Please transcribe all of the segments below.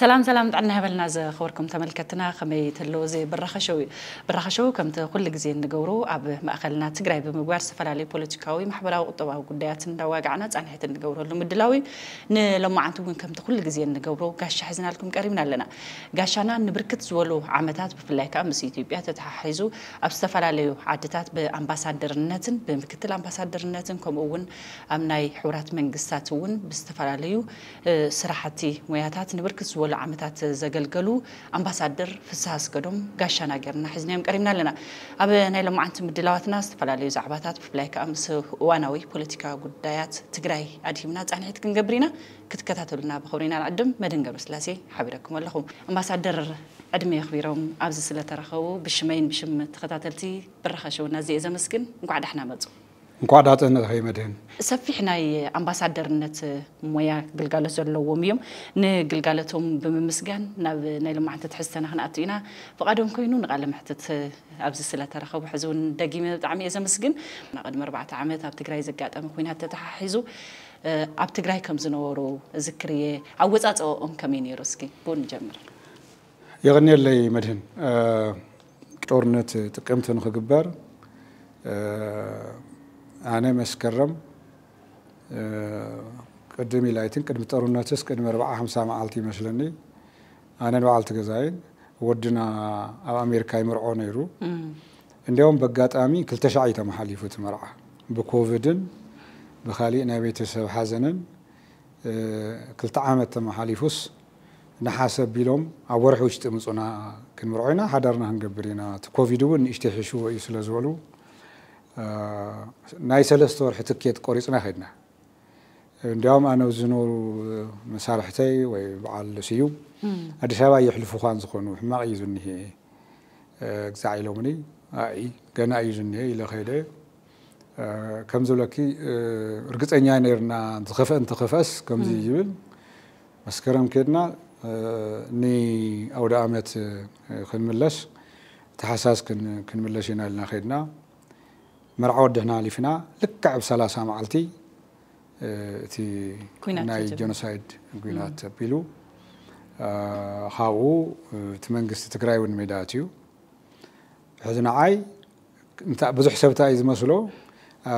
سلام سلام عنا هبلنا خوركم تملكتنا خميت اللوزي بالرخشوي بالرخشوي كم تقول لك زين نجورو عب ما مأخلنا تجري بمجوار سفر عليه بوليتيكاوي محبرة وطبعا وقديات نواج عنا عن حتى نجورو لما دلاوي لما عنتم كم تقول لك زين نجورو قاش حزنا لكم كريمنا لنا أنا نبركت زولو عمتات بفلاي كأمس إثيوبيا تتححزو سفر عليه عدتات بأمباسادر بأمباسادرنتن بمكتل أمباسادرنتن كم أون أمناي حورات من قصاتون بستفر عليه سرحتي وياتات نبركت زولو ለዓመታት ዘገልገሉ ኣምባሳደር ፍስሃ ኣስገዶም ጋሻና ጌርና ሒዝናዮም ቀሪብና ኣለና ኣብ ናይ ልምዓንቲ ምድላዋትና ዝተፈላለዩ ዛዕባታት ብፍላይ ከዓ ምስ እዋናዊ ፖለቲካዊ ጉዳያት ትግራይ ኣድሂብና ፃንሒት ክንገብር ኢና ክትከታተሉና ብክብሪ ኢና ንዕድም መድን ገብረስላሴ ሓቢረኩም ኣለኹም ኣምባሳደር ዕድመ ኣኽቢሮም ኣብዚ ስለተረኸቡ ብሽመይን ብሽም ተኸታተልቲ ብራኸ ሸውና ዘየ ዘመስግን እንኳዕ ዳሕና መፁ እንኳን ዳፀነት ከይመድህን ሰፊሕ ናይ ኣምባሳደርነት ሞያ ግልጋሎት ዘለዎም እዮም ንግልጋሎቶም ብምምስጋን ናብ ናይ ልምዓት ትሕዝተና ክንኣቱ ኢና ፍቓዶም ኮይኑ ንቓለ ምሕትት ኣብዚ ስለተረኸቡ ሕዚ እውን ደጊመ ብጣዕሚ እየ ዘመስግን ቅድሚ 4 ዓመት ኣብ ትግራይ ዘጋጠመ ኩናት ተተሓሒዙ ኣብ ትግራይ ከም ዝነበሩ ዝክርየ ኣወፃፀኦም ከመይ ነይሩ እስኪ ብኡ ንጀምር የቕኒየለይ መድህን ጦርነት ጥቅምቲ ንክግበር ኣነ መስከረም ቅድም ኢላይትን ቅድሚ ጠሩነትስ ቅድሚ 40 50 መዓልቲ ይመስለኒ ኣነን በዓልቲ ገዛይን ወድና ኣብ ኣሜሪካ ይመርዖ ነይሩ እንዲያውም በጋጣሚ ክልተ ሸዓይ ተመሓሊፉ እቲ መርዓ ብኮቪድን ብካሊእ ናይ ቤተሰብ ሓዘንን ክልተ ዓመት ተመሓሊፉስ ንሓሰ ቢሎም ኣብ ወርሒ ውሽጢ ምፁና ክንምርዖ ኢና ሓዳርና ክንገብር ኢና እቲ ኮቪድ እውን ንእሽተይ ሒሽዎ እዩ ስለ ዝበሉ ናይ ሰለስተ ወርሒ ትኬት ቆሪፅና ከይድና እንዲያውም ኣነ ዝነበሩ መሳርሕተይ ወይ በዓል ስዩም ኣዲስ ኣበባ የሕልፉ ኳን ዝኾኑ ሕማቕ እዩ ዝኒሄ ግዛዕ ኢሎምኒ ኣይ ገና እዩ ዝኒሄ ኢለ ከይደ ከም ዝብለኪ እርግፀኛ ነርና ዝኸፍአ እንትኸፍአስ ከምዚ ይብል መስከረም ከድና ንኣውደ ዓመት ክንምለስ ተሓሳስ ክንምለስ ኢና ኢልና ከድና መርዓ ወደህና ኣሊፍና ልክዕ ብሰላሳ መዓልቲ እቲ ናይ ጀኖሳይድ ጉናት ኣቢሉ ካብኡ እቲ መንግስቲ ትግራይ እውን ሜዳ እዩ ሕዚ ንዓይ ብዙሕ ሰብታ እዩ ዝመስሎ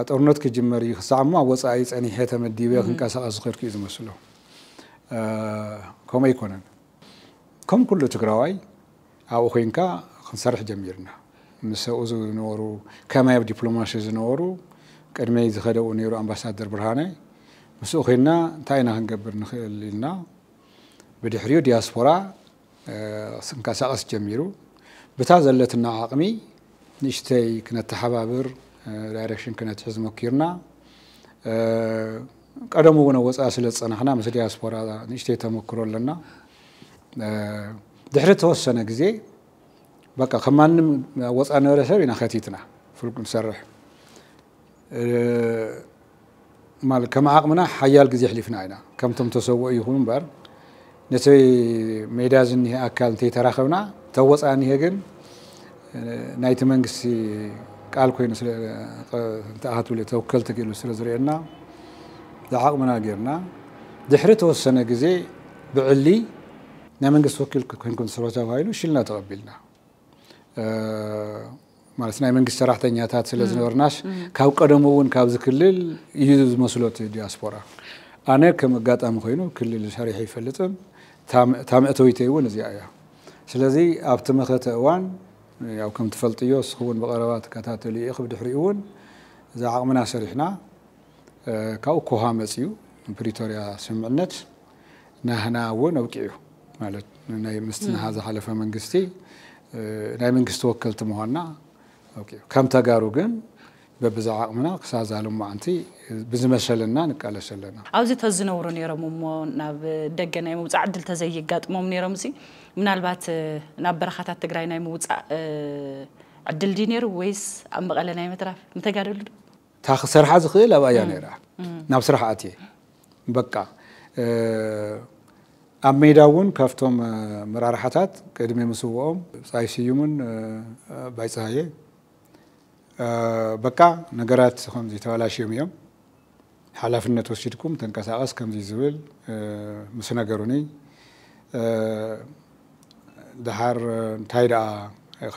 ጦርነት ክጅመር እዩ ክሳዕ ሞ ኣብ ወፃኢ ፀኒሐ ተመዲበ ክንቀሳቀስ ዝኽእልክ እዩ ዝመስሎ ከምኡ ኣይኮነን ከም ኩሉ ትግራዋይ ኣብኡ ኮንካ ክንሰርሕ ጀሚርና مساو زنورو كمايب دبلوماسي زنورو كرمي زخدو نيرو أمباسادر برهاني مساو خينا تاينا هنقبر نخيل لنا بدحريو دياسبورا آه، سنكاساقس جميرو بتازل لتنا عقمي نشتي كنا تحبابر دايركشن كنا تحز مكيرنا ቀደም እውን ወፃ ስለ ዝፀናሕና ምስ ዲያስፖራ ንእሽተይ ተመክሮ ኣለና ድሕሪ ተወሰነ ግዜ بقى خمان وصانا رسابي نخاتيتنا فلوك نسرح أه مال كما عقمنا حيال قزيح لفنا عنا كم تم تسوء يهون بار نسوي ميداز انه اكال تي تراخبنا توص عن هيجن نايت منغسي قال كوين سر تاهاتو لي توكلت كيلو سر زرينا دعاق منا غيرنا دحري توسنا غزي بعلي نا منغس وكيل كوين كون سروجا وايلو شلنا تقبلنا ማለት ናይ መንግስት ሰራሕተኛታት ስለ ዝነበርናሽ ካብ ቀደሞ እውን ካብዚ ክልል እዩ ዝመስሎት ዲያስፖራ ኣነ ከም ኣጋጣሚ ኮይኑ ክልል ሰሪሕ ይፈልጥን እታ መእተዊተይ እውን እዚኣ እያ ስለዚ ኣብቲ መኸተ እዋን ያው ከም ትፈልጥዮ ስኽውን ብቀረባ ትከታተሉ ኢኹ ብድሕሪኡ እውን እዛ ዓቕምና ሰሪሕና ካብኡ ኮሃ መፅኡ ፕሪቶርያ ስምዕነት ናህና እውን ኣውቂዑ ማለት ናይ ምስትናሃ ዝሓለፈ መንግስቲ ናይ መንግስቲ ወከልቲ ምዃንና ከምታ ጋሩ ግን በብዛ ዓቕምና ክሳብ ዛሎም ማዓንቲ ብዝመሰለና ንቃለስ ኣለና ኣብዚ ተዝነብሩ ነይሮም እሞ ናብ ደገ ናይ ምውፃእ ዕድል ተዘይጋጥሞም ነይሮም እዚ ምናልባት ናብ በረኻታት ትግራይ ናይ ምውፃእ ዕድል ዲ ነይሩ ወይስ ኣብ መቐለ ናይ ምትራፍ ምተጋደሉ ዶ እታ ክሰርሓ ዝኽእል ኣብኣ እያ ነይራ ናብ ስራሕ ኣትየ በቃ ኣብ ሜዳ እውን ካብቶም መራርሓታት ቅድሚ ምስውኦም ፀይ ስዩምን ባይፀሃየ በቃ ነገራት ከምዚ ተበላሽዮም እዮም ሓላፍነት ወሲድኩም ተንቀሳቀስ ከምዚ ዝብል ምስ ነገሩኒ ድሓር እንታይ ደኣ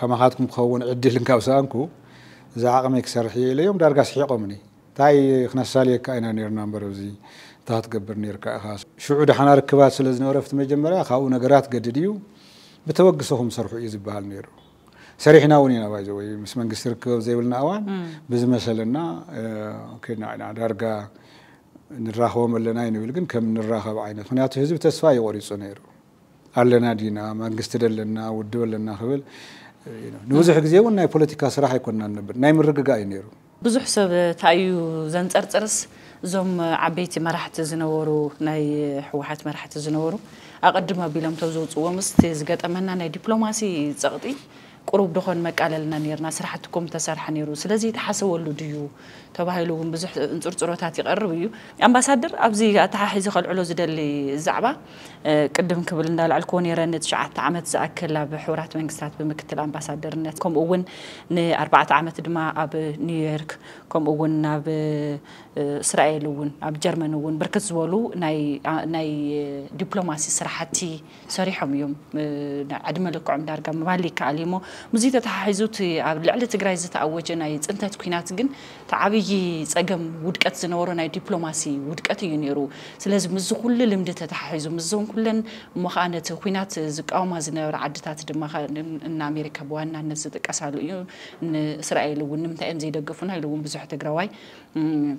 ከማኻትኩም ክኸውን ዕድል ካብ ሰኣንኩ እዚ ዓቕሚ ክሰርሕ እየ ኢለዮም ዳርጋ ስሒቖምኒ እንታይ ክነሳልየካ ኢና ነርና እምበር እዚ እንታይ ክትገብር ነርካ ኢኻ ሽዑ ድሓና ርክባት ስለ ዝነበረ ፍቲ መጀመርያ ካብኡ ነገራት ገድድ እዩ ብተወግሶኹም ሰርሑ እዩ ዝበሃል ነይሩ ሰሪሕና እውን ኢና ባይዘ ወይ ምስ መንግስቲ ርክበብ ዘይብልና እዋን ብዝመሰለና ከድና ኢና ዳርጋ ንራኸቦም ኣለና ይንብል ግን ከም ንራኸብ ዓይነት ምክንያቱ ህዝቢ ተስፋ ይቆሪፁ ነይሩ ኣለና ዲና መንግስቲ ደለና ውድብ ኣለና ክብል ንብዙሕ ግዜ እውን ናይ ፖለቲካ ስራሕ ኣይኮንና ንነብር ናይ ምርግጋ እዩ ነይሩ ብዙሕ ሰብ እንታይ እዩ ዘንፀርፅርስ زم عبيتي مرحت زنورو ناي حوحات مرحت زنورو أقدم بلام تزوج ومستيز قد أمنا ناي دبلوماسي زغطي قرب دخون مكاللنا نيرنا سرحتكم تسرح نيرو سلازي تحسوا اللو ديو ተባሂሉ እውን ብዙሕ እንፅርፅሮታት ይቐርብ እዩ ኣምባሳደር ኣብዚ ኣተሓሒዙ ከልዕሎ ዝደሊ ዛዕባ ቅድም ክብል እንዳላዕልክዎ ነረ ንትሽዓተ ዓመት ዝኣክል ኣብ ሕቡራት መንግስታት ብምክትል ኣምባሳደርነት ከምኡ እውን ንኣርባዕተ ዓመት ድማ ኣብ ኒውዮርክ ከምኡ እውን ኣብ እስራኤል እውን ኣብ ጀርመን እውን ብርክት ዝበሉ ናይ ዲፕሎማሲ ስራሕቲ ሰሪሖም እዮም ዕድመ ልክዖም ዳርጋ ምባል ይከኣል እዩ እሞ ምዙ ተተሓሒዙ ኣብ ልዕሊ ትግራይ ዝተኣወጀ ናይ ፅንተት ኩናት ግን ተዓብይ ዓብይ ፀገም ውድቀት ዝነበሮ ናይ ዲፕሎማሲ ውድቀት እዩ ነይሩ ስለዚ ምዝ ኩሉ ልምዲ ተተሓሒዙ ምዞን ኩለን እሞ ከዓ ነቲ ኩናት ዝቃወማ ዝነበረ ዓድታት ድማ ንኣሜሪካ ብዋናነት ዝጥቀሳሉ እዩ ንእስራኤል እውን ንምንታይ እዮም ዘይደገፉና ኢሉ እውን ብዙሕ ትግራዋይ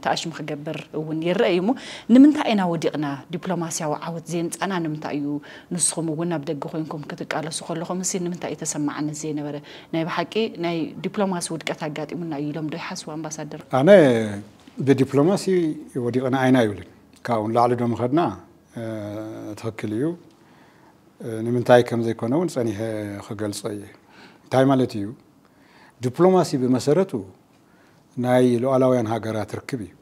ተኣሽሙ ክገብር እውን ይረአ እዩ እሞ ንምንታይ ኢና ወዲቕና ዲፕሎማስያዊ ዓወት ዘንፃና ንምንታይ እዩ ንስኹም እውን ኣብ ደገ ኮይንኩም ክትቃለሱ ከለኹም ስ ንምንታይ እዩ ተሰማዕነት ዘይነበረ ናይ ብሓቂ ናይ ዲፕሎማሲ ውድቀት ኣጋጢሙና እዩ ኢሎም ዶ ይሓስቡ ኣምባሳደር ብዲፕሎማሲ ወዲቕና ዓይና ይብልን ካብኡ ንላዕሊ ዶ ምኸድና ትኽክል እዩ ንምንታይ ከም ዘይኮነ እውን ፀኒሐ ክገልፆ እየ እንታይ ማለት እዩ ዲፕሎማሲ ብመሰረቱ ናይ ሉኣላውያን ሃገራት ርክብ እዩ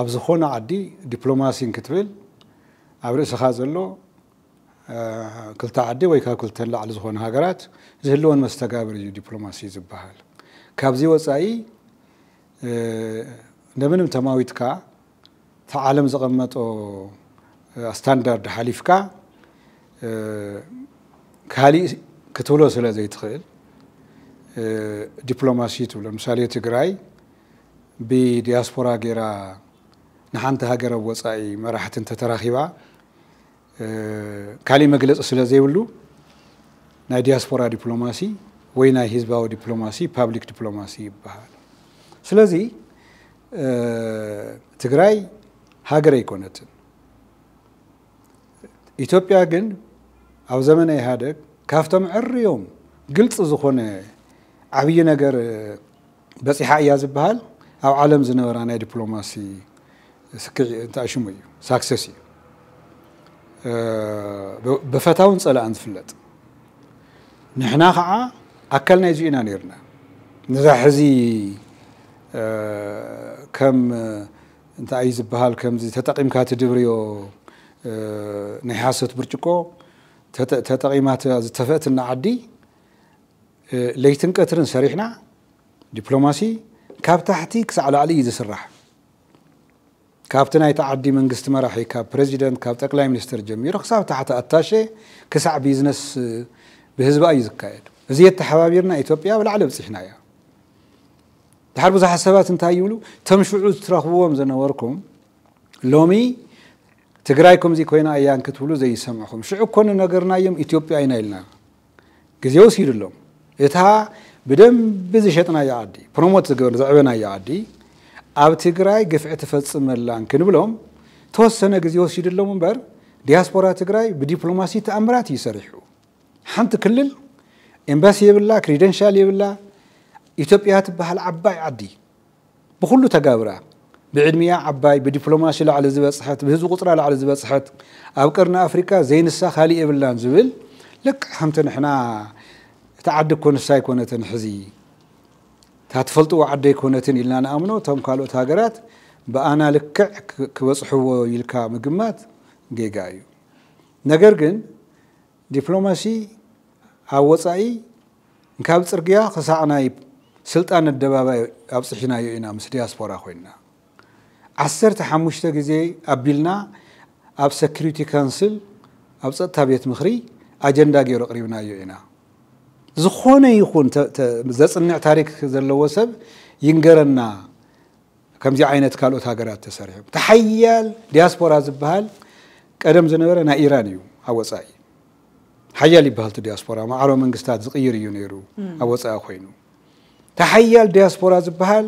ኣብ ዝኾነ ዓዲ ዲፕሎማሲ ንክትብል ኣብ ርእስኻ ዘሎ ክልተ ዓዲ ወይ ካብ ክልተ ንላዕሊ ዝኾነ ሃገራት ዝህልወን መስተጋብር እዩ ዲፕሎማሲ ዝበሃል ካብዚ ወፃኢ እንደምንም ተማዊትካ እቲ ዓለም ዘቐመጦ ስታንዳርድ ሓሊፍካ ካሊእ ክትብሎ ስለ ዘይትኽእል ዲፕሎማሲ ትብሎ ምሳሌ ትግራይ ብዲያስፖራ ገይራ ንሓንቲ ሃገረ ወፃኢ መራሕቲ እንተተራኺባ ካሊእ መግለፂ ስለ ዘይብሉ ናይ ዲያስፖራ ዲፕሎማሲ ወይና የህዝባዊ ዲፕሎማሲ ፓብሊክ ዲፕሎማሲ ይባሃል። ስለዚህ ትግራይ ሀገር ይኮነትን ኢትዮጵያ ግን ኣብ ዘመነ ኢህደግ ካብቶም ዕርዮም ግልፂ ዝኾነ ዓብዪ ነገር በፂሓ እያ ዝበሃል ኣብ ዓለም ዝነበራ ናይ ዲፕሎማሲ እንታይ ሽሙ እዩ ሳክሰስ እዩ ብፈታውን ፀላእን ዝፍለጥ ንሕና ከዓ أكلنا يجينا نيرنا نزح زي آه، كم آه، أنت عايز بحال كم زي تتقيم كات دبريو آه، نحاسة برجكو تت تتقيمات زي تفات النعدي ليتن كترن سريحنا دبلوماسي كاب تحتي كس على علي إذا سرح كابتن أي تعدي من قست مراحي كاب بريزيدنت كاب تكلاي مينستر جميل رخصة تحت أتاشي كسع بيزنس بهزبا يزكايد እዚ የተሓባቢርና ኢትዮጵያ ኣብ ላዕሊ ኣብፅሕና እያ ድሓር ብዙሓት ሰባት እንታይ ይብሉ እቶም ሽዑ ዝትረኽብዎም ዝነበርኩም ሎሚ ትግራይ ከምዚ ኮይና እያን ክትብሉ ዘይሰምዕኹም ሽዑ ኮነ ነገርናዮም ኢትዮጵያ ኢና ኢልና ግዜ ወሲዱሎም እታ ብደንቢ ዝሸጥናዮ ዓዲ ፕሮሞት ዝገበር ዘዕበናዮ ዓዲ ኣብ ትግራይ ግፍዒ ትፈፅመላን ክንብሎም ተወሰነ ግዜ ወሲዱሎም እምበር ዲያስፖራ ትግራይ ብዲፕሎማሲ ተኣምራት እዩ ሰሪሑ ሓንቲ ክልል ኤምባሲ የብላ ክሪደንሻል የብላ ኢትዮጵያ ትበሃል ዓባይ ዓዲ ብኩሉ ተጋብራ ብዕድሚያ ዓባይ ብዲፕሎማሲ ላዕሊ ዝበፅሐት ብህዝቢ ቁፅራ ላዕሊ ዝበፅሐት ኣብ ቀርኒ ኣፍሪካ ዘይንሳ ካሊእ የብላን ዝብል ልክዕ ከምቲ ንሕና እቲ ዓዲ እኮ ንሳ ይኮነትን ሕዚ እታ ትፈልጥዎ ዓዲ ይኮነትን ኢልና ንኣምኖ እቶም ካልኦት ሃገራት ብኣና ልክዕ ክበፅሕዎ ኢልካ ምግማት ጌጋ እዩ ነገር ግን ዲፕሎማሲ ኣብ ወፃኢ ካብ ፅርግያ ክሳዕ ናይ ስልጣን ኣደባባይ ኣብፅሒናዮ ኢና ምስ ዲያስፖራ ኮይና ዓሰርተ ሓሙሽተ ግዜ ኣቢልና ኣብ ሰኪሪቲ ካንስል ኣብ ፀጥታ ቤት ምክሪ ኣጀንዳ ገይሩ ኣቅሪብናዮ ኢና ዝኾነ ይኹን ዘፅንዕ ታሪክ ዘለዎ ሰብ ይንገረና ከምዚ ዓይነት ካልኦት ሃገራት ተሰሪሑ ተሓያል ዲያስፖራ ዝበሃል ቀደም ዝነበረ ናይ ኢራን እዩ ኣብ ወፃኢ ሓያል ይበሃልቲ ዲያስፖራ ማዕሮ መንግስታት ዝቕይር እዩ ነይሩ ኣብ ወፃኢ ኮይኑ እታ ሓያል ዲያስፖራ ዝበሃል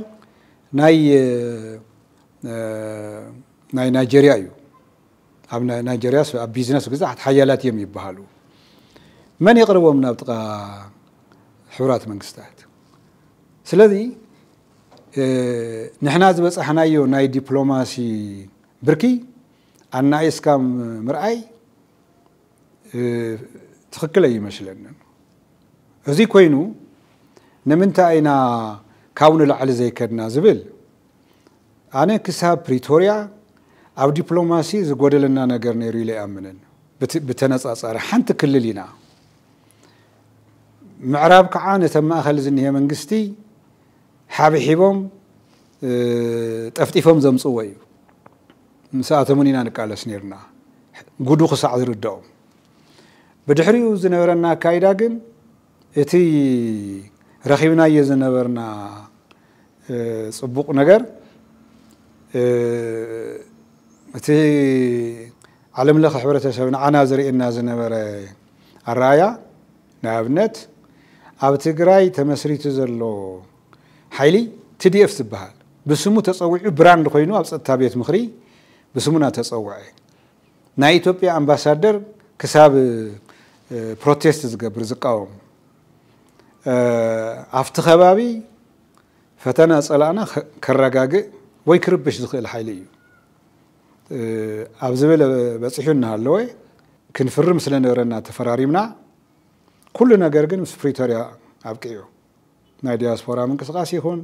ናይ ናይጀርያ እዩ ኣብ ናይጀርያ ኣብ ቢዝነስ ግዛሕት ሓያላት እዮም ይበሃሉ መን የቕርቦም ናብ ጥቃ ሕብራት መንግስታት ስለዚ ንሕና ዝበፅሕናዮ ናይ ዲፕሎማሲ ብርኪ ኣናኢስካ ምርኣይ ትክክል ኣይመስለንን እዚ ኮይኑ ንምንታይ ኢና ካብኡ ንላዕሊ ዘይከድና ዝብል ኣነ ክሳብ ፕሪቶርያ ኣብ ዲፕሎማሲ ዝጎደለና ነገር ነይሩ ኢለ ይኣምንን ብተነፃፀረ ሓንቲ ክልል ኢና ምዕራብ ከዓ ነተን ማእኸል ዝኒሄ መንግስቲ ሓብሒቦም ጠፍጢፎም ዘምፅዎ እዩ ምስኣቶም ኢና ንቃለስ ነርና ጉዱ ክሳዕ ዝርድኦም ብድሕሪኡ ዝነበረና ኣካይዳ ግን እቲ ረኺብናዮ ዝነበርና ፅቡቕ ነገር እቲ ዓለም ለኸ ሕብረተሰብ ንዓና ዝርእየና ዝነበረ ኣረኣያ ንኣብነት ኣብ ትግራይ ተመስሪቱ ዘሎ ሓይሊ ትዲኤፍ ዝበሃል ብስሙ ተፀዊዑ ብራንድ ኮይኑ ኣብ ፀጥታ ቤት ምክሪ ብስሙና ተፀውዐ ናይ ኢትዮጵያ ኣምባሳደር ክሳብ ፕሮቴስት ዝገብር ዝቃወም ኣብቲ ከባቢ ፈተና ፀላእና ከረጋግእ ወይ ክርብሽ ዝኽእል ሓይሊ እዩ ኣብ ዝበለ በፂሑ እናሃለወ ክንፍርም ስለ ተፈራሪምና ኩሉ ነገር ግን ምስ ፕሪቶርያ ኣብቂዑ ናይ ዲያስፖራ ምንቅስቃስ ይኹን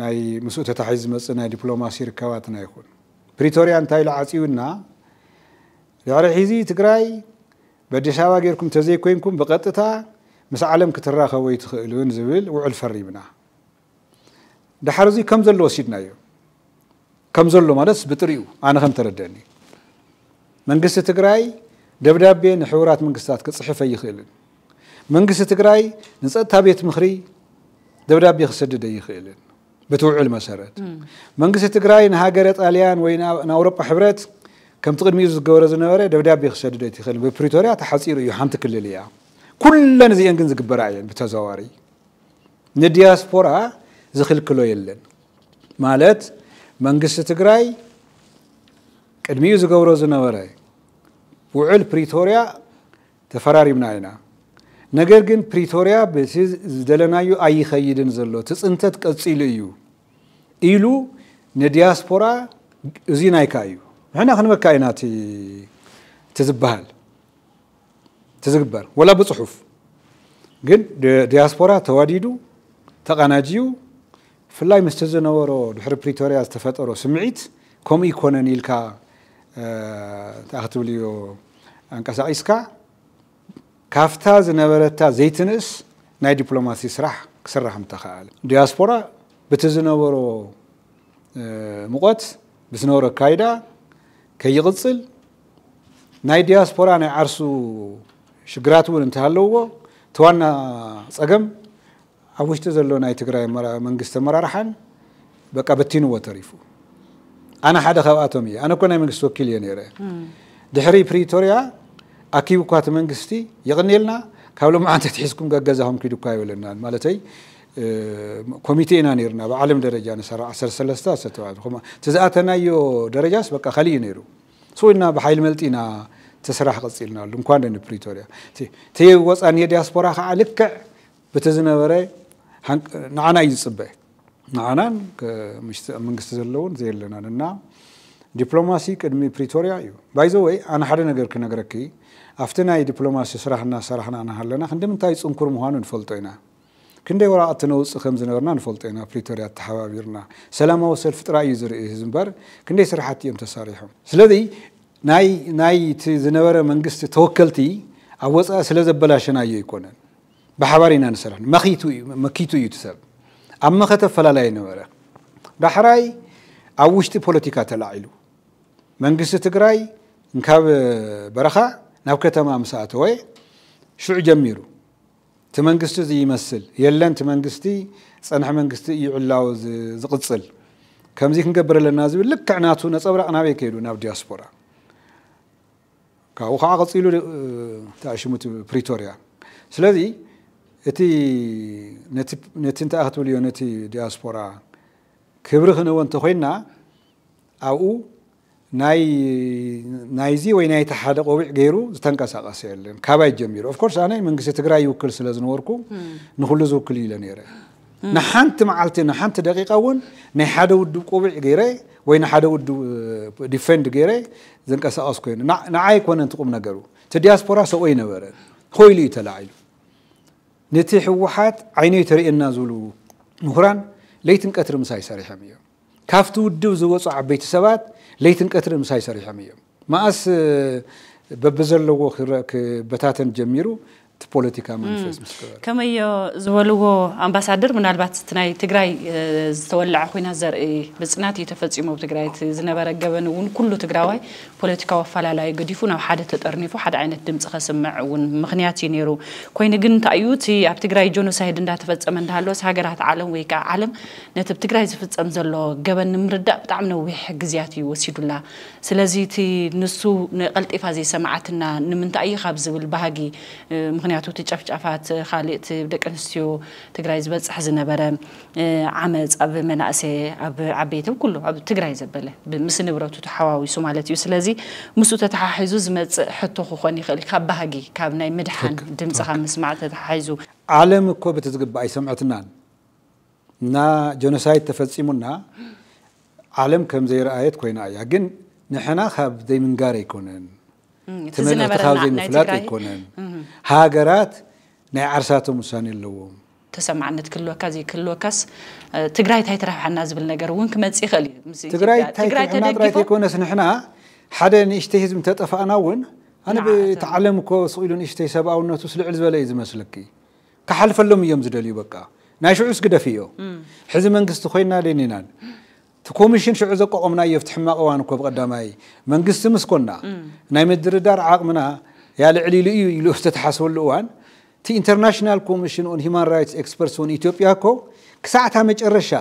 ናይ ምስኡ ተታሒዝ ዝመፅእ ናይ ዲፕሎማሲ ርከባትና ይኹን ፕሪቶርያ እንታይ ኢሉ ዓፂውና ድሕሪ ሒዚ ትግራይ በአዲስ ኣበባ ጌርኩም እንተዘይ ኮይንኩም ብቐጥታ ምስ ዓለም ክትራኸቡ ይትኽእልን ዝብል ውዕል ፈሪብና ድሓር እዚ ከም ዘሎ ወሲድና እዩ ከም ዘሎ ማለት ብጥሪኡ ኣነ ከም ተረድአኒ መንግስቲ ትግራይ ደብዳቤ ንሕቡራት መንግስታት ክፅሕፍ ኣይኽእልን መንግስቲ ትግራይ ንፀጥታ ቤት ምኽሪ ደብዳቤ ክሰድድ ኣይኽእልን ብትውዕል መሰረት መንግስቲ ትግራይ ንሃገረ ጣልያን ወይ ናብ ኣውሮጳ ሕብረት كم تقدر ميزة جورة زنورة دو دابي خشاد دو تخلي ببريتوريا تحصيرو يحام تكل ليا كل نزي ينقن زي قبر عين بتزواري نديازفورا زي خل كلو يلن مالت من قصة تقرأي كدميوز قورة زنورة وعل بريتوريا تفراري من عينا نقر قن بريتوريا بسيز دلنا يو أي خيدن زلو تس أنت قصيلو يو إيلو نديازفورا زي نايكايو ንሕና ክንበካ ኢና እቲ ዝበሃል ትዝግበር ወላ ብፅሑፍ ግን ዲያስፖራ ተዋዲዱ ተቃናጅዩ ብፍላይ ምስቲ ዝነበሮ ድሕሪ ፕሪቶርያ ዝተፈጠሮ ስምዒት ከምኡ ይኮነን ኢልካ ክትብልዮ ኣንቀሳቂስካ ካፍታ ዝነበረታ ዘይትንእስ ናይ ዲፕሎማሲ ስራሕ ክስራሕ ምተኸኣለ ዲያስፖራ ብቲ ዝነበሮ ሙቆት ብዝነበሮ ኣካይዳ ከይቕፅል ናይ ዲያስፖራ ናይ ዓርሱ ሽግራት እውን እንተሃለውዎ እቲ ዋና ፀገም ኣብ ውሽጢ ዘሎ ናይ ትግራይ መንግስቲ ኣመራርሓን በቃ በቲንዎ ተሪፉ ኣነ ሓደ ካብኣቶም እየ ኣነ ኮ ናይ መንግስቲ ወኪል እየ ነይረ ድሕሪ ፕሪቶርያ ኣኪብ እኳ እቲ መንግስቲ ይቕኒልና ካብ ሎሚ ዓንተ ትሒዝኩም ገገዛኹም ክዱ እኳ ይብለናን ማለተይ ኮሚቴ ኢና ነርና ብዓለም ደረጃ ንሰራ 13 ኣሰተባል ቲዝኣተናዮ ደረጃስ በ ከሊእ ነይሩ ስኢና መልጢ ኢና ተስራሕ ቅፂልና ሉ እንኳ ደኒ ፕሪቶርያ እቲ ኒየ ዲያስፖራ ከዓ ልክዕ በቲ ዝነበረ ንዓና እዩ ዝፅበ ንዓናን መንግስቲ ዘለውን ዘየለናን እና ዲፕሎማሲ ቅድሚ ፕሪቶርያ እዩ ባይዘ ወይ ኣነ ሓደ ነገር ክነገረኪ ኣብቲ ናይ ዲፕሎማሲ ስራሕና ሰራሕና ናሃለና ክንዲምንታይ ፅንኩር ምኳኑ ንፈልጦ ኢና ክንደይ ወራቕቲ ነውፅእ ከም ዝነበርና ንፈልጦ ኢና ፕሪቶርያ ተሓባቢርና ሰላማዊ ሰልፊ ጥራይ እዩ ዝርኢ ህዝቢ እምበር ክንደይ ስራሕቲ እዮም ተሳሪሖም ስለዚ ናይ ናይቲ ዝነበረ መንግስቲ ተወከልቲ ኣብ ወፃኢ ስለ ዘበላሸናዮ ይኮነን ብሓባር ኢና ንሰርሕ መኪቱ እዩ ትሰብ ኣብ መኸተ ኣፈላለየ ነበረ ዳሕራይ ኣብ ውሽጢ ፖለቲካ ተላዒሉ መንግስቲ ትግራይ እንካብ በረኻ ናብ ከተማ ምስኣተወ ሽዑ ጀሚሩ تمنجستي زي يمثل يلن تمنجستي صنح منجستي يعلاو زقصل كمزي كنقبر لنا زبل لك عناتو نصبرق نابي كيدو ناب دياسبورا ካብኡ ከዓ ቀፂሉ ተኣሽሙት ፕሪቶርያ ስለዚ እቲ ነቲ እንታይ ክትብል ነቲ ዲያስፖራ ክብሪ ክንህቦ እንተኮይና ኣብኡ ናይዚ ወይ ናይቲ ሓደ ቆቢዕ ገይሩ ዝተንቀሳቐሰ የለን ካባይ ጀሚሩ ኦፍኮርስ ኣነ መንግስቲ ትግራይ ይውክል ስለ ዝነበርኩ ንኩሉ ዝውክል እዩ ነረ ንሓንቲ መዓልቲ ንሓንቲ ደቂቃ እውን ናይ ሓደ ውድብ ቆቢዕ ገይረ ወይ ንሓደ ውድብ ዲፌንድ ገይረ ዝንቀሳቐስ ኮይኑ ንዓይ ኮነ እንትቁም ነገሩ እቲ ዲያስፖራ ሰብኦ ይነበረ ኮይሉ እዩ ተላዒሉ ነቲ ሕወሓት ዓይነይ ተርእየና ዝብሉ ምሁራን ለይትን ቀትሪ ምሳይ ሰሪሖም እዮም ካብቲ ውድብ ዝወፁ ዓበይቲ ሰባት ለይትን ቀትርን ምሳይ ሰሪሖም እዮም መኣስ በብዘለዎ በታተን ጀሚሩ እቲ ፖለቲካ ማኒፌስት ምስ ከመዮ ዝበልዎ ኣምባሳደር ምናልባት እቲ ናይ ትግራይ ዝተወልዐ ኩናት ዘርኢ ብፅናት እዩ ተፈፂሞ ኣብ ትግራይ ዝነበረ ገበን እውን ኩሉ ትግራዋይ ፖለቲካዊ ኣፈላላይ ገዲፉ ናብ ሓደ ተጠርኒፉ ሓደ ዓይነት ድምፂ ከስምዕ እውን ምክንያት እዩ ነይሩ ኮይኑ ግን እንታይ እዩ እቲ ኣብ ትግራይ ጆኖሳይድ እንዳተፈፀመ እንዳሃለወስ ሃገራት ዓለም ወይ ከዓ ዓለም ነቲ ኣብ ትግራይ ዝፍፀም ዘሎ ገበን ንምርዳእ ብጣዕሚ ነዊሕ ግዝያት እዩ ወሲዱላ ስለዚ እቲ ንሱ ንቀልጢፋ ዘይሰማዓትና ንምንታይ እዩ ካብ ዝብል ባህጊ ምክንያቱ እቲ ጨፍጫፋት ካልእ ደቂ ኣንስትዮ ትግራይ ዝበፅሕ ዝነበረ ዓመፅ ኣብ መናእሰይ ኣብ ዓበይትን ኩሉ ኣብ ትግራይ ዘበለ ምስ ንብረቱ ተሓዋዊሱ ማለት እዩ ስለዚ ምስ ተተሓሒዙ ዝመፅእ ሕቶ ክኾን ይኽእል ካብ ባህጊ ካብ ናይ ምድሓን ድምፅኻ ምስማዕ ተተሓሒዙ ዓለም እኮ በቲ ዝግባእ ኣይሰምዕትናን እና ጀኖሳይድ ተፈፂሙና ዓለም ከም ዘይረኣየት ኮይና እያ ግን ንሕና ካብ ዘይምንጋር ኣይኮነን ትምህርቲ ካብ ዘይምፍላጥ ኣይኮነን ሃገራት ናይ ዓርሳቶም ውሳኒ ኣለዎም ተሰማዕነት ክህልወካ ዘይክህልወካስ ትግራይ እንታይ ትረብሐና ዝብል ነገር እውን ክመፅእ ይኽእል እዩ ትግራይ ትግራይ ተደጊፎ ጥራይ ንሕና ሓደ ንእሽተይ ህዝቢ እንተጠፋእና እውን ኣነ ብትዓለም እኮ ስኢሉ ንእሽተይ ሰብኣውነቱ ስልዕል ዝበለ እዩ ዝመስለኪ ክሓልፈሎም እዮም ዝደልዩ በቃ ናይ ሽዑስ ግደፊ እዮ ሕዚ መንግስቲ ኮይንና ደኒናን እቲ ኮሚሽን ሽዑ ዘቋቖምናዮ ኣብቲ ሕማቕ እዋን እኮ ብቐዳማይ መንግስቲ ምስ ኮና ናይ ምድርዳር ዓቕምና ያ ልዕሊ ኢሉ እዩ ኢሉ ዝተተሓሰበሉ እዋን እቲ ኢንተርናሽናል ኮሚሽን ኦን ሂማን ራይትስ ኤክስፐርትስ እውን ኢትዮጵያ ኮ ክሳዕታ መጨረሻ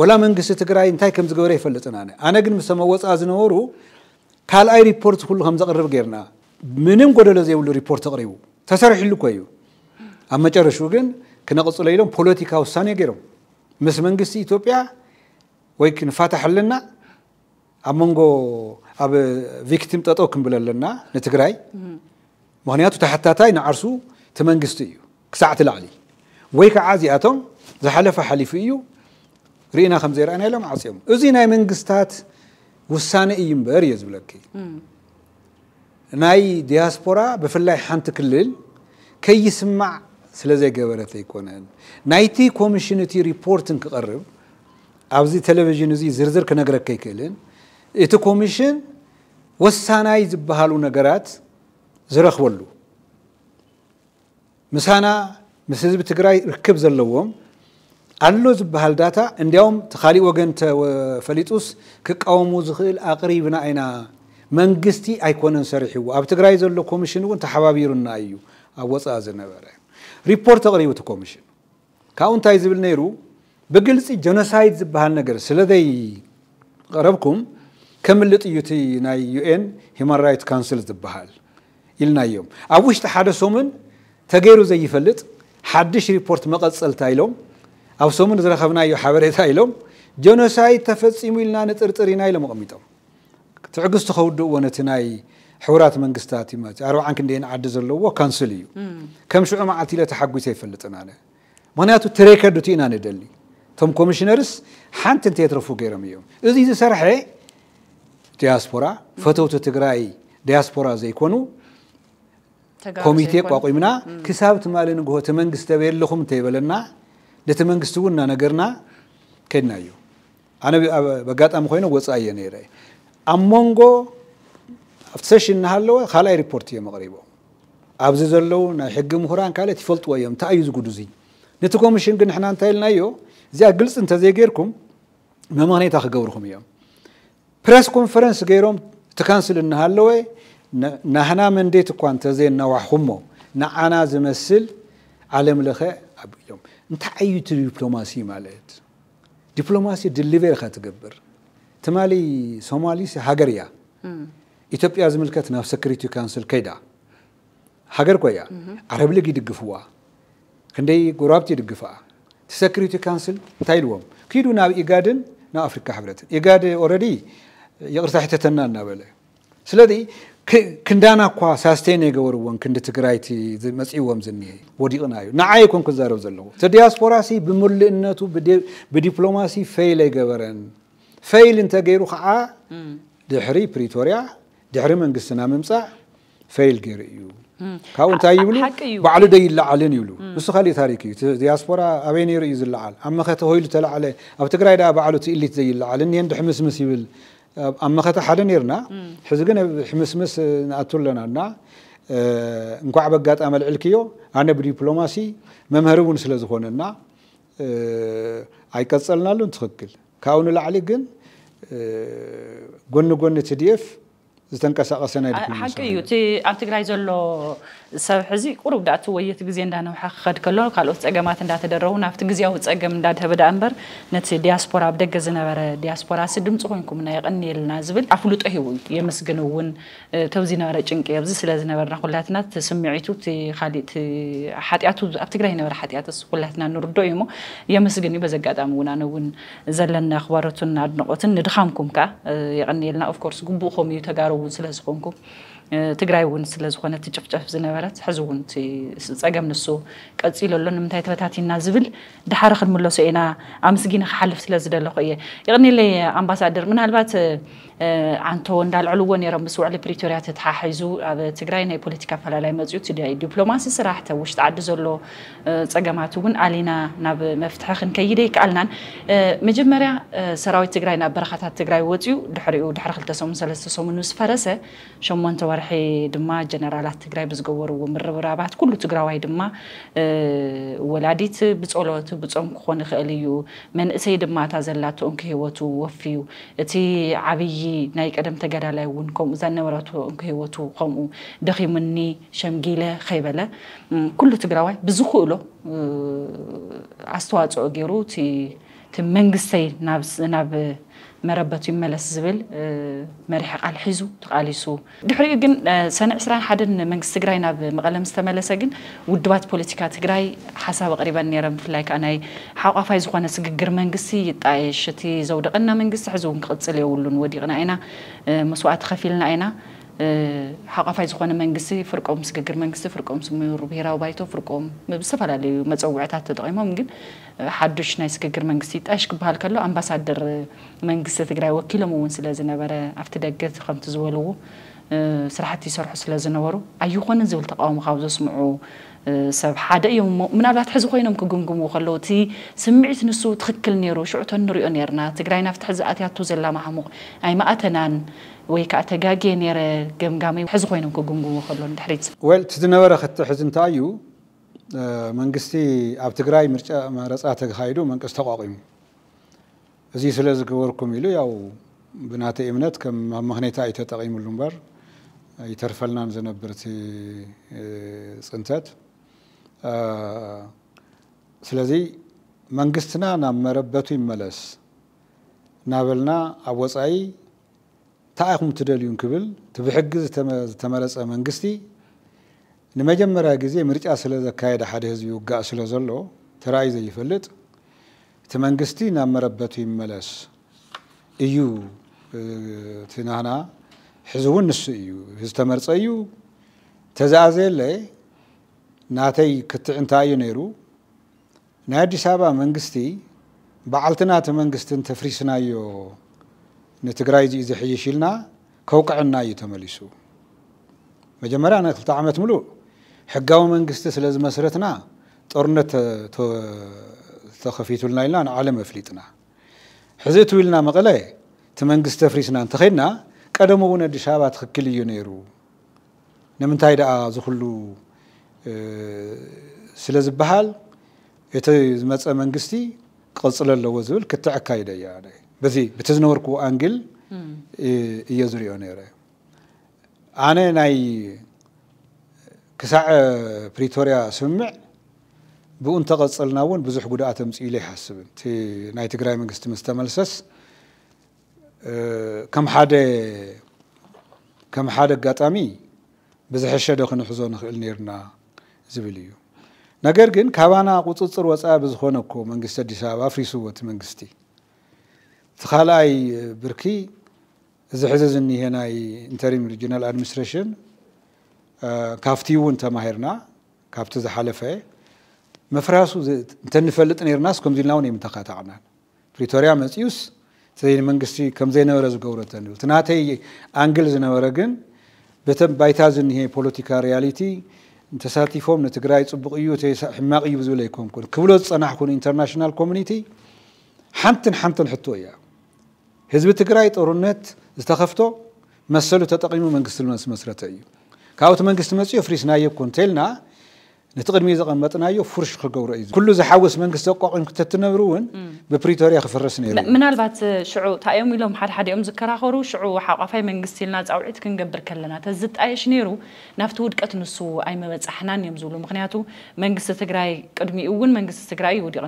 ወላ መንግስቲ ትግራይ እንታይ ከም ዝገበረ ይፈልጥና ኣነ ግን ምስ ተመወፃ ዝነበሩ ካልኣይ ሪፖርት ኩሉ ከም ዘቕርብ ጌርና ምንም ጎደሎ ዘይብሉ ሪፖርት ተቕሪቡ ተሰሪሕሉ ኮ እዩ ኣብ መጨረሽኡ ግን ክነቕፅሎ ኢሎም ፖለቲካ ውሳነ ገይሮም ምስ መንግስቲ ኢትዮጵያ ወይ ክንፋታሕ ኣለና ኣብ መንጎ ኣብ ቪክቲም ጠጠው ክንብል ኣለና ንትግራይ ምክንያቱ ተሓታታይ ንዓርሱ እቲ መንግስቲ እዩ ክሳዕ ቲ ላዕሊ ወይ ከዓ እዚኣቶም ዝሓለፈ ሓሊፉ እዩ ርኢና ከም ዘይረኣና ኢሎም ዓፅዮም እዚ ናይ መንግስትታት ውሳነ እዩ እምበር እየ ዝብለኪ ናይ ዲያስፖራ ብፍላይ ሓንቲ ክልል ከይስማዕ ስለ ዘይገበረት ኣይኮነን ናይቲ ኮሚሽን እቲ ሪፖርትን ክቐርብ ኣብዚ ቴሌቭዥን እዚ ዝርዝር ክነግረካ ይክእልን እቲ ኮሚሽን ወሳናይ ዝበሃሉ ነገራት ዝረኽበሉ ምሳና ምስ ህዝቢ ትግራይ ርክብ ዘለዎም ኣሎ ዝበሃል ዳታ እንዲያውም ቲካሊእ ወገን ተፈሊጡስ ክቃወሙ ዝኽእል ኣቕሪብና ኢና መንግስቲ ኣይኮነን ሰሪሕዎ ኣብ ትግራይ ዘሎ ኮሚሽን እውን ተሓባቢሩና እዩ ኣብ ወፃኢ ዝነበረ ሪፖርት ኣቕሪቡ እቲ ኮሚሽን ካብኡ እንታይ ዝብል ነይሩ ብግልፂ ጀኖሳይድ ዝበሃል ነገር ስለዘይ ቀረብኩም ከምልጥ እዩ እቲ ናይ ዩኤን ሂማን ራይት ካውንስል ዝበሃል ኢልናዮም ኣብ ውሽጢ ሓደ ሶምን ተገይሩ ዘይፈልጥ ሓድሽ ሪፖርት መቐፀልታ ኢሎም ኣብ ሰሙን ዝረኸብናዮ ሓበሬታ ኢሎም ጀኖሳይድ ተፈፂሙ ኢልና ንጥርጥር ኢና ኢሎም ኣቐሚጦም ትዕግዝቲ ከውድእዎ ነቲ ናይ ሕቡራት መንግስታት እዩ ማለት እዩ ኣርባዓን ክንደየን ዓዲ ዘለዎ ካንስል እዩ ከም ሽዑ መዓልቲ ኢለ ተሓጒሰ ይፈልጥና ኣነ ምክንያቱ ትሬከርድ እቲ ኢና ንደሊ እቶም ኮሚሽነርስ ሓንቲ እንተየትረፉ ገይሮም እዮም እዚ ዝሰርሐ ዲያስፖራ ፈተውቲ ትግራይ ዲያስፖራ ዘይኮኑ ኮሚቴ ቋቁምና ክሳብ ትማሊ ንግሆ እቲ መንግስቲ ተበየለኹም እንተይበለና ነቲ መንግስቲ እውን እናነገርና ከድና እዩ ኣነ በጋጣሚ ኮይኑ ወፃኢ እየ ነይረ ኣብ መንጎ ኣብቲ ሰሽን እናሃለወ ካልኣይ ሪፖርት እየ መቕሪቦ ኣብዚ ዘለው ናይ ሕጊ ምሁራን ካልኦት ይፈልጥዎ እዮም እንታይ እዩ ዝጉዱ እዚ ነቲ ኮሚሽን ግን ንሕና እንታይ ኢልናዮ እዚኣ ግልፂ እንተዘይገይርኩም መማኔታ ክገብርኩም እዮም ፕሬስ ኮንፈረንስ ገይሮም እቲ ካንስል እናሃለወ ናህና መንዴት እኳ እንተዘየናዋሕኩሞ ንዓና ዝመስል ዓለም ለኸ ኣብዮም እንታይ እዩ እቲ ዲፕሎማሲ ማለት ዲፕሎማሲ ድሊቨር ካ ትገብር ትማሊ ሶማሊስ ሃገር እያ ኢትዮጵያ ዝምልከት ናብ ሰክሪቲ ካውንስል ከይዳ ሃገር ኮያ ዓረብ ሊግ ይድግፍዋ ክንደይ ጎራብቲ ይድግፍኣ እቲ ሰክሪቲ ካውንስል እንታይ ኢልዎም ክዱ ናብ ኢጋድን ናብ ኣፍሪካ ሕብረትን ኢጋድ ኦረዲ ይቅርታ ሕተተና እናበለ ስለዚ كندانا أقوى ساستيني جورون كند تقرأتي مسيوم زني وديقنا يو نعاي كون كزارو زلوا تدياسبوراسي بمل إنتو بدي بدبلوماسي فيل جورن فيل أنت جيرو خاء دحري بريتوريا دحري من قصنا ممسع فيل جيرو يو ካብኡ እንታይ ይብሉ ባዕሉ ደይ ይለዓልን ይብሉ ንሱ ካሊእ ታሪክ እዩ ዲያስፖራ ኣበይ ነይሩ እዩ ዝለዓል ኣብ መኸተ ኮይኑ ተላዓለ ኣብ ትግራይ ዳ ባዕሉ እቲ ኢሊት ዘይለዓል እኒሄን ድሕምስምስ ይብል ኣብ መኸታ ሓደ ነርና ሕዚ ግን ሕምስምስ ንኣቱ ኣለናና እንኳዕ በጋጣሚ ልዕልክዮ ኣነ ብዲፕሎማሲ መምህር እውን ስለ ዝኾነና ኣይቀፀልናሉን ትኽክል ካብኡ ንላዕሊ ግን ጎኒ ጎኒ ትድኤፍ ዝተንቀሳቐሰ ናይ ዲፕሎማሲ እዩ እቲ ኣብ ትግራይ ዘሎ سب حزي قرب دعت ويا تجزي عندنا نوح خد كلون قالوا جماعة عندها تدرون نفت جزية وتجمع عندها هبدا أمبر نت دياسبورا بدأ جزنا برا دياسبورا سدم تقولكم من يغني النازبل عفلوت أهوي يمسجنون توزينا برا جنك يبزي سلازنا برا خلاتنا تسمعيتو تخليت حتياتو أبتقرهنا برا حتيات خلاتنا نردو يمو يمسجني بزجاج أمونا نون زلنا أخبارتنا نقطن ندخمكم كا يغني لنا أوف كورس جنبوهم يتجارون سلاز خونكم ትግራይ እውን ስለዝኾነ ትጭፍጨፍ ዝነበረት ሕዚ እውን እቲ ፀገም ንሱ ቀፂሉ ኣሎ ንምንታይ ተበታቲና ዝብል ድሓረ ክንምለሶ ኢና ኣመስጊን ክሓልፍ ስለዝደለኹ እየ ይቕኒለይ ኣምባሳደር ምናልባት ዓንቶ እንዳልዕልዎ ነይሮም ምስ ውዕሊ ፕሪቶርያ ተተሓሒዙ ኣብ ትግራይ ናይ ፖለቲካ ኣፈላላይ መፅኡ እቲ ዲፕሎማሲ ስራሕ ተውሽጢ ዓዲ ዘሎ ፀገማት እውን ኣሊና ናብ መፍትሒ ክንከይደ ይከኣልናን መጀመርያ ሰራዊት ትግራይ ናብ በረኻታት ትግራይ ወፅኡ ድሕሪኡ ድሕሪ ክልተ ሰሙን ሰለስተ ሰሙን ምስ ፈረሰ ሸሞንተ ወርሒ ድማ ጀነራላት ትግራይ ብዝገበርዎ ምርብራባት ኩሉ ትግራዋይ ድማ ወላዲት ብፀሎት ብፆም ክኾን ይኽእል እዩ መንእሰይ ድማ እታ ዘላትኦም ክሂወቱ ወፊዩ እቲ ዓብይ ናይ ቀደም ተገዳላይ እውን ከምኡ ዘነበረቶ ንክህወቱ ከምኡ ደኺሙኒ ሸምጊለ ከይበለ ኩሉ ትግራዋይ ብዝኽእሎ ኣስተዋፅኦ ገይሩ እቲ መንግስተይ ናብ መረበቱ ይመለስ ዝብል መሪሕ ቃል ሒዙ ተቃሊሱ ድሕሪኡ ግን ሰነ 21 መንግስቲ ትግራይ ናብ መቐለ ምስ ተመለሰ ግን ውድባት ፖለቲካ ትግራይ ሓሳብ ኣቕሪበን ነይረን ብፍላይ ከዓ ናይ ሓቋፋይ ዝኾነ ስግግር መንግስቲ ይጣየሽ እቲ ዘውደቐና መንግስቲ ሕዚ እውን ክቕፅል የብሉን ወዲቕና ኢና መስዋዕቲ ከፊልና ኢና ሓቃፋይ ዝኾነ መንግስቲ ፍርቆም ምስ ግግር መንግስቲ ፍርቆም ምስ ብሄራዊ ባይቶ ፍርቆም ብዝተፈላለዩ መፀውዕታት ተጠቂሞም ግን ሓዱሽ ናይ ስግግር መንግስቲ ጣሽ ክበሃል ከሎ ኣምባሳደር መንግስቲ ትግራይ ወኪሎም እውን ስለ ዝነበረ ኣብቲ ደገ ከምቲ ዝበልዎ ስራሕቲ ይሰርሑ ስለ ዝነበሩ ኣይኮነን ዝብል ተቃውሞ ካብ ዘስምዑ ሰብ ሓደ እዮም እሞ ምናልባት ሕዚ ኮይኖም ክግምግምዎ ከለዉ እቲ ስምዒት ንሱ ትክክል ነይሩ ሽዑቶ ንሪኦ ነርና ትግራይ ናብቲ ሕዚ ኣትያቱ ዘላ ማሕሙቕ ኣይማእተናን ወይ ከዓ ተጋግየ ነረ ገምጋመይ ሕዚ ኮይኖም ክግምግምዎ ከሎ ድሕሪት ወል እቲ ዝነበረ ሕዚ እንታይ እዩ መንግስቲ ኣብ ትግራይ ምርጫ መረፃ ተካይዱ መንቀስ ተቋቂሙ እዚ ስለ ዝገበርኩም ኢሉ ያው ብናተ እምነት ከም ምክኔታ እዩ ተጠቂሙሉ እምበር ይተርፈልናን ዝነብር እቲ ፅንተት ስለዚ መንግስትና ናብ መረበቱ ይመለስ እናበልና ኣብ ወፃኢ እንታይ ኢኹም ትደልዩ ክብል እቲ ብሕጊ ዝተመረፀ መንግስቲ ንመጀመርያ ግዜ ምርጫ ስለ ዘካየደ ሓደ ህዝቢ ውጋእ ስለ ዘሎ ተራእዩ ዘይፈልጥ እቲ መንግስቲ ናብ መረበቱ ይመለስ እዩ እቲ ናህና ሕዚ እውን ንሱ እዩ ዝተመርፀ እዩ ተዛኣዘየለ ናተይ ክትዕ እንታይ እዩ ነይሩ ናይ ኣዲስ ኣበባ መንግስቲ በዓልቲ ናቲ መንግስትን ተፍሪስናዮ ንትግራይ እዚኡ ዝሕይሽ ኢልና ከውቅዐና እዩ ተመሊሱ መጀመርያ ንክልተ ዓመት ሙሉእ ሕጋዊ መንግስቲ ስለ ዝመስረትና ጦርነት ተኸፊቱልና ኢልና ንዓለም ኣፍሊጥና ሕዚ እቲ ኢልና መቐለ እቲ መንግስቲ ተፍሪስና እንተኸይድና ቀደም እውን ኣዲሻባ ትክክል እዩ ነይሩ ንምንታይ ደኣ ዝኩሉ ስለ ዝበሃል እቲ ዝመፀ መንግስቲ ክቕፅል ኣለዎ ዝብል ክትዕካይደ እያ بزي بتزنوركو أنجل يزريو نيري أنا ناي كساع بريتوريا سمع بون تغلط الناون بزح بودا أتمس إلي حسب تي ناي تقرأي من قسط مستملسس كم حدا كم حدا قاتامي بزح الشدو خنو حزو نخل نيرنا زبليو نقرقن كابانا قوتو تصر وصعب زخونكو من قسط ديسابا فريسو وتمن قسطي እቲ ካልኣይ ብርኪ እዚ ሕዚ ዝኒሄ ናይ ኢንተሪም ሪጅናል ኣድሚኒስትሬሽን ካብቲ እውን ተማሂርና ካብቲ ዝሓለፈ መፍራሱ እንተንፈልጥ ነርናስ ከምዚ ኢልና እውን የምተኸታዕና ፕሪቶርያ መፅዩስ መንግስቲ ከም ዘይነበረ ዝገብሮ ተንብል እቲ ናተይ ኣንግል ዝነበረ ግን በተን ባይታ ዝኒሄ ፖለቲካ ሪያሊቲ ተሳቲፎም ንትግራይ ፅቡቕ እዩ ሕማቕ እዩ ዝብል ኣይኮንኩን ክብሎ ዝፀናሕኩን ኢንተርናሽናል ኮሚኒቲ ሓንትን ሓንትን ሕቶ እያ هزب تقرأي تورنت استخفتو مسلو تتقيمو من قسل من سمسرات ايو كاوت من قسل من سيو فريسنا ايو كونتيلنا نتقد ميزا قمتنا ايو فرش خلقو رأيزو كلو زي حاوس من قسل قوقو يمكن تتنبروون ببريتوريا خفرسني ايو من البات شعو تا ايو ميلو محاد حاد ايو مزكرا شعو حاو قفاي من قسل ناز او عيد كن قبر كلنا تزد ايش نيرو نافت ود كات اي مبت احنان يمزولو مغنياتو من قسل تقرأي قدمي اوون من قسل تقرأي ودي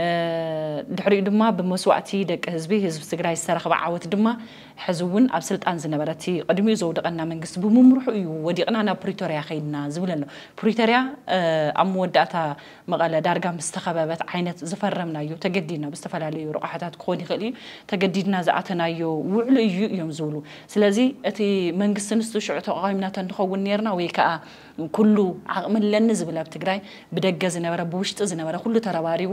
أه، دحري دما بمسوعتي دك هزبي هزب سجراي سرخ بعوت دما ሕዝውን ኣብ ስልጣን ዝነበረ እቲ ቅድሚኡ ዘውደቐና መንግስቲ ብምምርሑ እዩ ወዲቕና ናብ ፕሪቶርያ ከይድና ዝብለሎ ፕሪቶርያ ኣብ መወዳእታ መቐለ ዳርጋ ምስ ተኸበበት ዓይነት ዝፈረምናዮ ተገዲድና ብዝተፈላለዩ ርቕሓታት ክኾን ይኽእል እዩ ተገዲድና ዝኣተናዮ ውዕሉ እዩ እዮም ዝብሉ ስለዚ እቲ መንግስቲ ንስቱ ሽዑ ተቃዊምናተ ንኸውን ነርና ወይ ከዓ ኩሉ ዓቕሚ ለኒ ዝብል ኣብ ትግራይ ብደገ ዝነበረ ብውሽጢ ዝነበረ ኩሉ ተረባሪቡ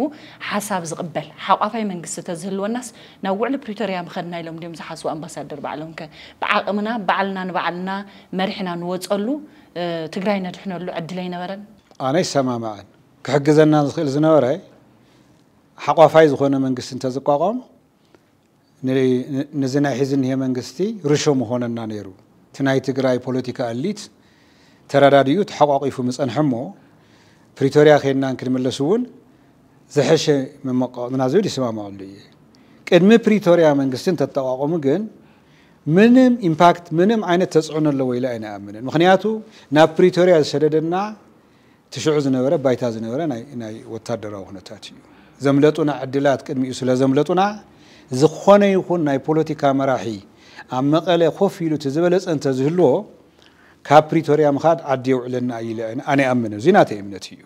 ሓሳብ ዝቕበል ሓቋፋይ መንግስቲ ተዝህልወናስ ናብ ውዕሊ ፕሪቶርያ ምኸድና ኢሎም ድዮም ዝሓስቡ ኣምባሳ ክሰድር ባዕሎም ከ ብዓቕምና ባዕልና ንባዕልና መሪሕና ንወፀሉ ትግራይ ነድሕነሉ ዕድል ኣይነበረን ኣነ ይሰማማዕን ክሕግዘና ዝኽእል ዝነበረ ሓቋፋይ ዝኾነ መንግስቲ እንተዝቋቋም ነዚ ናይ ሕዚ እኒሄ መንግስቲ ርሾ ምኾነና ነይሩ እቲ ናይ ትግራይ ፖለቲካ እሊት ተረዳድኡ ተሓቋቂፉ ምፀንሐ እሞ ፕሪቶርያ ከድና ክንምለስ እውን ዘሐሸ መመቃወምና ዝብል ይስማማዕሉ እየ ቅድሚ ፕሪቶርያ መንግስቲ እንተተቋቁሙ ግን ምንም ኢምፓክት ምንም ዓይነት ተፅዕኖ ኣለዎ ኢለ ኣይንኣምንን ምክንያቱ ናብ ፕሪቶርያ ዝሰደደና ትሽዑ ዝነበረ ባይታ ዝነበረ ናይ ወታደራዊ ኩነታት እዩ ዘምለጡና ዕድላት ቅድሚኡ ስለ ዘምለጡና ዝኾነ ይኹን ናይ ፖለቲካ መራሒ ኣብ መቐለ ኮፍ ኢሉ እቲ እንተ ዝህልዎ ካብ ፕሪቶርያ ምኻድ ዓዲ የውዕለና ኣነ ኣምን እዚ ናተ እምነት እዩ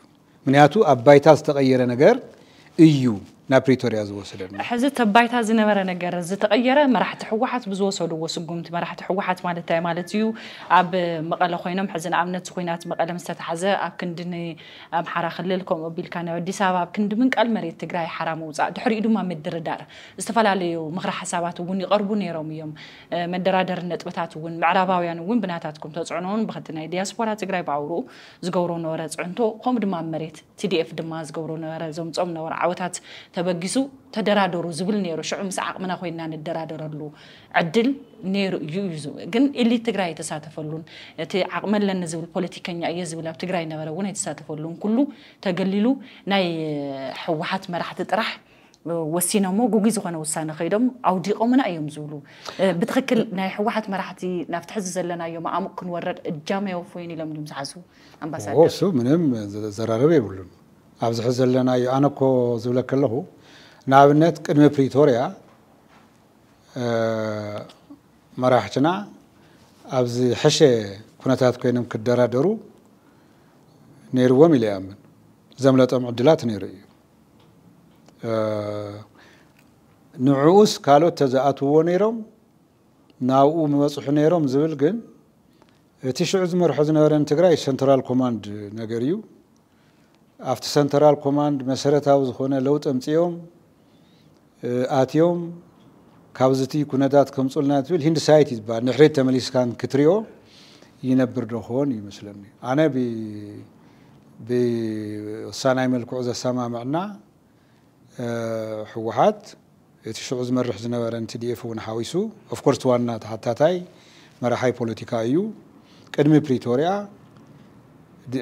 ምክንያቱ ኣብ ባይታ ዝተቀየረ ነገር እዩ ናብ ፕሪቶርያ ዝወሰደ ሕዚ ተባይታ ዝነበረ ነገር ዝተቐየረ መራሕቲ ሕወሓት ብዝወሰድዎ ስጉምቲ መራሕቲ ሕወሓት ማለት እንታይ ማለት እዩ ኣብ መቐለ ኮይኖም ሕዚ ንኣብነት ኩናት መቐለ ምስ ተታሓዘ ኣብ ክንዲ ንኣምሓራ ክልል ከምኡ ኣቢልካ ናብ ኣዲስ ኣበባ ኣብ ክንዲ ምንቃል መሬት ትግራይ ሓራ ምውፃእ ድሕሪኡ ድማ ምድርዳር ዝተፈላለዩ ምክሪ ሓሳባት እውን ይቐርቡ ነይሮም እዮም መደራደሪ ነጥብታት እውን ምዕራባውያን እውን ብናታትኩም ተፅዕኖ እውን ብክቲ ናይ ዲያስፖራ ትግራይ ብኣብርኡ ዝገብሮ ነበረ ፅዕንቶ ከምኡ ድማ ኣብ መሬት ቲዲኤፍ ድማ ዝገብሮ ነበረ ዘምፆም ነበረ ዓወታት ተበጊሱ ተደራደሩ ዝብል ነይሩ ሽዑ ምስ ዓቕምና ኮይንና ንደራደረሉ ዕድል ነይሩ እዩ ግን ኤሊት ትግራይ የተሳተፈሉን እቲ ዓቕመ ኣለኒ ዝብል ፖለቲከኛ እየ ዝብል ኣብ ትግራይ ነበረ እውን የተሳተፈሉን ኩሉ ተገሊሉ ናይ ሕወሓት መራሕቲ ጥራሕ ወሲኖሞ ጉጉይ ዝኾነ ውሳነ ከይዶም ኣውዲቖምና እዮም ዝብሉ ብትክክል ናይ ሕወሓት መራሕቲ ናብቲ ሕዚ ዘለናዮም ኣሙቕ ክንወረድ እጃመ የወፈዩን ኢሎም ድዮም ዝሓስቡ ኣምባሳደር እሱ ምንም ዘራረበ የብሉን أبز حزلنا يو أنا كو زولا كله نابنت كلمة بريتوريا أه مراحتنا أبز حشة كنا تات كينم كدرا درو نيرو ملي أمن زملات أم عدلات نيرو أه نعوس كالو تزاعت هو نيرو ناو موصح نيرو زبل جن تشعز مرحز نيرو انتقرأي سنترال كوماند نقريو ኣብቲ ሰንተራል ኮማንድ መሰረታዊ ዝኾነ ለውጢ ኣምፅኦም ኣትዮም ካብዚ እቲ ኩነታት ከምፅልና ትብል ሂንድሳይት እዩ ዝበሃል ንሕሬት ተመሊስካን ክትሪኦ ይነብር ዶ ክኾን ይመስለኒ ኣነ ብውሳናይ መልክዑ ዘሰማምዕና ሕወሓት እቲ ሽዑ ዝመርሕ ዝነበረ ቲዲኤፍ እውን ሓዊሱ ኦፍኮርስ ዋና ተሓታታይ መራሓይ ፖለቲካ እዩ ቅድሚ ፕሪቶርያ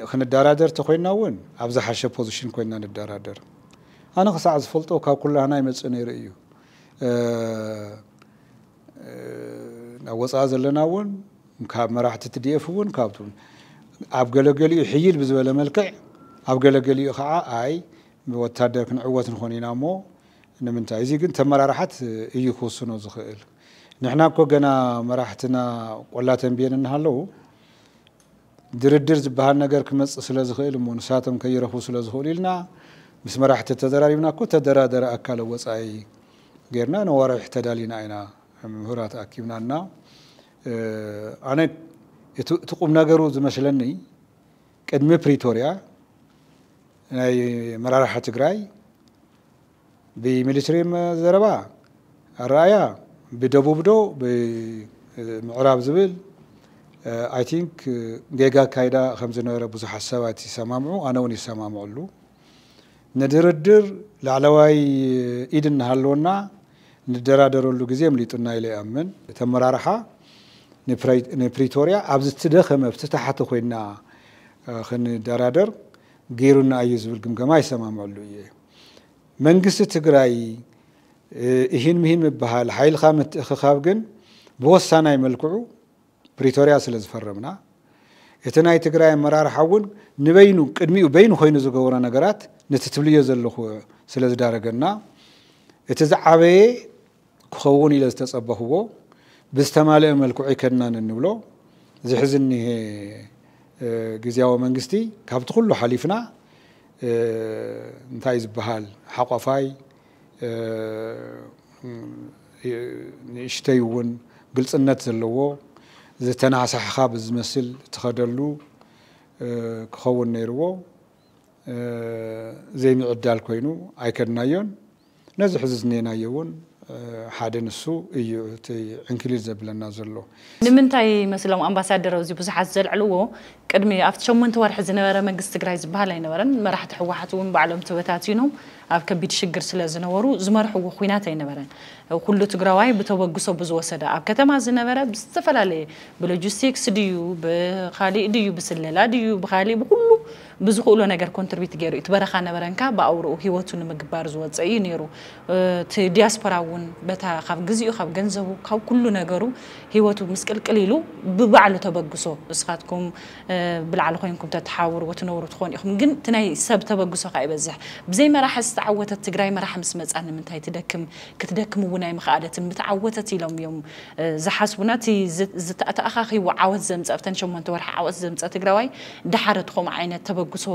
خن الدرادر تقولنا وين؟ أبز حاشة بوزيشن كوننا الدرادر. أنا خس عز فلت أو كاكل أنا يمتص إني رأيو. نوص عز اللي ناون مكاب مراح تتدي أفون كابتون. أبغى لقلي حيل بزوال ملكع. أبغى لقلي خاء أي بوتادر كن عوات نخونينا مو. نمن تعزيق أنت مرا راحت يخصنا زخيل. نحنا كوجنا مراحتنا ولا تنبين إنها ድርድር ዝበሃል ነገር ክመፅእ ስለ ዝኽእል እሞ ንሳቶም ከይረኽቡ ስለ ዝኽእሉ ኢልና ምስ መራሕቲ ተደራሪብና እኮ ተደራደረ ኣካል ወፃኢ ጌርና ነዋርሒ ተዳሊና ኢና ምሁራት ኣኪብና እና ኣነ እቲ ቁም ነገሩ ዝመስለኒ ቅድሚ ፕሪቶርያ ናይ መራርሓ ትግራይ ብሚሊትሪ ዘረባ ኣረኣያ ብደቡብ ዶ ብምዕራብ ዝብል ኣይ ቲንክ ጌጋ ኣካይዳ ከም ዝነበረ ብዙሓት ሰባት ይሰማምዑ ኣነ እውን ይሰማምዐሉ ንድርድር ላዕለዋይ ኢድ እናሃለወና ንደራደረሉ ግዜ ምሊጡና ኢለ ይኣምን እቲ ንፕሪቶርያ ኣብ ዝተደኸመ ዝተታሓተ ኮይና ክንደራደር ገይሩና እዩ ዝብል ግምገማ ይሰማምዐሉ እየ መንግስቲ ትግራይ እሂን ምሂን ምበሃል ሓይልካ ምትእኽኻብ ግን ብወሳናይ መልክዑ بريتوريا سلز فرمنا اتناي تقرأي مرار حول نبينو قدمي وبينو خينو زغورا نغرات نتتبليو زلو سلز دارغنا اتزعبي كخون الى استتصبهو بستمالئ ملكو عيكنا ننبلو زحزني ግዝያዊ መንግስቲ ካብቲ ኩሉ ሓሊፍና እንታይ ዝበሃል ሓቋፋይ ንእሽተይ እውን ግልፅነት ዘለዎ ዝተናሳሕኻ ብዝመስል ትኸደሉ ክኸውን ነይርዎ ዘይምዕዳል ኮይኑ ኣይከድናዮን ነዚ ሕዚ ዝኔናዮ እውን ሓደ ንሱ እዩ እቲ ዕንክሊል ዘብለና ዘሎ ንምንታይ ይመስሎም ኣምባሳደር እዚ ብዙሓት ዘልዕልዎ ቅድሚ ኣብቲ ሸሞንተ ወርሒ ዝነበረ መንግስቲ ትግራይ ዝበሃል ኣይነበረን መራሕቲ ሕወሓት እውን ባዕሎም ተበታቲኖም ኣብ ከቢድ ሽግር ስለ ዝነበሩ ዝመርሕዎ ኩናት ኣይነበረን ኩሉ ትግራዋይ ብተበግሶ ብዝወሰደ ኣብ ከተማ ዝነበረ ብዝተፈላለየ ብሎጂስቲክስ ድዩ ብካሊእ ድዩ ብስለላ ድዩ ብካሊእ ብኩሉ ብዝኽእሎ ነገር ኮንትሪቢት ገይሩ እዩ እቲ በረኻ ነበረንካ ብኣውርኡ ሂወቱ ንምግባር ዝወፀ እዩ ነይሩ እቲ ዲያስፖራ እውን በታ ካብ ግዜኡ ካብ ገንዘቡ ካብ ኩሉ ነገሩ ሂወቱ ምስቅልቅል ኢሉ ብባዕሉ ተበግሶ ንስኻትኩም ብላዕሊ ኮይንኩም ተተሓውርዎ ትነብሩ ትኾኑ ኢኹም ግን እቲ ናይ ሰብ ተበግሶ ካ ይበዝሕ ብዘይ መራሒ ዝተዓወተት ትግራይ መራሒ ምስ መፃ ንምንታይ ትደክም ክትደክም እውን ኣይምኽኣለትን ምትዓወተት ኢሎም እዮም ዝሓስቡና እቲ ተኣኻኺቡ ዓወት ዘምፀ ብተን ሸሞንተ ወርሒ ዓወት ዘምፀ ትግራዋይ ዳሓረትኹም ዓይነት ተበ ከብግሶ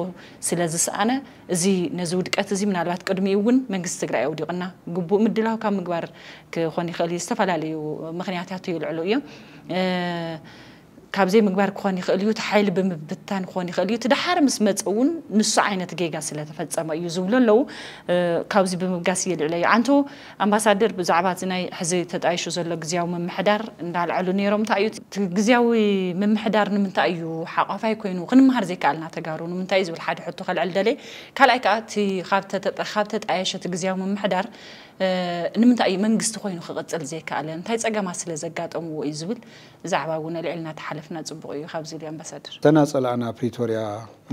ስለ ዝሰኣነ እዚ ነዚ ውድቀት እዚ ምናልባት ቅድሚኡ እውን መንግስቲ ትግራይ ኣውዲቕና ግቡእ ምድላው ካብ ምግባር ክኾን ይኽእል እዩ ዝተፈላለዩ ምክንያታት ይልዕሉ እዮም ካብዘይ ምግባር ክኾን ይኽእል እዩ ሓይሊ ብምብታን ክኾን ይኽእል እዩ ትዳሓር ምስ መፅ እውን ንሱ ዓይነት ጌጋ ስለተፈፀመ እዩ ዝብሉ ኣለው ካብዚ ብምብጋስ እየልዕለ እዩ ዓንቶ ኣምባሳደር ብዛዕባ እዚ ናይ ሕዚ ተጣይሹ ዘሎ ግዜያዊ ምምሕዳር እንዳልዕሉ ነይሮም እንታይ እዩ እቲ ግዜያዊ ምምሕዳር ንምንታይ እዩ ሓቋፋይ ኮይኑ ክንምሃር ዘይከኣልና ተጋሩ ንምንታይ እዩ ዝብል ሓደ ሕቶ ከልዕል ደለ ካልኣይ ከዓ እቲ ካብ ተጣየሸ እቲ ግዜያዊ ምምሕዳር ንምንታይ እዩ መንግስቲ ኮይኑ ክቕፅል ዘይከኣለ እንታይ ፀገማት ስለ ዘጋጠምዎ እዩ ዝብል ብዛዕባ እውን ልዕልና ተሓለፍና ፅቡቅ እዩ ካብዚ ኢሉ ኣምባሳደር ተናፀላእና ፕሪቶርያ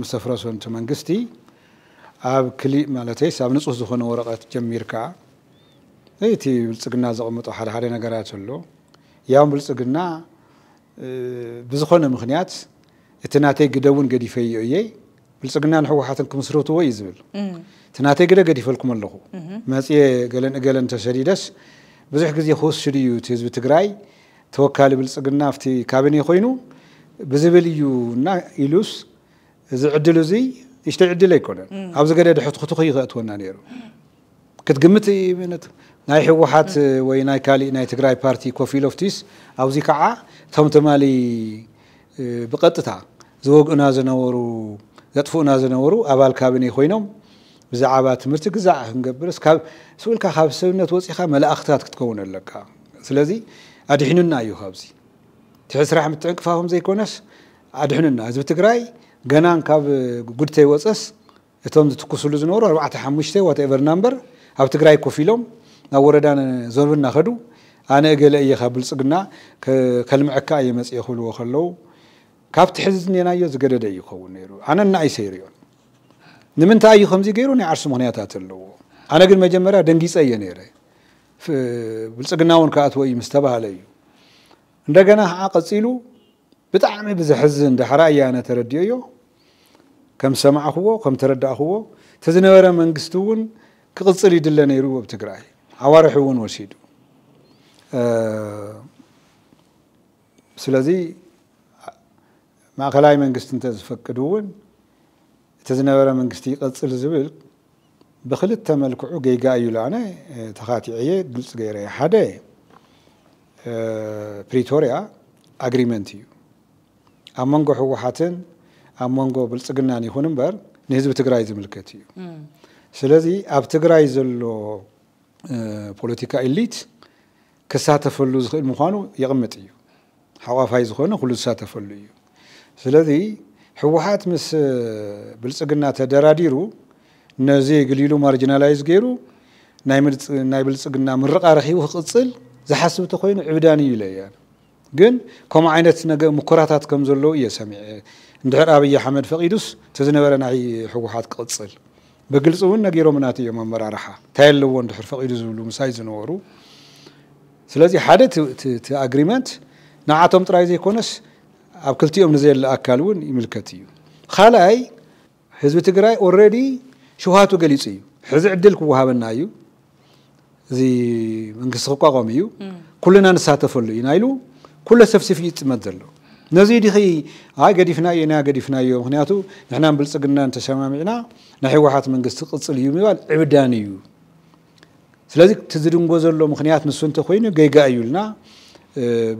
ምስ ተፍረሶ ንቲ መንግስቲ ኣብ ክሊእ ማለተይስ ኣብ ንፁህ ዝኾነ ወረቐት ጀሚርካ እቲ ብልፅግና ዘቕምጦ ሓደ ሓደ ነገራት ኣሎ ያም ብልፅግና ብዝኾነ ምክንያት እቲ ናተይ ግደውን ገዲፈዮ እየ ብልፅግና ንህወሓትን ክምስርቱ ወይ ዝብል እቲ ናተይ ግደ ገዲፈልኩም ኣለኹ መፅየ ገለን እገለን ተሰዲደስ ብዙሕ ግዜ ክወስድ እዩ እቲ ህዝቢ ትግራይ ተወካሊ ብልፅግና ኣብቲ ካቢነ ኮይኑ ብዝብል እዩ እና ኢሉስ እዚ ዕድል እዚ እሽተይ ዕድል ኣይኮነን ኣብዚ ገደ ድሕት ክትኮ ይኽእትወና ነይሩ ክትግምት ናይ ህወሓት ወይ ናይ ካሊእ ናይ ትግራይ ፓርቲ ኮፍ ኢሎፍቲስ ኣብዚ ከዓ እቶም ተማሊ ብቐጥታ ዝወግኡና ዝነበሩ ዘጥፍኡና ዝነበሩ ኣባል ካቢነ ኮይኖም ብዛዕባ ትምህርቲ ግዛዕ ክንገብር ካብ ስብልካ ካብ ሰብነት ወፂኻ መላእኽትታት ክትከውን ኣለካ ስለዚ ኣድሕኑና እዩ ካብዚ ትሕድ ስራሕ ምትዕንቅፋኹም ዘይኮነስ ኣድሕኑና ህዝቢ ትግራይ ገናን ካብ ጉድተይ ወፀስ እቶም ዝትኩስሉ ዝነበሩ 4ሓሙሽተ ዋትኤቨር ናምበር ኣብ ትግራይ ኮፍ ኢሎም ናብ ወረዳ ዞብና ከዱ ኣነ ገለ እየ ካብ ብልፅግና ከልምዐካ እየ መፅእ ይኽብልዎ ከለዉ ካብቲ ሕዝዝኒናዮ ዝገደደ ይኸውን ነይሩ ኣነ ንኣይ ሰይርዮን ንምንታይ እዩ ከምዚ ገይሩ ናይ ዓርሱ ምክንያታት ኣለዎ ኣነ ግን መጀመርያ ደንጊፀ እየ ነይረ ብልፅግና እውን ክኣትዎ እዩ ምስ ተባሃለ እዩ እንደገና ከዓ ቀፂሉ ብጣዕሚ ብዘሕዝን ዳሕራ እያ ኣነ ተረዲአዮ ከም ሰማዕኽዎ ከም ተረዳእኽዎ እቲ ዝነበረ መንግስቲ እውን ክቕፅል ይድለ ነይሩ ኣብ ትግራይ ሓዋርሒ እውን ወሲዱ ስለዚ ማእከላይ መንግስቲ እንተ ዝፈቅድ እውን እቲ ዝነበረ መንግስቲ ይቐፅል ዝብል ብክልተ መልክዑ ገይጋ እዩ ለኣነ ተኻቲዕየ ግልፂ ገይረ ሓደ ፕሪቶርያ ኣግሪመንት እዩ ኣብ መንጎ ህወሓትን ኣብ መንጎ ብልፅግናን ይኹን እምበር ንህዝቢ ትግራይ ዝምልከት እዩ ስለዚ ኣብ ትግራይ ዘሎ ፖለቲካ ኤሊት ክሳተፈሉ ዝኽእል ምዃኑ የቕምጥ እዩ ሓቋፋይ ዝኾነ ኩሉ ዝሳተፈሉ እዩ سلذي حوحات مس بلسقنا تدراديرو نزي قليلو مارجنالايز غيرو ناي بلسقنا مرق عرخي وخصل زي حسب تخوين عبداني يلي جن كم عينت نجا مكراتات كم زلو يا سامي ندهر أبي حمد فقيدوس تزنبرا نعي حوحات قصل بقلصون نجيرو مناتي يوم مرة رحى تعلو وندهر فقيدوس ولو مسايز نورو سلازي حدا ت ت agreement نعاتهم ترايزي كونس ኣብ ክልቲኦም ንዘየለ ኣካል እውን ይምልከት እዩ ካልኣይ ህዝቢ ትግራይ ኦልሬዲ ሽውሃቱ ገሊፁ እዩ ሕዚ ዕድል ክወሃበና እዩ እዚ መንግስቲ ክቋቋም እዩ ኩልና ንሳተፈሉ ኢና ኢሉ ኩሎ ሰብሲፍ ይጥመት ዘሎ ነዚ ድኺ ኣይ ገዲፍናዮ ኢና ገዲፍናዮ ምክንያቱ ንሕና ብልፅግና ተሸማሚዕና ናይ ሕወሓት መንግስቲ ቅፅል እዩ ምባል ዕብዳን እዩ ስለዚ ትዝድንጎ ዘሎ ምክንያት ንሱ እንተኮይኑ ገይጋ እዩ ኢልና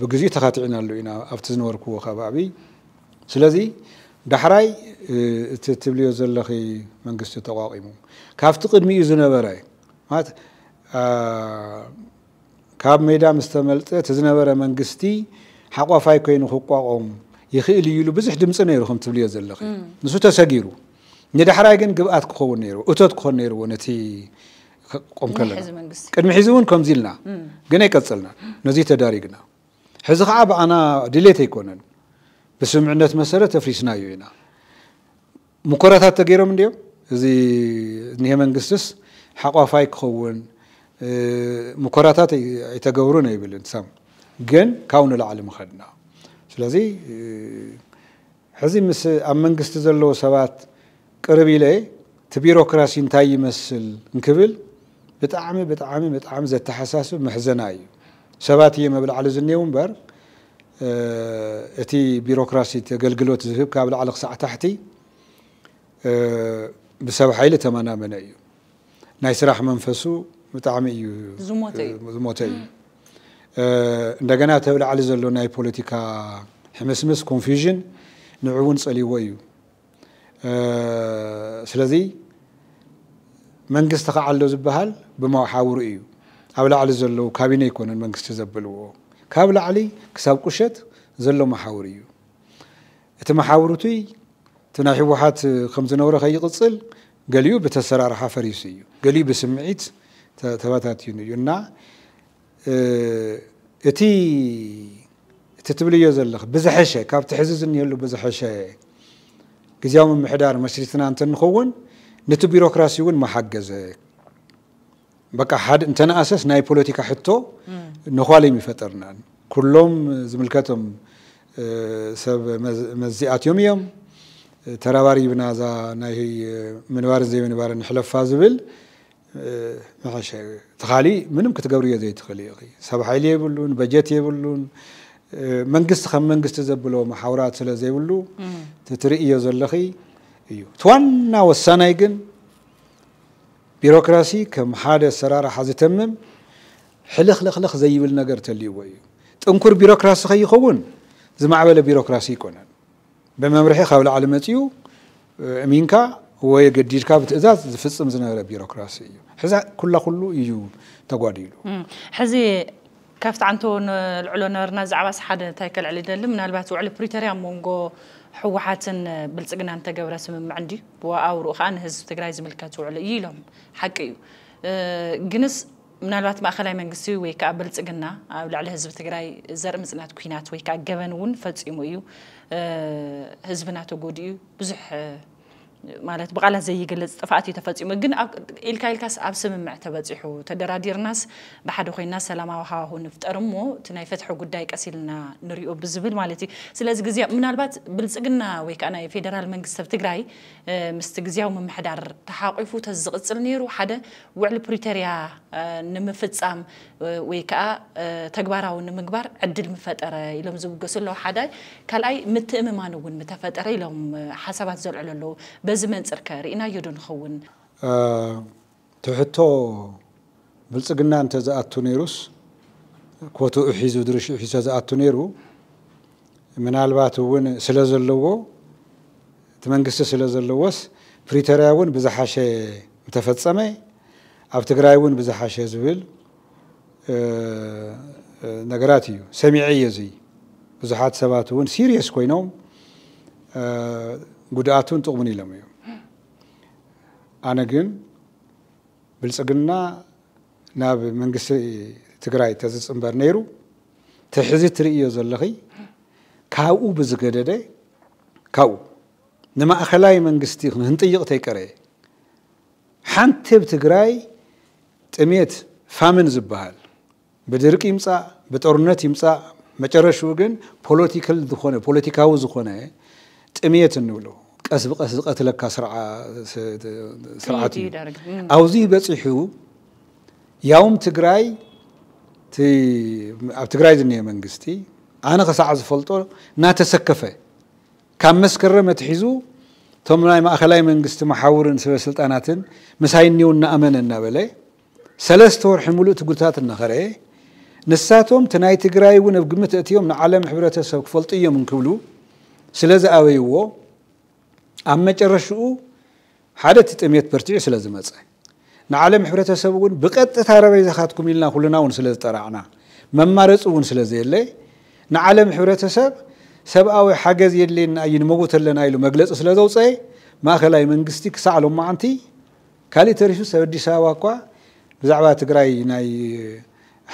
ብግዜ ተኻቲዕና ኣሎ ኢና ኣብቲ ዝነበርክዎ ከባቢ ስለዚ ዳሕራይ እቲ ትብልዮ ዘለኺ መንግስቲ ተቋቂሙ ካብቲ ቅድሚኡ ዝነበረ ማለት ካብ ሜዳ ምስ ተመልፀ እቲ ዝነበረ መንግስቲ ሓቋፋይ ኮይኑ ክቋቆም ይኽእል እዩ ኢሉ ብዙሕ ድምፂ ነይሩ ከም ትብልዮ ዘለኺ ንሱ ተሰጊሩ ንዳሕራይ ግን ግብኣት ክኸውን ነይሩ እቶት ክኾን ነይርዎ ነቲ ክቆም ከለና ቅድሚ ሕዚ እውን ከምዚ ኢልና ግን ኣይቀፅልና ነዚ ተዳሪግና ሕዚ ከዓ ብኣና ድሌት ኣይኮነን ብስምዕነት መሰረት ተፍሪስናዮ ኢና ሙኮራታት ተገይሮም እንዲዮም እዚ እኒሄ መንግስትስ ሓቋፋይ ክኸውን ሙኮራታት ኣይተገብሩን ኣይብልን ሳም ግን ካብኡ ንላዕሊ ምኸድና ስለዚ ሕዚ ምስ ኣብ መንግስቲ ዘለዎ ሰባት ቅርብ ኢለ እቲ ቢሮክራሲ እንታይ ይመስል ንክብል بتعمي بتعمي بتعمي زي التحساس محزناي سباتي ما بلعل زني ومبر اه اتي بيروقراسي تقلقلو تزهب كابل علق ساعة تحتي اه بسبب حيلة تمانا من ايو نايس راح منفسو بتعمي ايو زموتي اه ندقنا تبلع على زلو ناي بوليتيكا حمسمس كونفيجن نعون صلي ويو اه سلذي منجست قاعلو زبهل بما حاوري إيو هؤلاء على زلوا كابين يكون المنجست زبلو كابل علي كساب كشت زلوا محاوري إيو أتم حاورتي تناحي واحد خمسة نورة خي قصيل قاليو بتسرع رح فريسيو قاليو بسمعيت ت تباتات ينا ينا اتي تتبلي يزلخ بزحشة كاب تحزز إني يلو بزحشة كزيوم محدار مشريتنا أنت نخون ነቲ ቢሮክራሲ እውን መሓገዘ በቃ ሓደ እንተነኣሰስ ናይ ፖለቲካ ሕቶ ነኳለይ ይፈጠርና ኩሎም ዝምልከቶም ሰብ መዚኣትዮም እዮም ተረባሪብና እዛ ናይ ምንባርን ዘይምንባርን ንሕለፋ ዝብል መሐሸ እቲ ካሊእ ምንም ክትገብርዮ ዘይትኽእል እዩ ሰብ ሓይሊ የብሉን በጀት የብሉን መንግስቲ ከም መንግስቲ ዘብሎ ማሓውራት ስለ ዘይብሉ እቲ ትርእዮ ዘለኺ توانا وسانا يجن بيروقراسي كم حاله سرارة حزتمم حلق لق لق زي بالنجار تلي ويو تنكر بيروكراسي خي خون زما عبلا بيروقراسي كونن بممرحي خاول علمتيو امينكا هو يقدر كابت إزاز زفصم زنا بيروقراسي حزا كل كله يجو تقاديلو حزي كافت عنتون العلونر نزع بس حدا تاكل على دلم نالبات وعلى بريتريا مونغو ሕወሓትን ብልፅግና እንተገብረ ስምምዕ እንዲ ብኣውርኡ ከዓ ንህዝቢ ትግራይ ዝምልከት ውዕሉ እዩ ኢሎም ሓቂ እዩ ግንስ ምናልባት ማእከላይ መንግስቲ ወይ ከዓ ብልፅግና ኣብ ልዕሊ ህዝቢ ትግራይ ዘርኢ ምፅናት ኩናት ወይ ከዓ ገበን እውን ፈፂሙ እዩ ህዝብና ተጎዲኡ ብዙሕ ማለት ብቓላት ዘይገለፅ ጥፍኣት እዩ ተፈፂሙ ግን ኢልካ ኢልካስ ኣብ ስምምዕ ተበፂሑ ተደራዲርናስ ብሓደ ኮይንና ሰላማዊ ሃዋሁ ንፍጠር እሞ እቲ ናይ ፍትሒ ጉዳይ ቀሲልና ንሪኦ ብዝብል ማለት እዩ ስለዚ ግዜ ምናልባት ብልፅግና ወይ ከዓ ናይ ፌደራል መንግስቲ ኣብ ትግራይ ምስቲ ግዜያዊ ምምሕዳር ተሓቂፉ ተዝቕፅል ነይሩ ሓደ ውዕሊ ፕሪቶርያ ንምፍፃም ወይ ከዓ ተግባራዊ ንምግባር ዕድል ምፈጠረ ኢሎም ዝውገሱ ኣለዉ ሓደ ካልኣይ ምትእምማን እውን ምተፈጠረ ኢሎም ሓሳባት ዘልዕሉ ኣለዉ በዚ መንፅር ከ ርኢናዮ ዶ ንኸውን ትሕቶ ብልፅግና እንተ ዝኣቱ ነይሩስ ኮትኡ ሒዙ ድርሽኡ ሒዙ ዝኣቱ ነይሩ ምናልባት እውን ስለ ዘለዎ እቲ መንግስቲ ስለ ዘለዎስ ፕሪቶርያ እውን ብዝሓሸ እንተፈፀመ ኣብ ትግራይ እውን ብዝሓሸ ዝብል ነገራት እዩ ሰሚዐ እየ እዚ ብዙሓት ሰባት እውን ሲሪየስ ኮይኖም ጉዳቱን ጥቕሙን ኢሎም እዩ ኣነ ግን ብልፅግና ናብ መንግስቲ ትግራይ ተዝፅምበር ነይሩ ትሕዚ ትርእዮ ዘለኺ ካብኡ ብዝገደደ ካብኡ ንማእኸላይ መንግስቲ ክንጥይቕ ተይቀረ ሓንቲ ኣብ ትግራይ ጥሜት ፋምን ዝበሃል ብድርቂ ይምፃእ ብጦርነት ይምፃእ መጨረሽኡ ግን ፖለቲካል ዝኾነ ፖለቲካዊ ዝኾነ ጥምየት እንብሎ ቀስ ብቀስ ዝቀትለካ ስርዓት እዩ ኣብዚ በፂሑ ያውም ትግራይ ኣብ ትግራይ ዝኒሄ መንግስቲ ኣነ ክሳዕ ዝፈልጦ እናተሰከፈ ካብ መስከረም ኣትሒዙ እቶም ናይ ማእኸላይ መንግስቲ መሓውርን ሰበስልጣናትን ምሳይ እኒው እናኣመነ እናበለ ሰለስተ ወርሒ ሙሉእ ትጉልታት እናኸረየ ንሳቶም እቲ ናይ ትግራይ እውን ኣብ ግምት እትዮም ንዓለም ሕብረተሰብ ክፈልጡ እዮም እንክብሉ ስለ ዝኣበይዎ ኣብ መጨረሽኡ ሓደ እቲ ጥሜት በርቲዑ ስለ ዝመፀ ንዓለም ሕብረተሰብ እውን ብቀጥታ ረበይ ዘካትኩም ኢልና ኩልና እውን ስለ ዝጠራዕና መማረፂ እውን ስለ ዘየለ ንዓለም ሕብረተሰብ ሰብኣዊ ሓገዝ የድልየና እዩ ንመውት ኣለና ኢሉ መግለፂ ስለ ዘውፀ ማእከላይ መንግስቲ ክሳዕ ሎም መዓንቲ ካልእ ተሪሱ ሰብ ኣዲስ ኣበባ እኳ ብዛዕባ ትግራይ ናይ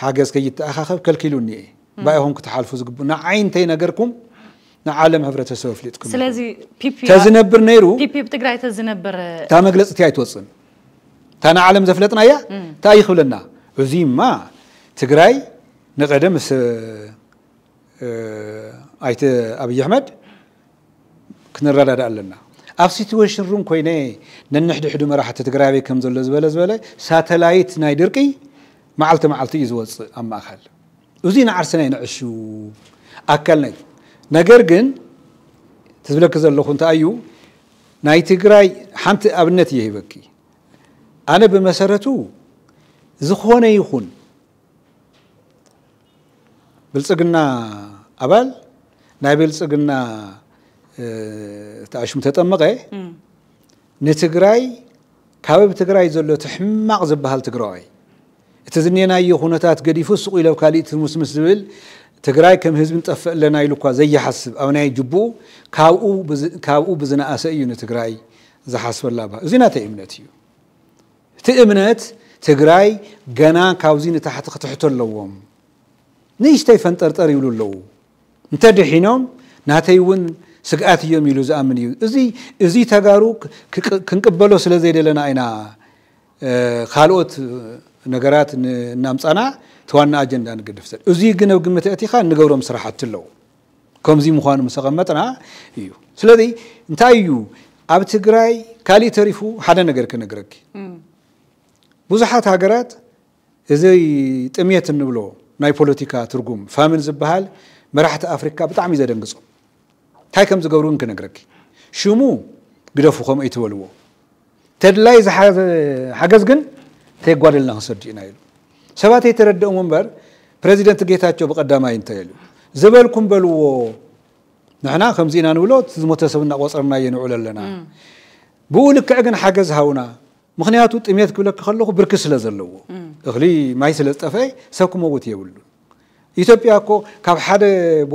ሓገዝ ከይተኣኻኸብ ከልኪሉ እኒአ ባይኹም ክትሓልፉ ዝግቡ ንዓይንተይ ነገርኩም ንዓለም ሕብረተሰብ ኣፍሊጥኩም ስለዚ ተዝነብር ነይሩ ፒፒ ብትግራይ ተዝነብር እታ መግለፂ እቲ ኣይትወፅን እታ ንዓለም ዘፍለጥና እያ እንታይ ይኽብለና እዚ ማ ትግራይ ንቐደም ምስ ኣይተ ኣብይ ኣሕመድ ክንረዳዳ ኣለና ኣብ ሲትዌሽን ሩም ኮይነ ነንሕድሕዱ መራሕቲ ትግራይ በይ ከም ዘሎ ዝበለ ዝበለ ሳተላይት ናይ ድርቂ መዓልቲ መዓልቲ እዩ ዝወፅእ ኣብ ማእኸል እዚ ንዓርስና ይንዕሹ ኣካልና እዩ ነገር ግን ትዝብለክ ዘለኹ እንታይ እዩ ናይ ትግራይ ሓንቲ ኣብነት እየ ሂበኪ ኣነ ብመሰረቱ ዝኾነ ይኹን ብልፅግና ኣባል ናይ ብልፅግና ተኣሽሙ ተጠመቐ ንትግራይ ካብ ኣብ ትግራይ ዘሎ እቲ ሕማቕ ዝበሃል ትግራዋይ እቲ ዝኔናዮ ኩነታት ገዲፉ ስቑ ኢለ ካልእ ትርምስምስ ዝብል ትግራይ ከም ህዝቢ ኣለና ኢሉ እኳ ዘይሓስብ ኣብ ናይ ጅቡኡ ካብኡ ብዝነኣሰ እዩ ንትግራይ ዝሓስበላ ባ እዚ ናተይ እምነት እዩ እቲ እምነት ትግራይ ገና ካብዚ ንታሕቲ ክትሕቶ ኣለዎም ንእሽተይ ፈንጠርጠር ይብሉ ኣለዉ እንተ ድሒኖም ናተይ እውን ስግኣት እዮም ኢሉ ዝኣምን እዩ እዚ እዚ ተጋሩ ክንቅበሎ ስለ ዘይደለና ኢና ካልኦት ነገራት እናምፃና ተዋና ኣጀንዳ ንገድፍ ዘድ እዚ ግን ኣብ ግምት ኣቲኻ ንገብሮም ስራሕቲ ኣለዉ ከምዚ ምዃኑ ምስ ተቐመጥና እዩ ስለዚ እንታይ እዩ ኣብ ትግራይ ካልእ ተሪፉ ሓደ ነገር ክነግረኪ ብዙሓት ሃገራት እዚ ጥምየት እንብሎ ናይ ፖለቲካ ትርጉም ፋምን ዝበሃል መራሕቲ ኣፍሪካ ብጣዕሚ እዩ ዘደንግፆ እንታይ ከም ዝገብሩ ግን ክነግረኪ ሽሙ ግደፉ ከምኡ ይትበልዎ ተድላይ ዝሓገዝ ግን እንተየጓደልና ክንሰዲእና ኢሉ ሰባት የተረድኦም እምበር ፕረዚደንት ጌታቸው ብቐዳማይ እንተየልዩ ዝበልኩም በልዎ ንሕና ከምዚ ኢና ንብሎ እቲ ዝሞተ ሰብ እናቆፀርና የንውዕል ኣለና ብኡ ልክዕ ግን ሓገዝ ሃውና ምክንያቱ ጥሜት ክብለክ ከለኹ ብርኪ ስለ ዘለዎ እኽሊ ማይ ስለ ዝጠፈአ ሰብ ክመውት የብሉ ኢትዮጵያ እኮ ካብ ሓደ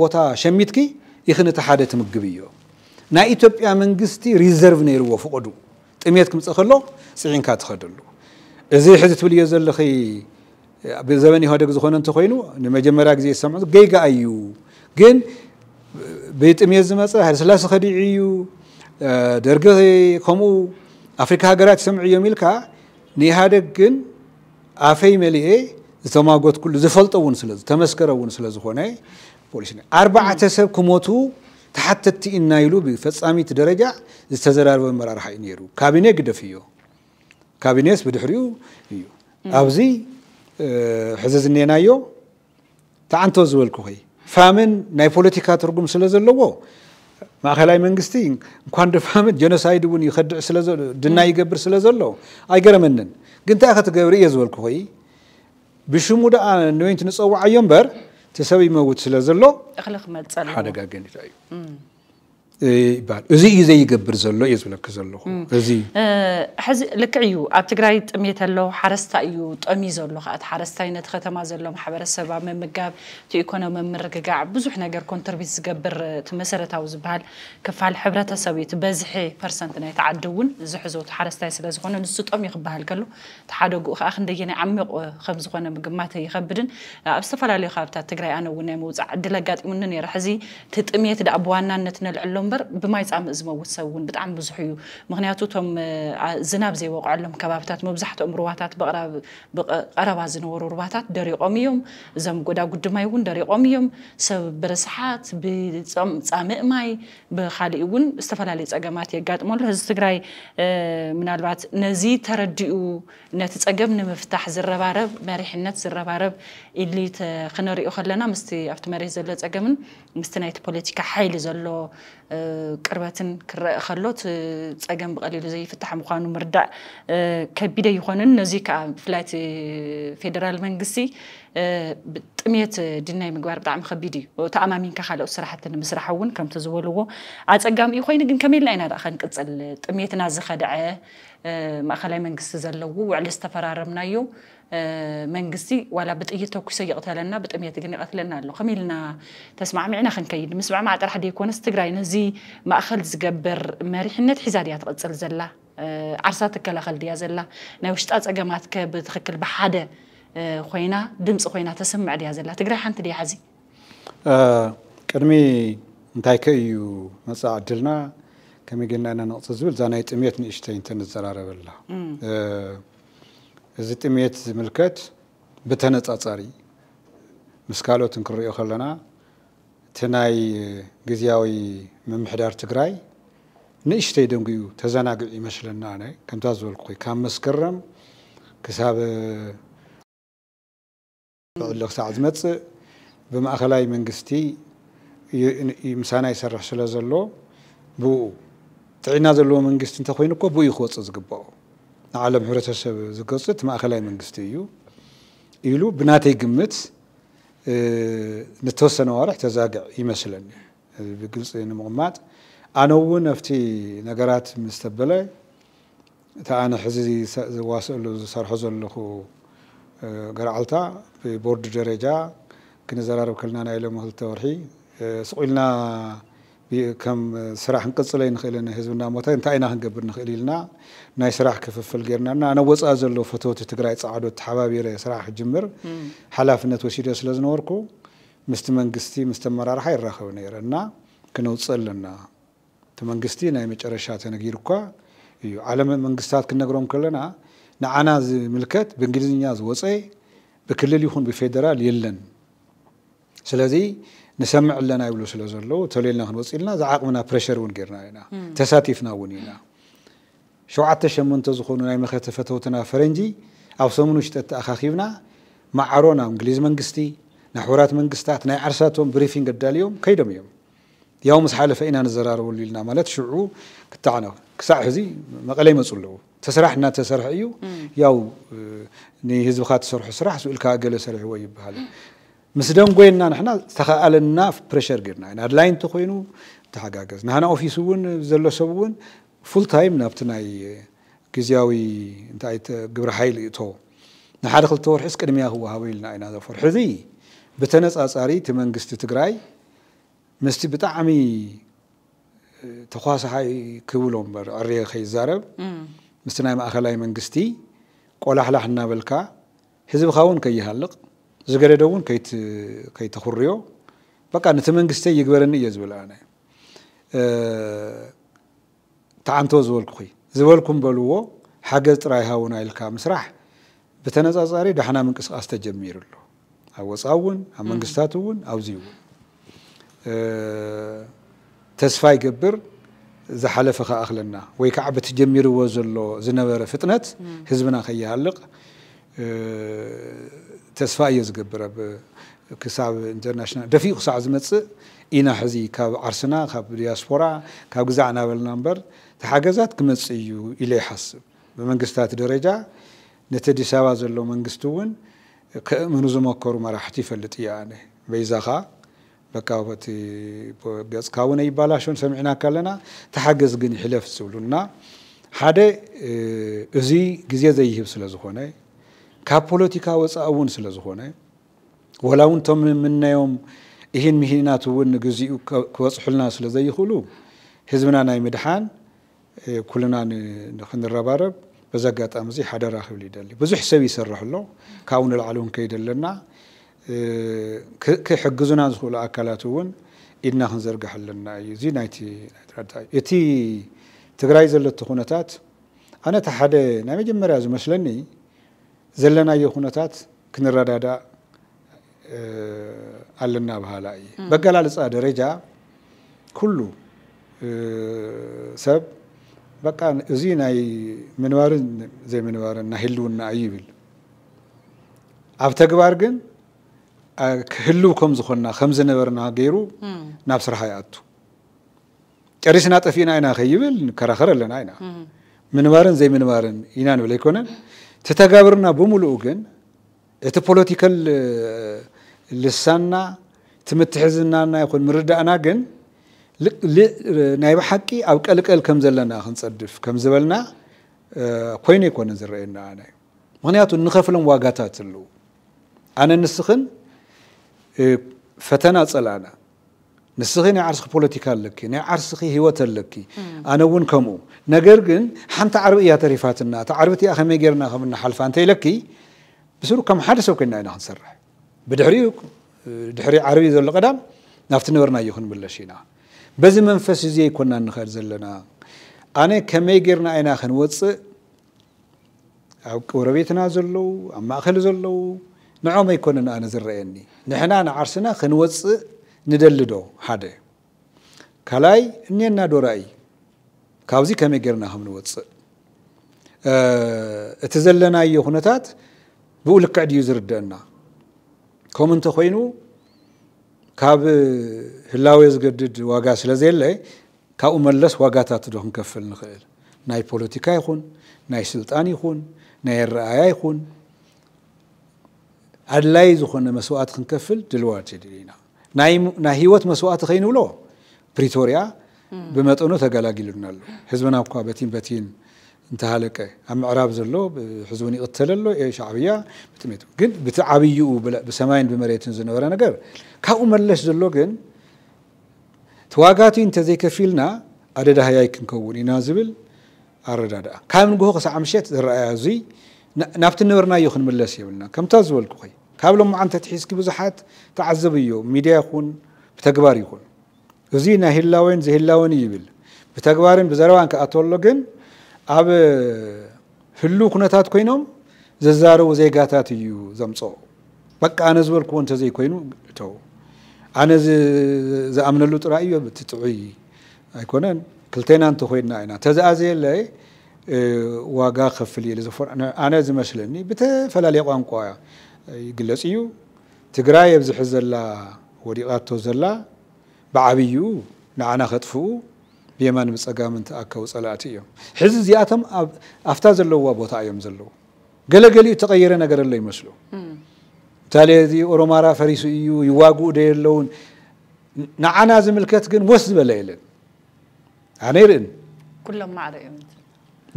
ቦታ ሸሚትኪ ይኽን እቲ ሓደ ትምግብ እዮ ናይ ኢትዮጵያ መንግስቲ ሪዘርቭ ነይርዎ ፍቐዱ ጥሜት ክምፅእ ከሎ ፅዒንካ ትኸደሉ እዚ ሕዚ ትብል እዮ ዘለኺ ብዘበን ኢህወደግ ዝኾነ እንተኮይኑ ንመጀመርያ ግዜ ዝሰምዑ ገይጋ እዩ ግን ብጥሜት ዝመፀ ሃይለስላሴ ከዲዕ እዩ ደርጊ ከምኡ ኣፍሪካ ሃገራት ይሰምዑ እዮም ኢልካ ንኢሃደግ ግን ኣፈይ መሊአ ዝተማጎት ኩሉ ዝፈልጦ እውን ስለ ተመስከረ እውን ስለ ዝኾነ ፖሊሲ ኣርባዕተ ሰብ ክሞቱ ተሓተቲ ኢና ኢሉ ብፈፃሚት ደረጃ ዝተዘራርበ መራርሓ እዩ ነይሩ ካቢኔ ግደፍ እዩ ካቢኔስ ብድሕሪኡ እዩ ኣብዚ ሕዚ ዝኒአናዮ ተዓንቶ ዝበልኩ ኸይ ፋምን ናይ ፖለቲካ ትርጉም ስለ ዘለዎ ማእኸላይ መንግስቲ እንኳን ድፋምን ጀኖሳይድ እውን ይኸድዕ ድና ይገብር ስለ ዘሎ ኣይገረመንን ግን እንታይ ከትገብሪ እየ ዝበልኩ ኸይ ብሽሙ ደኣ ንወይንቲ ንፀዋዓዮ እምበር እቲ ሰብ ይመውት ስለ ዘሎ ሓደጋ ገኒታ እዩ ይበሃል እዚ እዩ ዘይገብር ዘሎ እየ ዝብለክ ዘለኹ እዚ ሕዚ ልክዕ እዩ ኣብ ትግራይ ጥምየት ኣሎ ሓረስታይ እዩ ጠምዩ ዘሎ ከዓ እቲ ሓረስታይ ነቲ ከተማ ዘሎ ማሕበረሰብ ኣብ ምምጋብ እቲ ኢኮኖሚ ምርግጋዕ ብዙሕ ነገር ኮንትርቢት ዝገብር እቲ መሰረታዊ ዝበሃል ክፋል ሕብረተሰብ እዩ እቲ በዝሒ ፐርሰንት ናይቲ ዓዲ እውን ዝሕዞ እቲ ሓረስታይ ስለ ዝኾነ ንሱ ጠምዩ ክበሃል ከሎ እቲ ሓደጉኡ ከዓ ክንደየናይ ዓሚቕ ከም ዝኾነ ምግማት ይኸብድን ኣብ ዝተፈላለዩ ከባብታት ትግራይ ኣነ እውን ናይ ምውፃእ ዕድል ኣጋጢሙኒ ነይረ ሕዚ እቲ ጥምየት ዳኣ ብዋናነት ነልዕሎም እምበር ብማይፃምእ ዝመውት ሰብ እውን ብጣዕሚ ብዙሕ እዩ ምክንያቱ እቶም ዝናብ ዘይወቕዐሎም ከባብታት መብዛሕትኦም ሩባታት ብቀረባ ዝነበሩ ሩባታት ደሪቆም እዮም እዞም ጎዳጉዲ ማይ እውን ደሪቆም እዮም ሰብ ብርስሓት ብፃምእ ማይ ብካሊእ እውን ዝተፈላለዩ ፀገማት የጋጥመሉ ህዝቢ ትግራይ ምናልባት ነዚ ተረዲኡ ነቲ ፀገም ንምፍታሕ ዝረባረብ መሪሕነት ዝረባረብ ኢድሊ ክንሪኦ ከለና ምስቲ ኣብቲ መሬት ዘሎ ፀገምን ምስቲ ናይቲ ፖለቲካ ሓይሊ ዘሎ ቅርበትን ክረአ ከሎ እቲ ፀገም ብቐሊሉ ዘይፍታሕ ምዃኑ ምርዳእ ከቢደ ይኮንን ነዚ ከዓ ብፍላይ እቲ ፌደራል መንግስቲ ጥሜት ድናይ ምግባር ብጣዕሚ ከቢድ እዩ ተኣማሚንካ ካልኦት ስራሕቲ ንምስራሕ እውን ከምቲ ዝበልዎ ኣፀጋሚ እዩ ኮይኑ ግን ከመይ ኢልና ኢና ክንቅፅል ጥሜትና ዝኸድዐ ማእከላይ መንግስቲ ዘለዎ ውዕሊ ዝተፈራረምናዮ መንግስቲ ዋላ ብጥይት ተኩሶ ይቕተለና ብጥምየት ግን ይቐትለና ኣሎ ከመይ ኢልና ተስማዕሚዕና ክንከይድ ምስማዕማዕ ጥራሕ ደይኮነስ ትግራይ ነዚ ማእኸል ዝገብር መሪሕነት ሒዛ ድያ ትቕፅል ዘላ ዓርሳ ትከላኸል ድያ ዘላ ናይ ውሽጣ ፀገማት ከ ብትኽክል ብሓደ ኮይና ድምፂ ኮይና ተስምዕ ድያ ዘላ ትግራይ ሓንቲ ድያ ሓዚ ቅድሚ እንታይ ከ እዩ መፃእ ዕድልና ከመይ ጌርና ኢና ንቕፅል ዝብል እዛ ናይ ጥምየት ንእሽተይ እንተንዘራረበላ እዚ ጥሜት ዝምልከት ብተነፃፃሪ ምስ ካልኦት ክንሪኦ ከለና እቲ ናይ ግዜያዊ ምምሕዳር ትግራይ ንእሽተይ ደንጉኡ ተዘናግዕ ይመስለና ኣነ ከምታ ዝበልኩ ካብ መስከረም ክሳብ ቅሊ ክሳዕ ዝመፅእ ብማእኸላይ መንግስቲ ምሳና ይሰርሕ ስለ ዘሎ ብኡ ጥዕና ዘለዎ መንግስቲ እንተኮይኑ እኮ ብኡ ይክወፅእ ዝግብኦ ንዓለም ሕብረተሰብ ዝገፅት ማእኸላይ መንግስቲ እዩ ኢሉ ብናተይ ግምት ንተወሰነ ዋርሕ ተዛግዕ ይመስለኒ ብግልፂ ንምቕማጥ ኣነ እውን ኣብቲ ነገራት ምስ ተበለ እቲ ኣነ ሕዚ ዝዋስእሉ ዝሰርሖ ዘለኹ ገርዓልታ ብቦርድ ደረጃ ክንዘራረብ ከለና ናይ ሎም ክልተ ወርሒ ስቑኢልና ከም ስራሕ ክንቅፅለ ይንኽእልን ህዝብና ሞታይ እንታይ ኢና ክንገብር ንኽእል ኢልና ናይ ስራሕ ክፍፍል ጌርና እና ነወፃ ዘሎ ፈተወቲ ትግራይ ፃዕዶት ተሓባቢረ ስራሕ ክጅምር ሓላፍነት ወሲደ ስለ ዝነበርኩ ምስቲ መንግስቲ ምስቲ ኣመራርሓ ይራኸብ ነይረ እና ክነውፅእ ኣለና እቲ መንግስቲ ናይ መጨረሻ ተነጊሩ እኳ እዩ ዓለም መንግስትታት ክነግሮም ከለና ንዓና ዝምልከት ብእንግሊዝኛ ዝወፀ ብክልል ይኹን ብፌደራል የለን ስለዚ ንሰምዕ ኣለና ይብሉ ስለ ዘለዉ ተልልና ክንወፅ ኢልና ዝዓቕምና ፕሬሸር እውን ጌርና ኢና ተሳቲፍና እውን ኢና شوعة شمنت زخونو ناي مخرة فتوتنا فرنجي أو سمنو شتت أخاخيبنا معرونا إنجليز منقستي نحورات منقستات ناي عرساتهم بريفينج الداليوم كيدم يوم يوم سحالة فإنا نزرار وليلنا مالت شعو كتعنا كساع هزي مقلي مصلو تسرحنا تسرح أيو ياو ني هزب خات سرح سرح سؤلك أقل سرح ويبهالي مسدم قوينا نحنا تخالنا في بريشر قرنا يعني أدلاين تخوينو تحقاقز نحنا أوفيسون زلو سبون ፉል ታይም ናብቲ ናይ ግዜያዊ እንታይ ግብረ ሓይሊ እቶ ንሓደ ክልተ ወርሒስ ቅድሚያ ክወሃቦ ኢልና ኢና ዘፈርሑ እዚ ብተነፃፃሪ እቲ መንግስቲ ትግራይ ምስቲ ብጣዕሚ ተኳሳሓይ ክብሎ እምበር ዕርየ ከይዛረብ ምስቲ ናይ ማእኸላይ መንግስቲ ቆላሕላሕ እናበልካ ህዝብኻ እውን ከይሃልቕ ዝገደደ እውን ከይተኽርዮ በቃ ነቲ መንግስተይ ይግበረኒ እየ ዝብል ኣነ ተዓንቶ ዝበልኩ ዝበልኩም በልዎ ሓገዝ ጥራይ ሃቡና ኢልካ ምስራሕ ብተነፃፃሪ ዳሕና ምንቅስቃስ ተጀሚሩ ኣሎ ኣብ ወፃእ እውን ኣብ መንግስታት እውን ኣብዚ እውን ተስፋ ይገብር ዝሓለፈ ከዓ ክለና ወይ ከዓ በቲ ጀሚርዎ ዘሎ ዝነበረ ፍጥነት ህዝብና ከይሃልቕ ተስፋ እየ ዝገብር ክሳብ ኢንተርናሽናል ደፊኡ ክሳዕ ዝመፅእ ኢና ሕዚ ካብ ዓርስና ካብ ዲያስፖራ ካብ ግዛዕ እናበልና እምበር ተሓገዛት ክመፅእ እዩ ኢለ ይሓስብ ብመንግስታት ደረጃ ነቲ ኣዲስ ኣበባ ዘሎ መንግስቲ እውን ክእምኑ ዝመከሩ መራሕቲ ይፈልጥ እያ ኣነ በይዛ ከዓ በቃ እቲ ገፅካ እውን ኣይባላሾን ሰሚዕና ከለና ተሓገዝ ግን ይሕለፍ ዝብሉና ሓደ እዚ ግዜ ዘይህብ ስለ ዝኾነ ካብ ፖለቲካ ወፃኢ እውን ስለ ዝኾነ ወላ እውን እቶም የምናዮም ይህን ምሂናት እውን ግዚኡ ክበፅሑልና ስለ ዘይኽእሉ ህዝብና ናይ ምድሓን ኩልናን ንክንረባረብ በዚ ኣጋጣሚ እዚ ሓደራ ክብል ይደሊ ብዙሕ ሰብ ይሰርሕ ኣሎ ካብኡ ንላዕሊ እውን ከይድ ኣለና ክሕግዙና ዝኽእሉ ኣካላት እውን ኢድና ክንዘርግሕ ኣለና እዩ እዚ ናይቲ እቲ ትግራይ ዘለቲ ኩነታት ኣነ እቲ ሓደ ናይ መጀመርያ ዝመስለኒ ዘለናዮ ኩነታት ክንረዳዳእ ኣለና ባህላ እዩ በገላልፃ ደረጃ ኩሉ ሰብ በቃ እዚ ናይ ምንባርን ዘይምንባርን ናይ ህልውና እዩ ይብል ኣብ ተግባር ግን ክህልው ከም ዝኮና ከም ዝነበርና ገይሩ ናብ ስራሕ ይኣቱ ጨሪስና ጠፊእና ኢና ከይብል ንከራኸር ኣለና ኢና ምንባርን ዘይምንባርን ኢና ንብል ኣይኮነን ተተጋብርና ብምሉኡ ግን እቲ ፖለቲካል ልሳና ትምትሕዝናና ይኹን ምርዳእና ግን ናይ ብሓቂ ኣብ ቀልቀል ከም ዘለና ክንፀድፍ ከም ዝበልና ኮይኑ ኣይኮነን ዝረአየና ኣነ እዩ ምክንያቱ ንኸፍሎም ዋጋታት ኣለዉ ኣነ ንስኽን ፈተና ፀላእና ንስኺ ናይ ዓርስኺ ፖለቲካ ኣለኪ ናይ ዓርስኺ ሂወት ኣለኪ ኣነ እውን ከምኡ ነገር ግን ሓንቲ ዓርቢ እያ ተሪፋትና እታ ዓርቢ እቲኣ ከመይ ጌርና ከምና ሓልፋ እንተይለኪ ብስሩ ከም ሓደ ሰብ ኮይና ኢና ክንሰርሕ ብድሕሪኡ ድሕሪ ዓርቢ ዘሎ ቀዳም ናብቲ ነበርናዮ ክንምለሽ ኢና በዚ መንፈስ እዚ ኣይኮና ንኸድ ዘለና ኣነ ከመይ ጌርና ዓይና ክንወፅእ ኣብ ቀረቤትና ዘለው ኣብ ማእኸል ዘለው ንዖም ኣይኮነን ኣነ ዝረአየኒ ንሕና ንዓርስና ክንወፅእ ንደሊ ዶ ሓደ ካልኣይ እኒአና ዶ ራእይ ካብዚ ከመይ ጌርና ከም ንወፅእ እቲ ዘለናዮ ኩነታት ብኡ ልክዕ ድዩ ዝርድአና ከምኡ እንተኮይኑ ካብ ህላዌ ዝገድድ ዋጋ ስለ ዘየለየ ካብኡ መለስ ዋጋታት ዶ ክንከፍል ንኽእል ናይ ፖለቲካ ይኹን ናይ ስልጣን ይኹን ናይ ኣረኣያ ይኹን ኣድላይ ዝኾነ መስዋዕት ክንከፍል ድልዋት የድል ኢና ናይ ሂወት መስዋዕቲ ኸይንብሎ ፕሪቶሪያ ብመጠኑ ተገላጊሉና ኣሎ ህዝብና እኳ በቲን በቲን እንተሃለቀ ኣብ ምዕራብ ዘሎ ሕዚ እውን ይቕተል ኣሎ ሻዕብያ ብጥሜቱ ግን ብቲ ዓብይኡ ብሰማይን ብመሬትን ዝነበረ ነገር ካብኡ መለስ ዘሎ ግን ተዋጋቱ እንተዘይከፊልና ኣደዳ ሃያይ ክንከውን ኢና ዝብል ኣረዳድኣ ካብ ንግሆ ክሳዕ ምሸት ዝረኣያ እዙይ ናብቲ ነበርናዮ ክንምለስ የብልና ከምታ ዝበልኩ ኸ ካብ ሎማዓንተ ትሒዝኪ ብዙሓት ተዓዘብ እዮ ሚድያ ይኹን ብተግባር ይኹን እዚ ናይ ህላወን ዘህላወን ይብል ብተግባርን ብዘረባን ክኣተወሎ ግን ኣብ ህሉ ኩነታት ኮይኖም ዘዛረቡ ዜጋታት እዩ ዘምፅኦ በቃ ኣነ ዝበልክዎ እንተዘይኮይኑ እተው ኣነ ዝኣምነሉ ጥራይ እዩ እቲ ጥዑይ ኣይኮነን ክልተና እንተኮይድና ኢና ተዝኣዘየለ ዋጋ ከፍል እየ ኣነ ዝመስለኒ ብተፈላለየ ቋንቋ ይግለፅ እዩ ትግራይ ኣብዝሕ ዘላ ወዲቓቶ ዘላ ብዓብይኡ ንዓና ከጥፍኡ ብየማን ብፀጋምን ተኣከቡ ፀላእቲ እዮም ሕዚ እዚኣቶም ኣፍታ ዘለውዋ ቦታ እዮም ዘለዉ ገለገሊኡ ተቐይረ ነገር ኣሎ ይመስሉ ታሌ እዚ ኦሮማራ ፈሪሱ እዩ ይዋግኡ ደ የለውን ንዓና ዝምልከት ግን ወስ ዝበለ የለን ኣነ ይርእን ኩሎም ማዕረ እዮም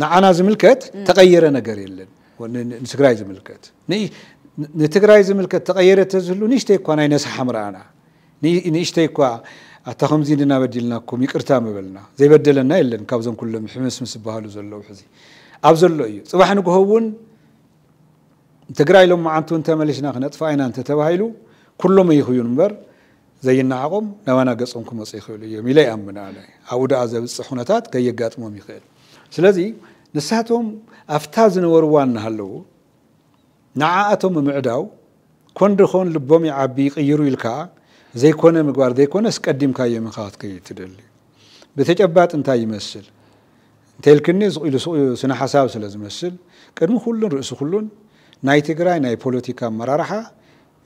ንዓና ዝምልከት ተቐየረ ነገር የለን ንትግራይ ዝምልከት ንትግራይ ዝምልከት ተቐየረ ተዝህሉ ንእሽተይ እኳ ናይ ነስሓ ምርኣና ንእሽተይ እኳ ኣታ ከምዚ እናበዲልናኩም ይቅርታ ምበልና ዘይበደለና የለን ካብዞም ኩሎም ሕምስ ምስ ዝበሃሉ ዘለዉ ሕዚ ኣብ ዘሎ እዩ ፅባሕ ንግሆ እውን ትግራይ ሎም መዓልቲ እውን ተመሊስና ክነጥፋ ኢና እንተተባሂሉ ኩሎም ኣይኽዩን እምበር ዘይናዓቆም ናባና ገጾም ክመፁ ይኽእሉ እዮም ኢለ ይኣምን ኣለ ኣብኡ ደኣ ዘብፅሕ ኩነታት ከየጋጥሞም ይኽእል ስለዚ ንሳቶም ኣብታ ዝነበርዋ እናሃለዉ ንዓኣቶም ምምዕዳው ኮንድኾን ልቦም ይዓቢ ይቕይሩ ኢልካ ዘይኮነ ምግባር ዘይኮነስ ቀዲምካዮ ኢምኻ ክትከይድ ትደሊ ብተጨባጥ እንታይ ይመስል እንተይልክኒ ዝኢሉ ስነ ሓሳብ ስለ ዝመስል ቅድሚ ኩሉን ርእሲ ኩሉን ናይ ትግራይ ናይ ፖለቲካ ኣመራርሓ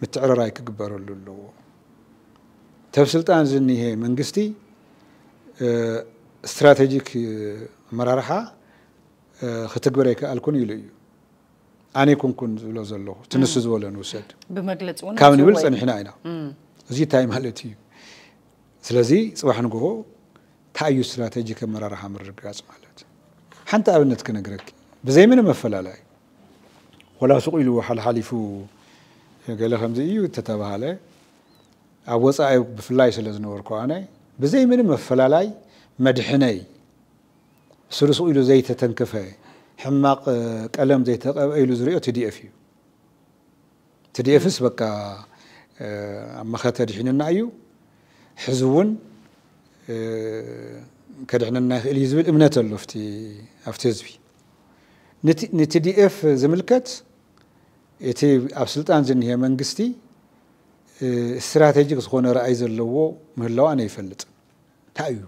ምትዕርራይ ክግበረሉ ኣለዎ ተብ ስልጣን ዝኒሄ መንግስቲ ስትራቴጂክ ኣመራርሓ ክትግብረ ይከኣልኩን ኢሉ እዩ ኣነ ይኩንኩን ዝብሎ ዘለኹ ትንሱ ዝበሎ ንውሰድ ካብ ንብል ፀኒሕና ኢና እዚ እንታይ ማለት እዩ ስለዚ ፅባሕ ንግሆ እንታይ እዩ ስትራተጂክ ኣመራርሓ ምርጋፅ ማለት ሓንቲ ኣብነት ክነግረኪ ብዘይ ምንም ኣፈላላይ ወላ ሱቕ ኢሉ ሓልሓሊፉ ገለ ከምዚ እዩ እተተባሃለ ኣብ ወፃኢ ብፍላይ ስለ ዝነበርኩ ኣነ ብዘይ ምንም ኣፈላላይ መድሕነይ ስርሱቕ ኢሉ ዘይተተንከፈ ሕማቕ ቀለም ዘይተቐብአ ኢሉ ዝሪኦ ትዲኤፍ እዩ ትዲኤፍስ በቃ ኣብ መኸተ ድሒንና እዩ ሕዚ እውን ከድሕነና ይኽእል እዩ ዝብል እምነት ኣሎ ኣብቲ ህዝቢ ንቲዲኤፍ ዝምልከት እቲ ኣብ ስልጣን ዝኒሀ መንግስቲ እስትራቴጂክ ዝኾነ ረእይ ዘለዎ ምህላው ኣነ ይፈልጥ እንታይ እዩ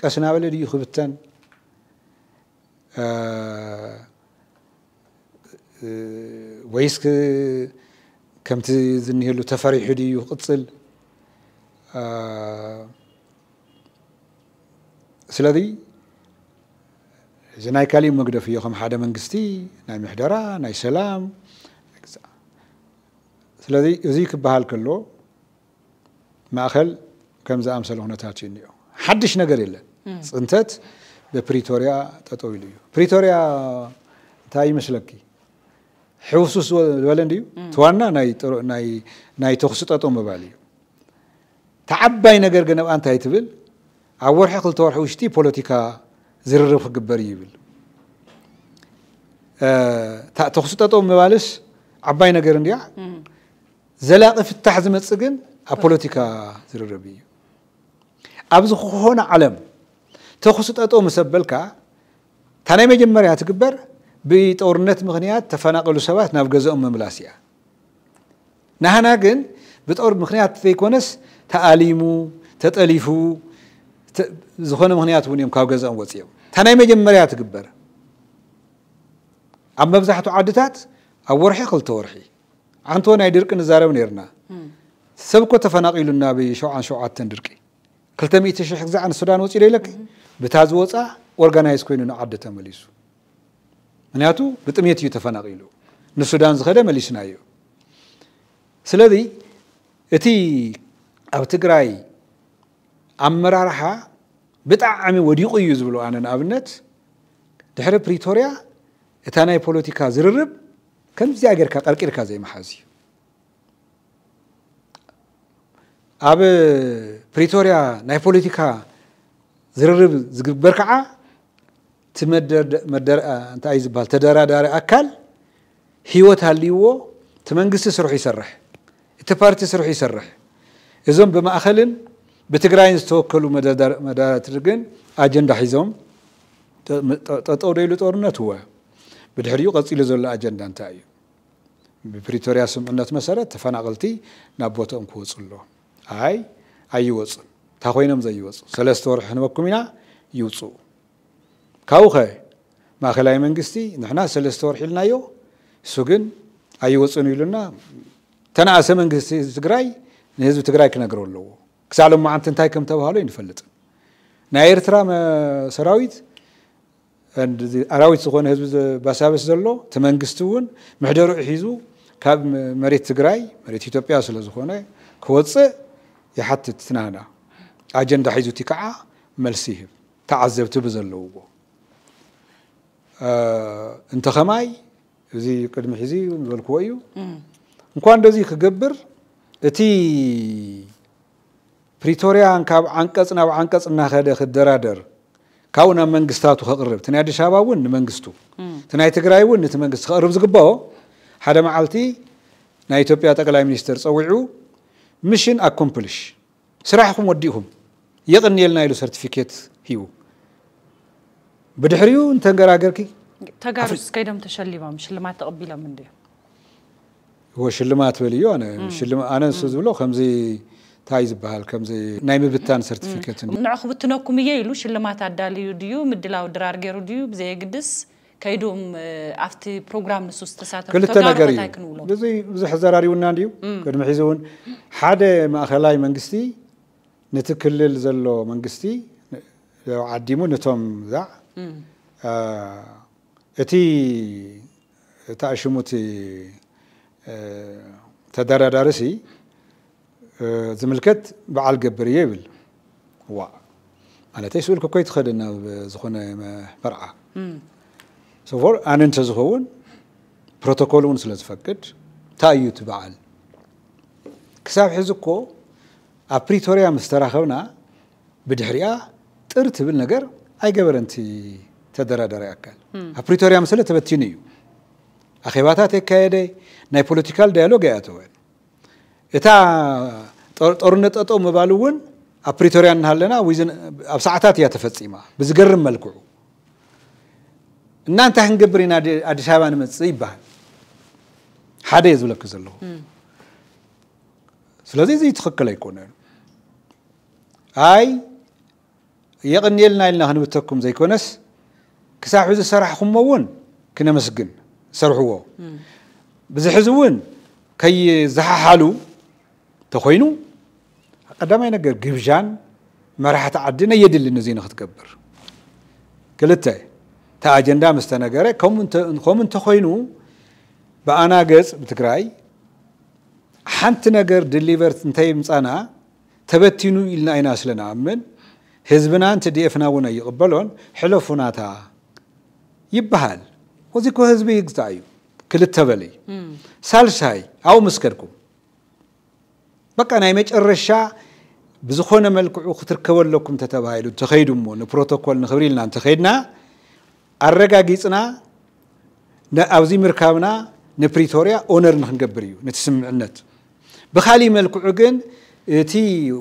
ቀስናበለ ድዩ ክብተን ወይስ كمتي زنهلو تفري حديو قتل آه سلذي زناي كالي مقدر في يوم حدا من قستي ناي محدرا ناي سلام سلذي يزيك بحال كله ما أخل كم زا أمسل هنا تاتشين يو حدش نقر إلا سنتت ببريتوريا تطويل يو بريتوريا تاي مشلكي ሕውሱስ ዝበለ ድዩ እቲ ዋና ናይ ተኽሱ ጠጠው ምባል እዩ ተዓባይ ነገር ግን ኣብኣ እንታይ ትብል ኣብ ወርሒ ክልተ ወርሒ ውሽጢ ፖለቲካ ዝርርብ ክግበር እዩ ይብል ተኽሱ ጠጠው ምባልስ ዓባይ ነገር እንዲያ ዘላቂ ፍታሕ ዝመፅእ ግን ኣብ ፖለቲካ ዝርርብ እዩ ኣብዚ ክኾነ ዓለም ተኽሱ ጠጠው ምሰበልካ እታ ናይ መጀመርያ ትግበር ብጦርነት ምክንያት ተፈናቀሉ ሰባት ናብ ገዝኦም ምምላስ እያ ናሃና ግን ብጦር ምክንያት ዘይኮነስ ተኣሊሙ ተጠሊፉ ዝኾነ ምክንያት እውን እዮም ካብ ገዝኦም ወፅኦም እታ ናይ መጀመርያ ትግበር ኣብ መብዛሕትኡ ዓድታት ኣብ ወርሒ ክልተ ወርሒ ዓንቶ ናይ ድርቂ ንዛረብ ነርና ሰብ ኮ ተፈናቂሉና ብሸውዓን ሸውዓተን ድርቂ ክልተ ሚእቲ ሽሕ ግዛዕ ንሱዳን ወፂኡ ዶ ይለክ ብታ ዝወፃ ኦርጋናይዝ ኮይኑ ንዓዲ ተመሊሱ ምክንያቱ ብጥሜት እዩ ተፈናቂሉ ንሱዳን ዝኸደ መሊስናዮ ስለዚ እቲ ኣብ ትግራይ ኣመራርሓ ብጣዕሚ ወዲቑ እዩ ዝብሎ ኣነ ንኣብነት ድሕሪ ፕሪቶርያ እታ ናይ ፖለቲካ ዝርርብ ከምዚ ጌርካ ቀርቂርካ ዘይመሓዝ እዩ ኣብ ፕሪቶርያ ናይ ፖለቲካ ዝርርብ ዝግበር ከዓ እቲ እንታይ ዝበሃል ተደራዳሪ ኣካል ሂወት ሃልይዎ እቲ መንግስቲ ስርሑ ይሰርሕ እቲ ፓርቲ ስርሑ ይሰርሕ እዞም ብማእኸልን ብትግራይን ዝተወከሉ መደራደርቲ ግን ኣጀንዳ ሒዞም ጠጠው ደይሉ ጦርነት እወ ብድሕሪኡ ቀፂሉ ዘሎ ኣጀንዳ እንታይ እዩ ብፕሪቶርያ ስምዕነት መሰረት ተፈናቀልቲ ናብ ቦትኦም ክወፁ ኣሎ ኣይ ኣይወፁን እንታ ኮይኖም ዘይወፁ ሰለስተ ወርሒ ክንበኩም ኢና ይውፁኡ ካብኡ ኸ ማእከላዊ መንግስቲ ንሕና ሰለስተ ወርሒ ኢልናዮ እሱ ግን ኣይወፅን ኢሉና ተናእሰ መንግስቲ ትግራይ ንህዝቢ ትግራይ ክነግሮ ኣለዎ ክሳብ ሎማዓንቲ እንታይ ከም ተባሃሎ ይንፈልጥን ናይ ኤርትራ ሰራዊት ኣራዊት ዝኾነ ህዝቢ ባሳበስ ዘሎ እቲ መንግስቲ እውን ምሕደርኡ ሒዙ ካብ መሬት ትግራይ መሬት ኢትዮጵያ ስለ ዝኾነ ክወፅእ ይሓትት ትናና ኣጀንዳ ሒዙ እቲ ከዓ መልሲ ይህብ ተዓዘብቲ ብዘለውዎ እንተ ኸማይ እዚ ቅድሚ ሒዚ ዝበልክዎ እዩ እንኳ እንደዚ ክገብር እቲ ፕሪቶሪያን ካብ ዓንቀፅ ናብ ዓንቀፅ እናኸደ ክደራደር ካብኡ ናብ መንግስታቱ ከቅርብ እቲ ናይ ኣዲስ ኣበባ እውን ንመንግስቱ እቲ ናይ ትግራይ እውን ነቲ መንግስቲ ከቅርብ ዝግብኦ ሓደ መዓልቲ ናይ ኢትዮጵያ ጠቅላይ ሚኒስትር ፀዊዑ ሚሽን ኣኮምፕሊሽ ስራሕኩም ወዲእኹም የቕኒየልና ኢሉ ሰርቲፊኬት ሂቡ بدحريو انت غراغركي تجارس كيدم تشليما شلمات تقبيلا من دي هو شلمات بليو انا شلم انا نسوز بلو خمزي تايز بحال كمزي ناي مبتان سيرتيفيكيت نعخ بتنكم يي لو شلمات اداليو ديو مدلاو درار غيرو ديو بزي قدس كيدوم افتي بروجرام نسوس تساتف كل تنغر بزي بزح زراريو نانديو قدم حيزون حاده ماخلاي منغستي نتكلل زلو منغستي عديمو نتوم ذا እቲ እታ ኣሽሙቲ ተደራዳሪ ሲ ዝምልከት በዓል ገብር እየ ይብል ዋ ማለተይ ስኡልካ ኮይ ትኸድ ናብ ዝኾነ መርዓ ሶፎር ኣነ እንተዝኸውን ፕሮቶኮል እውን ስለ ዝፈቅድ እንታይ እዩ ትበዓል ክሳብ ሕዚ እኮ ኣብ ፕሪቶርያ ምስ ተራኸብና ብድሕሪያ ጥር ትብል ነገር ኣይገበረንቲ ተደራዳሪ ኣካል ኣብ ፕሪቶርያ መሰለ ተበቲኑ እዩ ኣኼባታት የካየደ ናይ ፖለቲካል ዳያሎግ ኣያተወ እታ ጦርነት ጠጠው ምባል እውን ኣብ ፕሪቶርያ እናሃለና ኣብ ሰዓታት እያ ተፈፂማ ብዝገርም መልክዑ እና እንታይ ክንገብር ኢና ኣዲስ ኣበባ ንመፅእ ይበሃል ሓደ እየ ዝብለክ ዘለኹ ስለዚ እዚ ትኽክል ኣይኮነን ኣይ የቀኒልና ኢልና ክንብተኩም ዘይኮነስ ክሳብ ሕዚ ሰራሕኩሞ እውን ክነመስግን ሰርሕዎ ብዝሕዚ እውን ከይዝሓሓሉ እንተኮይኑ ቀዳማይ ነገር ግብዣን መራሕቲ ዓዲን ኣየድልን እዚ ንክትገብር ክልተ እቲ ኣጀንዳ ምስተነገረ ከምኡ እንተኮይኑ ብኣና ገፅ ብትግራይ ሓንቲ ነገር ድሊቨርት እንተይምፃና ተበቲኑ ኢልና ኢና ስለንኣምን ህዝብና እንት ዲኤፍና እውን ኣይቕበሎን ሕለፉናታ ይበሃል እዚ ኮ ህዝቢ ይግዛእ እዩ ክልተ በለይ ሳልሳይ ኣብኡ ምስ ከድኩም በቃ ናይ መጨረሻ ብዝኾነ መልክዑ ክትርከበለኩም ተተባሂሉ እንተኸይዱ እሞ ንፕሮቶኮል ንክብሪ ኢልና እንተኸይድና ኣረጋጊፅና ኣብዚ ምርካብና ንፕሪቶርያ ኦነር ንክንገብር እዩ ነቲ ስምዕነት ብካሊእ መልክዑ ግን እቲ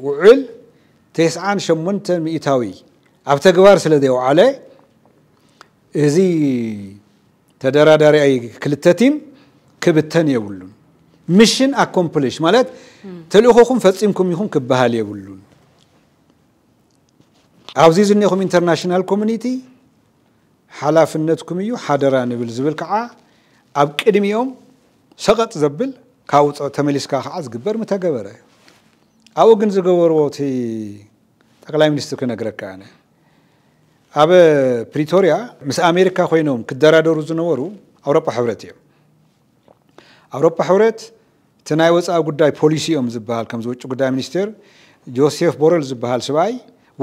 ውዕል تسعان شمنت مئتاوي ኣብ ተግባር ስለ ዘይወዓለ እዚ ተደራዳሪ ክልተ ቲም ክብተን የብሉን ሚሽን ኣኮምፕሊሽ ማለት ተልእኾኹም ፈፂምኩም ይኹም ክበሃል የብሉን ኣብዚ ዝኒኹም ኢንተርናሽናል ኮሚኒቲ ሓላፍነትኩም እዩ ሓደራ ንብል ዝብል ከዓ ኣብ ቅድሚኦም ሰቐጥ ዘብል ካብውፀ ተመሊስካ ከዓ ዝግበር ምተገበረ እዩ ኣብኡ ግን ዝገበርዎ እቲ ጠቅላይ ሚኒስትር ክነግረካ ኣነ ኣብ ፕሪቶርያ ምስ ኣሜሪካ ኮይኖም ክደራደሩ ዝነበሩ ኣውሮጳ ሕብረት እዮም ኣውሮጳ ሕብረት እቲ ናይ ወፃኢ ጉዳይ ፖሊሲ እዮም ዝበሃል ከምዚ ውጭ ጉዳይ ሚኒስቴር ጆሴፍ ቦረል ዝበሃል ሰብኣይ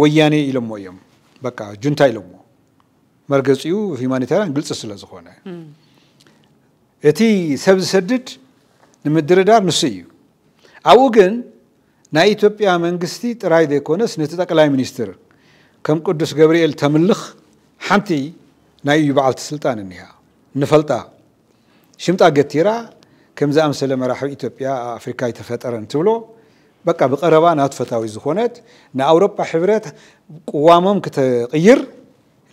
ወያኔ ኢሎሞ እዮም በቃ ጁንታ ኢሎሞ መርገፂኡ ሂማኒታርያን ግልፂ ስለ ዝኾነ እቲ ሰብ ዝሰድድ ንምድርዳር ንሱ እዩ ኣብኡ ግን ናይ ኢትዮጵያ መንግስቲ ጥራይ ዘይኮነስ ነቲ ጠቅላይ ሚኒስትር ከም ቅዱስ ገብርኤል ተምልኽ ሓንቲ ናይ እዩ በዓልቲ ስልጣን እኒሃ ንፈልጣ ሽምጣ ገቲራ ከም ዝኣምሰለ መራሒ ኢትዮጵያ ኣብ ኣፍሪካ ይተፈጠረ እንትብሎ በቃ ብቀረባ ናቱ ፈታዊ ዝኾነት ንኣውሮፓ ሕብረት ቅዋሞም ክተቕይር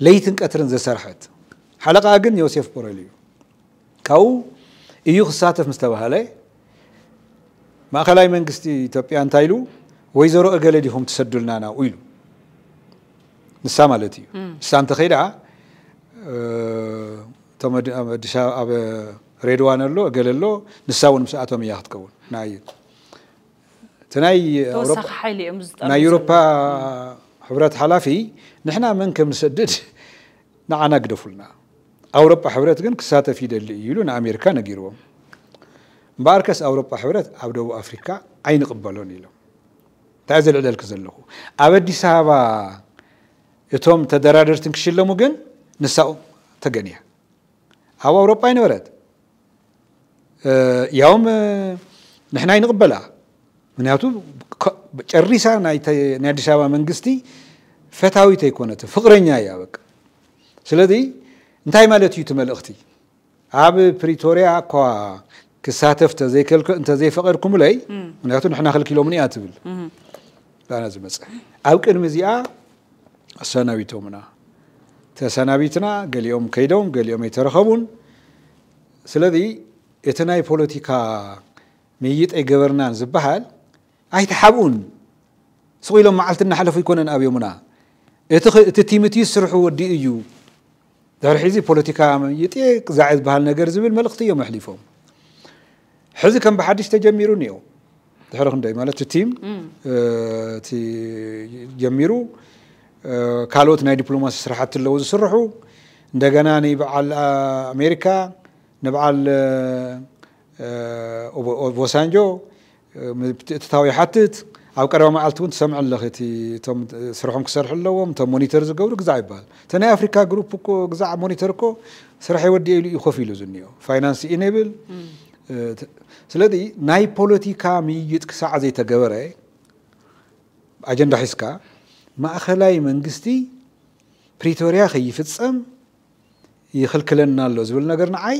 ለይትን ቀትርን ዘሰርሐት ሓለቃ ግን ዮሴፍ ቦረል እዩ ካብኡ እዩ ክሳተፍ ምስ ተባሃለ ማእከላይ መንግስቲ ኢትዮጵያ እንታይ ኢሉ ወይዘሮ እገለ ዲኹም ትሰዱልና ናብኡ ኢሉ ንሳ ማለት እዩ ንሳ እንተኸይ ደኣ እቶም ኣዲስ ኣብ ሬድዋን ኣሎ እገለ ኣሎ ንሳ እውን ምስኣቶም እያ ክትከውን ናይ እቲ ናይ ናይ ኤውሮፓ ሕብረት ሓላፊ ንሕና መን ከም ንሰድድ ንዓና ግደፉልና ኣውሮፓ ሕብረት ግን ክሳተፍ ይደሊ እዩ ኢሉ ንኣሜሪካ ነጊርዎም እምበኣርከስ ኣውሮጳ ሕብረት ኣብ ደቡብ ኣፍሪካ ኣይንቕበሎን ኢሎም እንታይ ዘልዕለልክ ዘለኹ ኣብ ኣዲስ ኣበባ እቶም ተደራደርትን ክሽለሙ ግን ንሳኦም ተገንያ ኣብ ኣውሮጳ ኣይነበረት ያውም ንሕና ኣይንቕበላ ምክንያቱ ጨሪሳ ናይ ኣዲስ ኣበባ መንግስቲ ፈታዊት ኣይኮነት ፍቅረኛ እያ በቂ ስለዚ እንታይ ማለት እዩ እቲ መልእኽቲ ኣብ ፕሪቶርያ እኳ كساتفت زي كل انت زي فقركم لي معناته نحن خلك كيلو مني اتبل انا زي مس او كن مزيا سناويتومنا تسناويتنا قال يوم كيدوم قال يوم يترخبون سلذي يتناي بوليتيكا ميت اي غفرنان زبحال اي تحبون سوي لهم معلتنا حلف يكون ان ابيومنا تتيمتي سرحو ودي ايو دار حيزي بوليتيكا ميت اي زعز بهالنجر زبل ملختي يوم حليفهم حزي كان بحدش تجميرو نيو دحر خندي مالت تيم تجميرو كالوت ناي دبلوماسي سرحت اللوز سرحو دقنا نبع أمريكا نبع ال بوسانجو تتاوي حتت أو كرو ما علتون سمع الله تي تم سرحهم كسرح اللوم تم مونيتورز جور قزعيبال تاني أفريكا جروب كو قزع مونيتوركو سرح يودي يخفي لزنيو فاينانس إنيبل ስለዚ ናይ ፖለቲካ ምይይጥ ክሳዕ ዘይተገበረ ኣጀንዳ ሒዝካ ማእኸላይ መንግስቲ ፕሪቶርያ ከይፍፀም ይኽልክለና ኣሎ ዝብል ነገር ንዓይ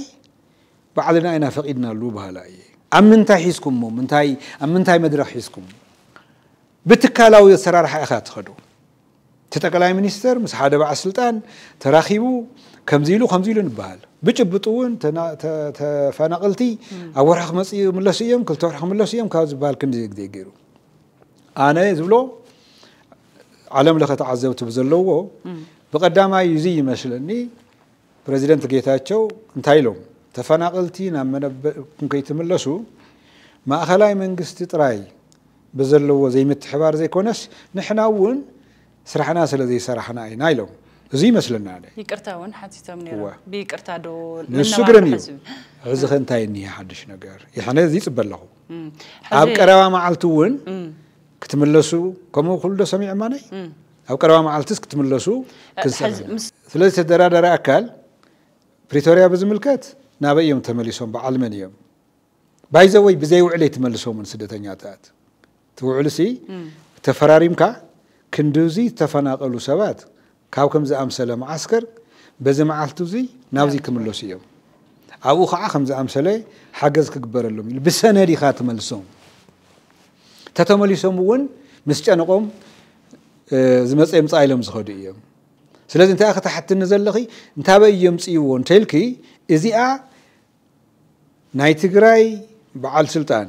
ባዕልና ኢና ፈቒድናሉ ባህላ እየ ኣብ ምንታይ ሒዝኩምሞ ኣብ ምንታይ መድረክ ሒዝኩም ብትካላዊ ኣሰራርሓ ኢኻ ትኸዱ እቲ ጠቅላይ ሚኒስተር ምስ ሓደ በዓል ስልጣን ተራኺቡ ከምዚ ኢሉ ከምዚ ኢሉ ንበሃል ብጭብጥ እውን ተፈናቐልቲ ኣብ ወርሒ ክመፅ ምለሱ እዮም ክልተ ወርሒ ክምለሱ እዮም ካብ ዝበሃል ክንዲ ግዜ ገይሩ ኣነ ዝብሎ ዓለም ለኸ ተዓዘብቲ ብዘለዎ ብቀዳማይ እዚ ይመስለኒ ፕሬዚደንት ጌታቸው እንታይ ኢሎም ተፈናቐልቲ ናብ መነበኩም ከይትምለሱ ማእኸላይ መንግስቲ ጥራይ ብዘለዎ ዘይምትሕባር ዘይኮነስ ንሕና እውን ስራሕና ስለ ዘይሰራሕና ኢና ኢሎም زي مثلنا عليه يكرتا حتي تمنيرا بيكرتا دو نسو قرنيو عزخ انتاي اني حدش نقر يحنا زي تبلغو اب قروا معلتو ون كتملسو كمو كل دو سميع ماني اب قروا معلتس كتملسو سلازي تدرادر اكال بريتوريا بزملكات نابي يوم تملسون بعلمن يوم بايزوي بزي وعلي تملسون من سدتنياتات توعلسي تفراريمكا كندوزي تفناقلو سبات ካብ ከም ዝኣምሰለ መዓስከር በዚ መዓልቲ እዙይ ናብዚ ክምለሱ እዮም ኣብኡ ከዓ ከም ዝኣምሰለ ሓገዝ ክግበረሎም እዩ ብሰነድ ኢኻ ትመልሶም ተተመሊሶም እውን ምስ ጨነቆም ዝመፀ ምፃ ኢሎም ዝኸዱ እዮም ስለዚ እንታይ ክተሓትኒ ዘለኺ እንታበይ እዮም ፅይዎ እንተይልኪ እዚኣ ናይ ትግራይ በዓል ስልጣን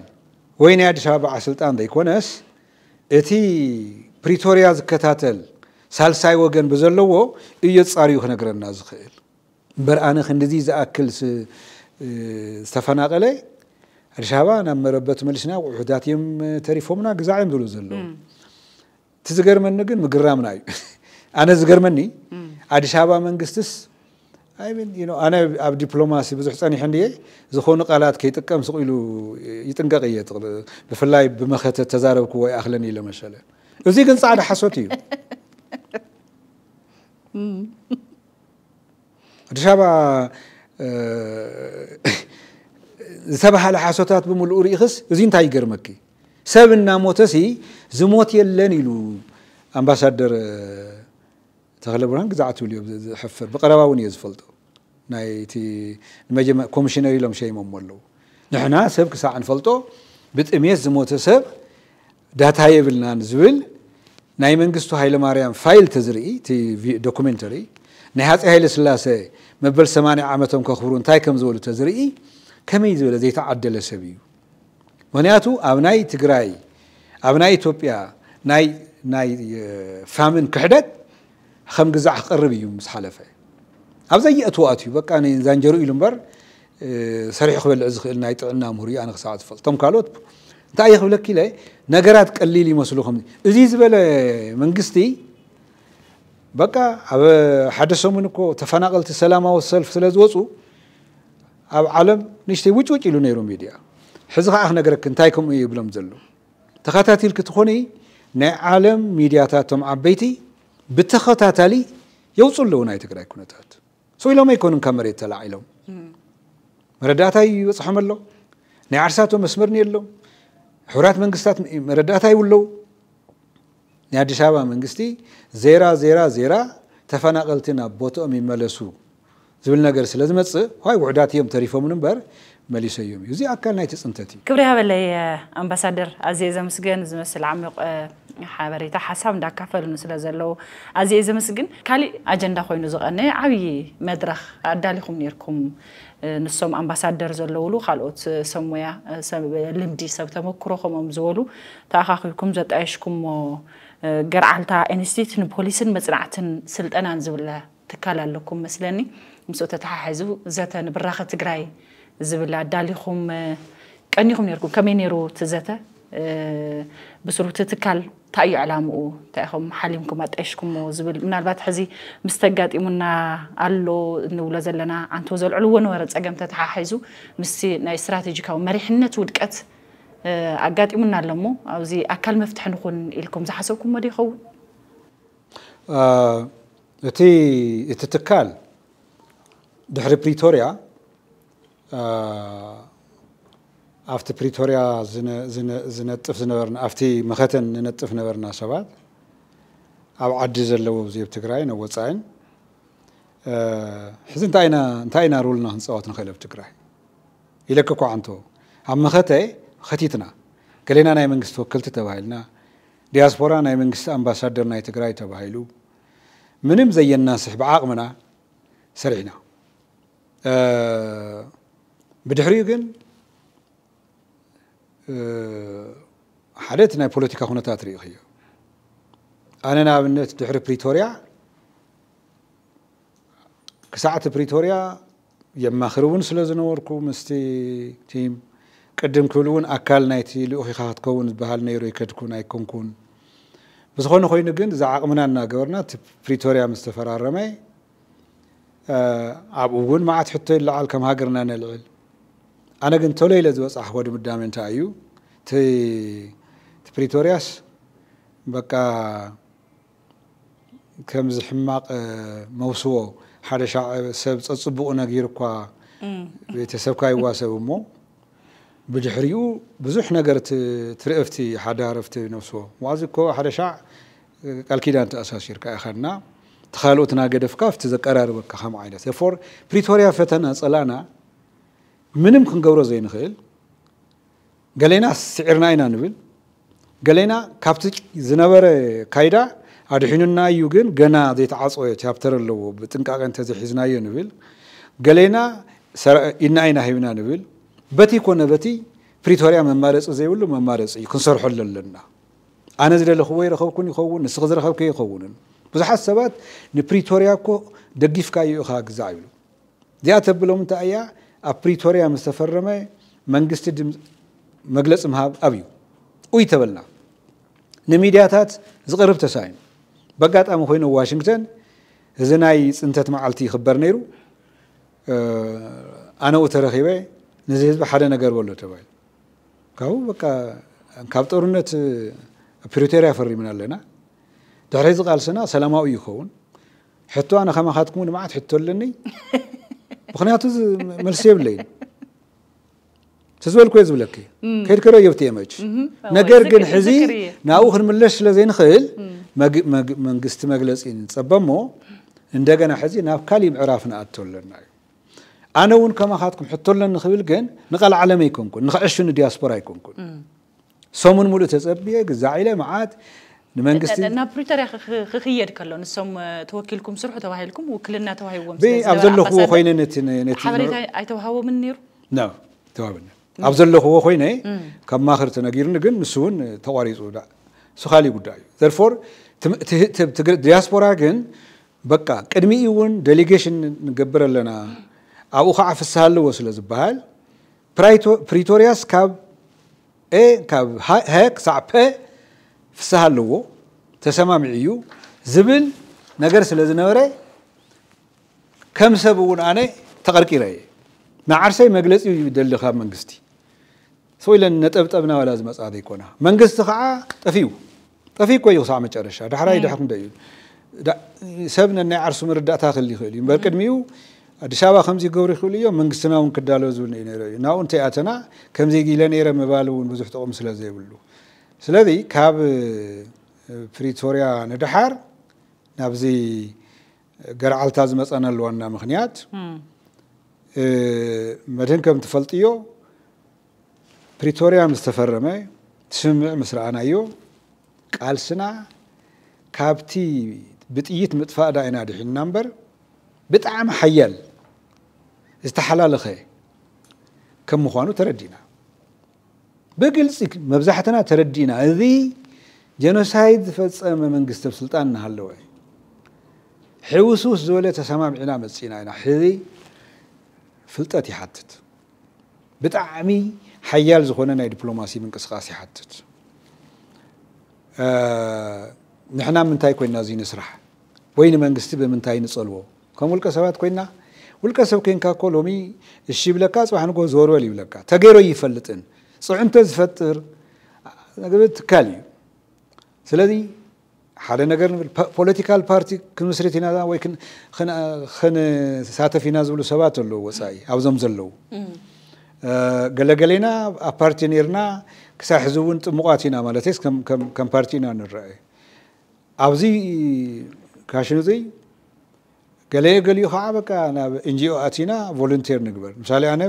ወይ ናይ ኣዲስ ኣበባ በዓል ስልጣን ዘይኮነስ እቲ ፕሪቶርያ ዝከታተል ሳልሳይ ወገን ብዘለዎ እየፃርዩ ክነግረና ዝኽእል እምበር ኣነ ክንዲዚ ዝኣክል ዝተፈናቀለ ኣዲስ ኣበባ ናብ መረበት መሊስና ውሑዳት እዮም ተሪፎምና ግዛዕ እዮም ዝብሉ ዘለዉ እቲ ዝገርመኒ ግን ምግራምና እዩ ኣነ ዝገርመኒ ኣዲስ ኣበባ መንግስትስ ኣነ ኣብ ዲፕሎማሲ ብዙሕ ፀኒሕ እንድየ ዝኾኑ ቃላት ከይጥቀም ስቕ ኢሉ ይጥንቀቕ እየ ብፍላይ ብመኸተት ተዛረብክዎ ይኣክለኒ ኢለ መሰለ እዚ ግን ፃዕዳ ሓሶት እዩ ዝተባሃለ ሓሶታት ብምሉኡ ርኢኽስ እዚ እንታይ ይገርመኪ ሰብ እናሞተሲ ዝሞት የለን ኢሉ ኣምባሳደር ተክለ ብርሃን ግዛዕ ትብል እዮም ዝሕፍር ብቀረባ እውን እየ ዝፈልጦ ናይቲ ኮሚሽነር ኢሎም ሸይሞም ኣለዉ ንሕና ሰብ ክሳዕ ንፈልጦ ብጥሜት ዝሞተ ሰብ ዳታ የብልናን ዝብል ናይ መንግስቱ ሃይለማርያም ፋይል ተዝርኢ እቲ ዶኩሜንተሪ ናይ ሃፀይ ሃይለ ስላሴ መበል 8 ዓመቶም ከኽብሩ እንታይ ከም ዝበሉ ተዝርኢ ከመይ ዝበለ ዘይተዓደለ ሰብ እዩ ምክንያቱ ኣብ ናይ ትግራይ ኣብ ናይ ኢትዮጵያ ናይ ናይ ፋምን ክሕደት ከም ግዛዕ ክቐርብ እዩ ምስ ሓለፈ ኣብ ዘየእትዋኣት እዩ በቃ ዛንጀሩ ኢሉ እምበር ሰሪሑ ክበልዕ ዝኽእል ናይ ጥዕና ምሁር እዩ ኣነ ክሳዕ ዝፈልጥ ካልኦት እንታይ ይኽብለኪ ኢለ ነገራት ቀሊል ይመስሉ ከምዚ እዚ ዝበለ መንግስቲ በቃ ኣብ ሓደ ሰሙን እኮ ተፈናቀልቲ ሰላማዊ ሰልፍ ስለ ዝወፁ ኣብ ዓለም ንእሽተይ ውጭውጭ ኢሉ ነይሩ ሚድያ ሕዚ ከዓ ክነገረክ እንታይ ከምኡ ይብሎም ዘሎ ተኸታቲልክ ትኾነ ናይ ዓለም ሚድያታት እቶም ዓበይቲ ብተኸታታሊ የውፁ ኣለዉ ናይ ትግራይ ኩነታት ሰው ኢሎም ኣይኮኑን ካብ መሬት ተላዒሎም መረዳእታ ይበፅሖም ኣሎ ናይ ዓርሳቶም መስመር ነየሎም ሕብራት መንግስታት መረዳእታ ይብለው ናይ ኣዲስ ኣበባ መንግስቲ ዜራ ዜራ ዜራ ተፈናቀልቲ ናብ ቦትኦም ይመለሱ ዝብል ነገር ስለ ዝመፅእ ይ ውሕዳት እዮም ተሪፎምን እምበር መሊሶ እዮም እዩ እዚ ኣካል ናይቲ ፅንተት እዩ ክብሪ ሃበለይ ኣምባሳደር ኣዝየ ዘምስገን ዝመስል ዓሚቕ ሓበሬታ ሓሳብ እንዳካፈሉ ስለ ዘለው ኣዝየ ዘምስግን ካሊእ ኣጀንዳ ኮይኑ ዝቐነ ዓብዪ መድረኽ ኣዳሊኹም ነርኩም ንሶም ኣምባሳደር ዘለውሉ ካልኦት ሰብ ሞያ ልምዲ ሰብ ተመክሮ ከምኦም ዝበሉ ተኣኻኺብኩም ዘጣየሽኩምሞ ገርዓልታ ኢንስቲትዩት ንፖሊስን መፅናዕትን ስልጠናን ዝብለ ትካል ኣለኩም መስለኒ ምስኡ ተተሓሒዙ ዘተ ንብራኸ ትግራይ ዝብል ኣዳሊኹም ቀኒኹም ነርኩም ከመይ ነይሩ እቲ ዘተ بسرو تتكال تأي علامو تأخم حليمكم أتعيشكم وزبل من البات حزي مستجات إمنا قالوا إنه ولا زلنا عن توزل علو ونورت أجمع تتحيزو مست نايستراتيجي كاو مريحنة ودكت أجات إمنا لمو أو زي أكل مفتح نخون إلكم زحسوكم ما ديخو تي تتكال دحر بريتوريا ኣብቲ ፕሪቶርያ ዝነጥፍ ዝነበርና ኣብቲ መኸተን ዝነጥፍ ነበርና ሰባት ኣብ ዓዲ ዘለዎ ብዘብ ትግራይ ናብ ወፃኢን ሕዚ እንታይ ኢና ሩልና ክንፃወት ንኽእል ኣብ ትግራይ ኢለክ እኳ እንቶ ኣብ መኸተ ከቲትና ገሌና ናይ መንግስቲ ወክልቲ ተባሂልና ዲያስፖራ ናይ መንግስቲ ኣምባሳደር ናይ ትግራይ ተባሂሉ ምንም ዘየናስሕ ብዓቕምና ሰሪዕና ብድሕሪኡ ግን اه، حدث ناي بوليتيكا هنا تاتريق هي أنا نا بنت دحر بريتوريا كساعة بريتوريا يما خروون سلازن وركو مستي تيم قدم كلون أكل نايتي لو أخي خاط كون بحال نيرو يكتكون أي كونكون بس خون خوي نقند زع أمنا نا جورنا بريتوريا مستفرار رمي اه، أبوون ما عاد حتى إلا عالكم هاجرنا نلعل أنا كنت تولي لزوج أحوال مدام أنت أيو ت تبريتورياس بقى كم زحماق آه، موسوع حدا شع سب تصبوا نجير قا بتسبكاي واسبوا مو بجحريو بزح نجرت ترقفتي حدا عرفتي نفسه وعزكو حدا شع قال كده أنت أساس شركة أخرنا تخيلوا تناقض في كاف تذكر أربك خم عينة تفور بريتوريا فتنا صلانا ምንም ክንገብሮ ዘይንኽእል ገሌና ስዕርና ኢና ንብል ገሌና ካብቲ ዝነበረ ካይዳ ኣድሒኑና እዩ ግን ገና ዘይተዓፀወ ቻፕተር ኣለዎ ብጥንቃቐ እንተዘሒዝናዮ ንብል ገሌና ኢና ኢና ሂብና ንብል በቲ ኮነ በቲ ፕሪቶርያ መማረፂ ዘይብሉ መማረፂ እዩ ክንሰርሐሉ ኣለና ኣነ ዝደለኽዎ ይረኸብኩን ይኸውን ንስኺ ዝረኸብከ ይኸውንን ብዙሓት ሰባት ንፕሪቶርያ ኮ ደጊፍካ እዩ ኢኻ ግዛእ ይብሉ እዚኣ ተብሎም እንታይ እያ ኣብ ፕሪቶርያ ምስ ተፈረመ መንግስቲ መግለፂ ምሃብ ኣብ እዩ እይ ተበልና ንሚድያታት ዝቕርብ ተሳይኑ ብኣጋጣሚ ኮይኑ ዋሽንግተን እዚ ናይ ፅንተት መዓልቲ ይኽበር ነይሩ ኣነኡ ተረኺበ ነዚ ህዝቢ ሓደ ነገር በሎ ተባሂሉ ካብኡ በቃ ካብ ጦርነት ፕሪቶርያ ፈሪምና ኣለና ድሕሪ ዚ ቃልስና ሰላማዊ ይኸውን ሕቶ ኣነ ከማኻትኩም ልምዓት ሕቶ ኣለኒ ምክንያቱ መልሲ የብለይን ተዝበልኩ እየ ዝብለኪ ከይድከሮ የብቲ የመች ነገር ግን ሕዚ ናብኡ ክንምለስ ስለ ዘይንኽእል መንግስቲ መግለፂ ንፀበ እሞ እንደገና ሕዚ ናብ ካሊእ ምዕራፍ ንኣቶ ኣለና እዩ ኣነ እውን ከማኻትኩም ሕቶ ኣለን ንኽብል ግን ንቓል ዓለም ኣይኮንኩን ንክዕሹ ንዲያስፖራ ኣይኮንኩን ሰሙን ሙሉእ ተፀቢየ ግዛዕ ኢለ መዓት ንመንግስቲ ናብ ፕሪቶርያ ክክየድ ከሎ ንሶም ተወኪልኩም ስርሑ ተባሂልኩም ውክልና ተዋሂቦም ኣብ ዘለኽዎ ኮይነ ነቲሓበሬታ ኣይተዋሃቦምን ነይሩ ተዋህብና ኣብ ዘለኽዎ ኮይነ ካብ ማክሪ ተነጊሩኒ ግን ንሱ እውን ተቋሪፁ እሱ ካሊእ ጉዳይ እዩ ዘርፎር ዲያስፖራ ግን በቃ ቅድሚኡ እውን ዴሌጌሽን ንገብር ኣለና ኣብኡ ከዓ ፍስሃ ኣለዎ ስለ ዝበሃል ፕሪቶርያስ ካብ ኤ ካብ ሃ ክሳዕ ፐ ፍስሓ ኣለዎ ተሰማሚዒ እዩ ዝብል ነገር ስለ ዝነበረ ከም ሰብ እውን ኣነ ተቐርቂረ እየ ንዓርሰይ መግለፂ እዩ ደሊ ካብ መንግስቲ ሰው ኢለን ነጠብጠብና ዋላ ዝመፅኣ ዘይኮና መንግስቲ ከዓ ጠፊዩ ጠፊ ኮዩ ክሳብ መጨረሻ ዳሕራይ ድሕኩም ደ እዩ ሰብ ነናይ ዓርሱ ምርዳእታ ክህሊ ይኽእል እዩ እምበር ቅድሚኡ ኣዲስ ኣበባ ከምዚ ገብሩ ይኽእሉ እዮም መንግስትና እውን ክዳለዎ ዝብል እዩ ነይረ እዩ ናብኡ እንተይኣተና ከምዘይ ኢለ ነይረ ምባል እውን ብዙሕ ጥቕሚ ስለ ዘይብሉ ስለዚ ካብ ፕሪቶርያ ንድሓር ናብዚ ገርዓልታ ዝመፀነሉ ዋና ምክንያት መድህን ከም ትፈልጥዮ ፕሪቶርያ ምስ ተፈረመ ስምዕ ምስ ረኣናዮ ቃልስና ካብቲ ብጥይት ምጥፋእ ዳ ኢና ድሒንና እምበር ብጣዕሚ ሓያል ዝተሓላለኸ ከም ምኳኑ ተረዲእና بقلص مبزحتنا تردينا ذي جنوسايد فتصم منقست سلطان هالوي حوسوس زولة تسمام عنا مسينا هنا حذي فلتات يحتت بتعمي حيال زخونا ناي دبلوماسي من قصقاس يحتت آه نحنا من تاي كوينا زي نسرح وين منقست بمنتاي نصلوه كم ولك سبات كوينا ولك سب كين كاكو لومي الشيبلكا صباح نقول زور بلكا تغيرو يفلتن صعمت زفتر نقبت كالي سلذي حالا نقرن بالبوليتيكال بارتي كن مسرتين هذا ويكن خن خن ساعات في ناس سبات اللو وساي أو زمزلو قال آه قالينا أبارتي مقاتينا مالتيس كم كم كم بارتينا نرأي أبزي كاشنو ገለ ገሊኡ ከዓ በቃ ናብ ኤንጂኦ ኣቲና ቮለንቴር ንግበር ምሳሌ ኣነ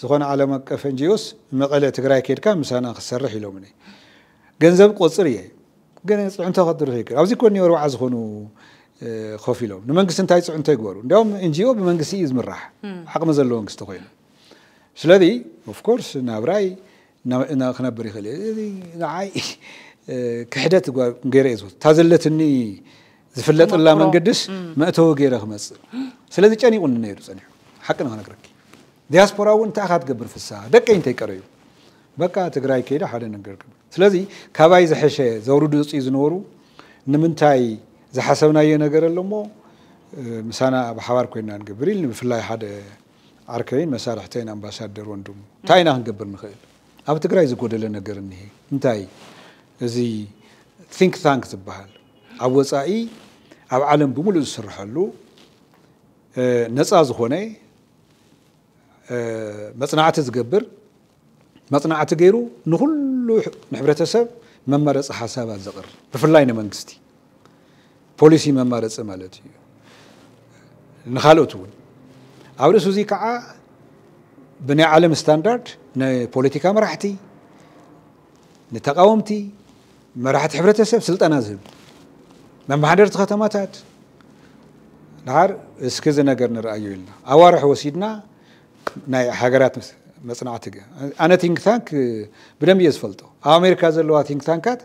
ዝኾነ ዓለም ኣቀፍ ኤንጂኦስ መቐለ ትግራይ ከድካ ምሳና ክሰርሕ ኢሎምኒ ገንዘብ ቆፅር እየ ግን ፅዕንቶ ክትርክ ይክእል ኣብዚ ኮኒ ኣርባዓ ዝኾኑ ኮፍ ኢሎም ንመንግስቲ እንታይ ፅዕንቶ ይግበሩ እንዲያውም ኤንጂኦ ብመንግስቲ እዩ ዝምራሕ ዓቕሚ ዘለዎ መንግስቲ ኮይኑ ስለዚ ኦፍኮርስ ናብራይ ክነብር ይኽእል እዩ ንዓይ ክሕደት ገይረ እየ እታ ዘለትኒ ዝፍለጠላ መንገድስ መእተዊ ገይረ ክመፅእ ስለዚ ጨኒቑኒ ነይሩ ፀኒሑ ሓቂ ንክነግረኪ ዲያስፖራ እውን እንታይ ካትገብር ፍስሓ ደቀይ እንተይቀረ እዩ በቃ ትግራይ ከይደ ሓደ ነገር ክብል ስለዚ ካባይ ዘሐሸ ዘውርዱ ውፅኢ ዝነበሩ ንምንታይ ዝሓሰብናዮ ነገር ኣሎ እሞ ምሳና ብሓባር ኮይና ንገብር ኢል ብፍላይ ሓደ ዓርከበይን መሳርሕተይን ኣምባሳደር ወንድሙ እንታይ ኢና ክንገብር ንኽእል ኣብ ትግራይ ዝጎደለ ነገር እኒሄ እንታይ እዚ ቲንክ ታንክ ዝበሃል ኣብ ወፃኢ ኣብ ዓለም ብምሉእ ዝስርሐሉ ነፃ ዝኾነ መፅናዕቲ ዝገብር መፅናዕቲ ገይሩ ንኩሉ ንሕብረተሰብ መመረፂ ሓሳባት ዘቕርብ ብፍላይ ንመንግስቲ ፖሊሲ መመረፂ ማለት እዩ ንካልኦት እውን ኣብ ርእሱ እዚ ከዓ ብናይ ዓለም ስታንዳርድ ንፖለቲካ መራሕቲ ንተቃወምቲ መራሕቲ ሕብረተሰብ ስልጠና ዝህብ መማሓደርቲ ከተማታት ድሓር እስኪ ዚ ነገር ንርአዩ ኢልና ኣዋርሒ ወሲድና ናይ ሃገራት መፅናዕቲ ኣነ ቲንክታንክ ብደንብ እየ ዝፈልጦ ኣብ ኣሜሪካ ዘለዋ ቲንክታንካት